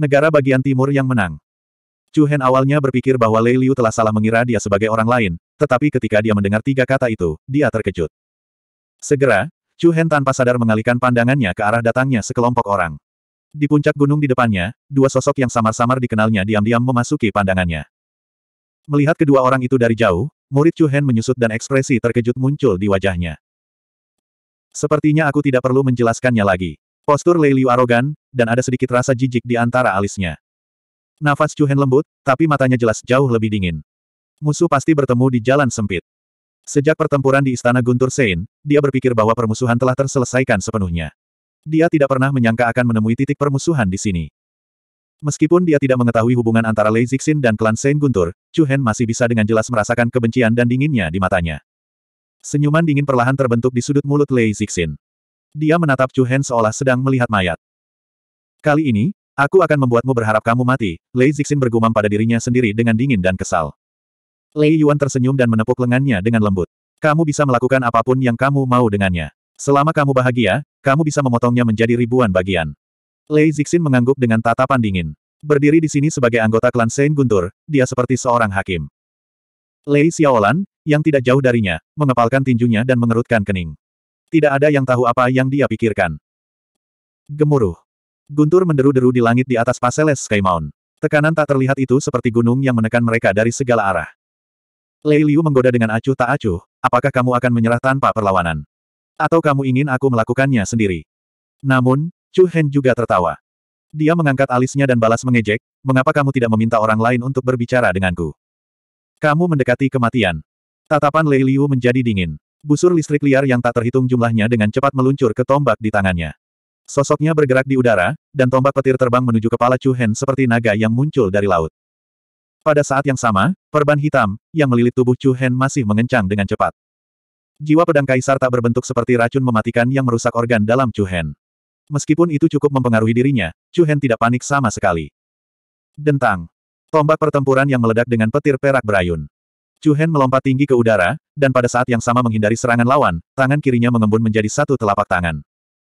Negara bagian timur yang menang. Chu Hen awalnya berpikir bahwa Lei Liu telah salah mengira dia sebagai orang lain, tetapi ketika dia mendengar tiga kata itu, dia terkejut. Segera, Chu Hen tanpa sadar mengalihkan pandangannya ke arah datangnya sekelompok orang. Di puncak gunung di depannya, dua sosok yang samar-samar dikenalnya diam-diam memasuki pandangannya. Melihat kedua orang itu dari jauh, murid Chu Hen menyusut dan ekspresi terkejut muncul di wajahnya. Sepertinya aku tidak perlu menjelaskannya lagi. Postur Lei Liu arogan, dan ada sedikit rasa jijik di antara alisnya. Nafas Chu Hen lembut, tapi matanya jelas jauh lebih dingin. Musuh pasti bertemu di jalan sempit. Sejak pertempuran di Istana Guntur Sein, dia berpikir bahwa permusuhan telah terselesaikan sepenuhnya. Dia tidak pernah menyangka akan menemui titik permusuhan di sini. Meskipun dia tidak mengetahui hubungan antara Lei Zixin dan klan Saint Guntur, Chu Hen masih bisa dengan jelas merasakan kebencian dan dinginnya di matanya. Senyuman dingin perlahan terbentuk di sudut mulut Lei Zixin. Dia menatap Chu Hen seolah sedang melihat mayat. Kali ini, aku akan membuatmu berharap kamu mati, Lei Zixin bergumam pada dirinya sendiri dengan dingin dan kesal. Lei Yuan tersenyum dan menepuk lengannya dengan lembut. Kamu bisa melakukan apapun yang kamu mau dengannya. Selama kamu bahagia, kamu bisa memotongnya menjadi ribuan bagian. Lei Zixin mengangguk dengan tatapan dingin. Berdiri di sini sebagai anggota klan Saint Guntur, dia seperti seorang hakim. Lei Xiaolan, yang tidak jauh darinya, mengepalkan tinjunya dan mengerutkan kening. Tidak ada yang tahu apa yang dia pikirkan. Gemuruh. Guntur menderu-deru di langit di atas Paseles Sky Mount. Tekanan tak terlihat itu seperti gunung yang menekan mereka dari segala arah. Lei Liu menggoda dengan acuh tak acuh, apakah kamu akan menyerah tanpa perlawanan? Atau kamu ingin aku melakukannya sendiri? Namun, Chu Hen juga tertawa. Dia mengangkat alisnya dan balas mengejek, mengapa kamu tidak meminta orang lain untuk berbicara denganku? Kamu mendekati kematian. Tatapan Lei Liu menjadi dingin. Busur listrik liar yang tak terhitung jumlahnya dengan cepat meluncur ke tombak di tangannya. Sosoknya bergerak di udara, dan tombak petir terbang menuju kepala Chu Hen seperti naga yang muncul dari laut. Pada saat yang sama, perban hitam, yang melilit tubuh Chu Hen masih mengencang dengan cepat. Jiwa pedang kaisar tak berbentuk seperti racun mematikan yang merusak organ dalam Chu Hen. Meskipun itu cukup mempengaruhi dirinya, Chu Hen tidak panik sama sekali. Dentang. Tombak pertempuran yang meledak dengan petir perak berayun. Chu Hen melompat tinggi ke udara, dan pada saat yang sama menghindari serangan lawan, tangan kirinya mengembun menjadi satu telapak tangan.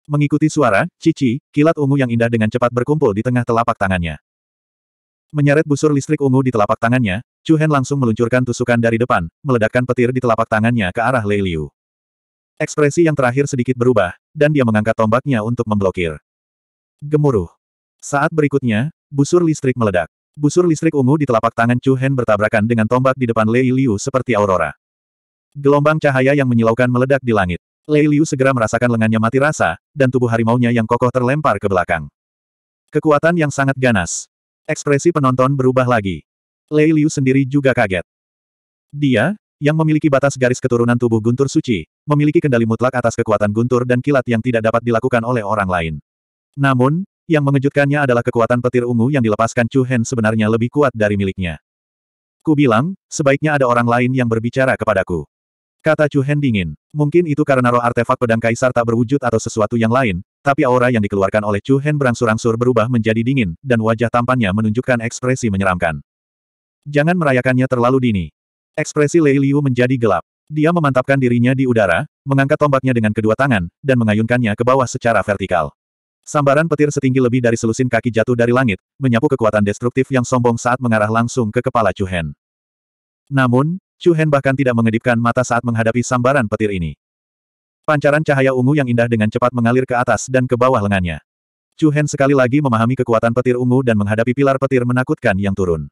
Mengikuti suara, cici, kilat ungu yang indah dengan cepat berkumpul di tengah telapak tangannya. Menyeret busur listrik ungu di telapak tangannya, Chu Hen langsung meluncurkan tusukan dari depan, meledakkan petir di telapak tangannya ke arah Lei Liu. Ekspresi yang terakhir sedikit berubah, dan dia mengangkat tombaknya untuk memblokir. Gemuruh. Saat berikutnya, busur listrik meledak. Busur listrik ungu di telapak tangan Chu Hen bertabrakan dengan tombak di depan Lei Liu seperti aurora. Gelombang cahaya yang menyilaukan meledak di langit. Lei Liu segera merasakan lengannya mati rasa, dan tubuh harimaunya yang kokoh terlempar ke belakang. Kekuatan yang sangat ganas, Ekspresi penonton berubah lagi. Lei Liu sendiri juga kaget. Dia, yang memiliki batas garis keturunan tubuh guntur suci, memiliki kendali mutlak atas kekuatan guntur dan kilat yang tidak dapat dilakukan oleh orang lain. Namun, yang mengejutkannya adalah kekuatan petir ungu yang dilepaskan Chu Hen sebenarnya lebih kuat dari miliknya. Ku bilang, sebaiknya ada orang lain yang berbicara kepadaku. Kata Chu Hen dingin. Mungkin itu karena roh artefak pedang kaisar tak berwujud atau sesuatu yang lain, tapi aura yang dikeluarkan oleh Chu Hen berangsur-angsur berubah menjadi dingin, dan wajah tampannya menunjukkan ekspresi menyeramkan. Jangan merayakannya terlalu dini. Ekspresi Lei Liu menjadi gelap. Dia memantapkan dirinya di udara, mengangkat tombaknya dengan kedua tangan, dan mengayunkannya ke bawah secara vertikal. Sambaran petir setinggi lebih dari selusin kaki jatuh dari langit, menyapu kekuatan destruktif yang sombong saat mengarah langsung ke kepala Chu Hen. Namun, Chu Hen bahkan tidak mengedipkan mata saat menghadapi sambaran petir ini. Pancaran cahaya ungu yang indah dengan cepat mengalir ke atas dan ke bawah lengannya. Chu Hen sekali lagi memahami kekuatan petir ungu dan menghadapi pilar petir menakutkan yang turun.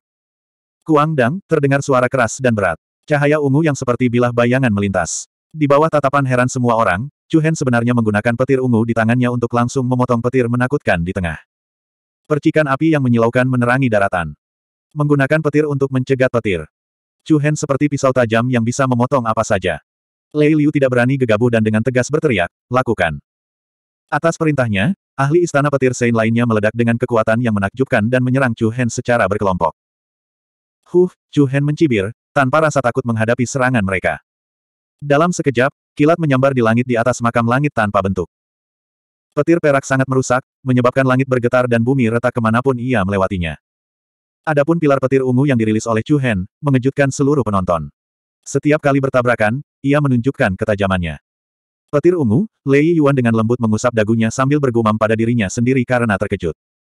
Kuang Dang, terdengar suara keras dan berat. Cahaya ungu yang seperti bilah bayangan melintas. Di bawah tatapan heran semua orang, Chu Hen sebenarnya menggunakan petir ungu di tangannya untuk langsung memotong petir menakutkan di tengah. Percikan api yang menyilaukan menerangi daratan. Menggunakan petir untuk mencegat petir. Chu Hen seperti pisau tajam yang bisa memotong apa saja. Lei Liu tidak berani gegabah dan dengan tegas berteriak, lakukan. Atas perintahnya, ahli istana petir Sein lainnya meledak dengan kekuatan yang menakjubkan dan menyerang Chu Hen secara berkelompok. Huh, Chu Hen mencibir, tanpa rasa takut menghadapi serangan mereka. Dalam sekejap, kilat menyambar di langit di atas makam langit tanpa bentuk. Petir perak sangat merusak, menyebabkan langit bergetar dan bumi retak kemanapun ia melewatinya. Adapun pilar petir ungu yang dirilis oleh Chu Hen, mengejutkan seluruh penonton. Setiap kali bertabrakan, ia menunjukkan ketajamannya. Petir ungu, Lei Yuan dengan lembut mengusap dagunya sambil bergumam pada dirinya sendiri karena terkejut.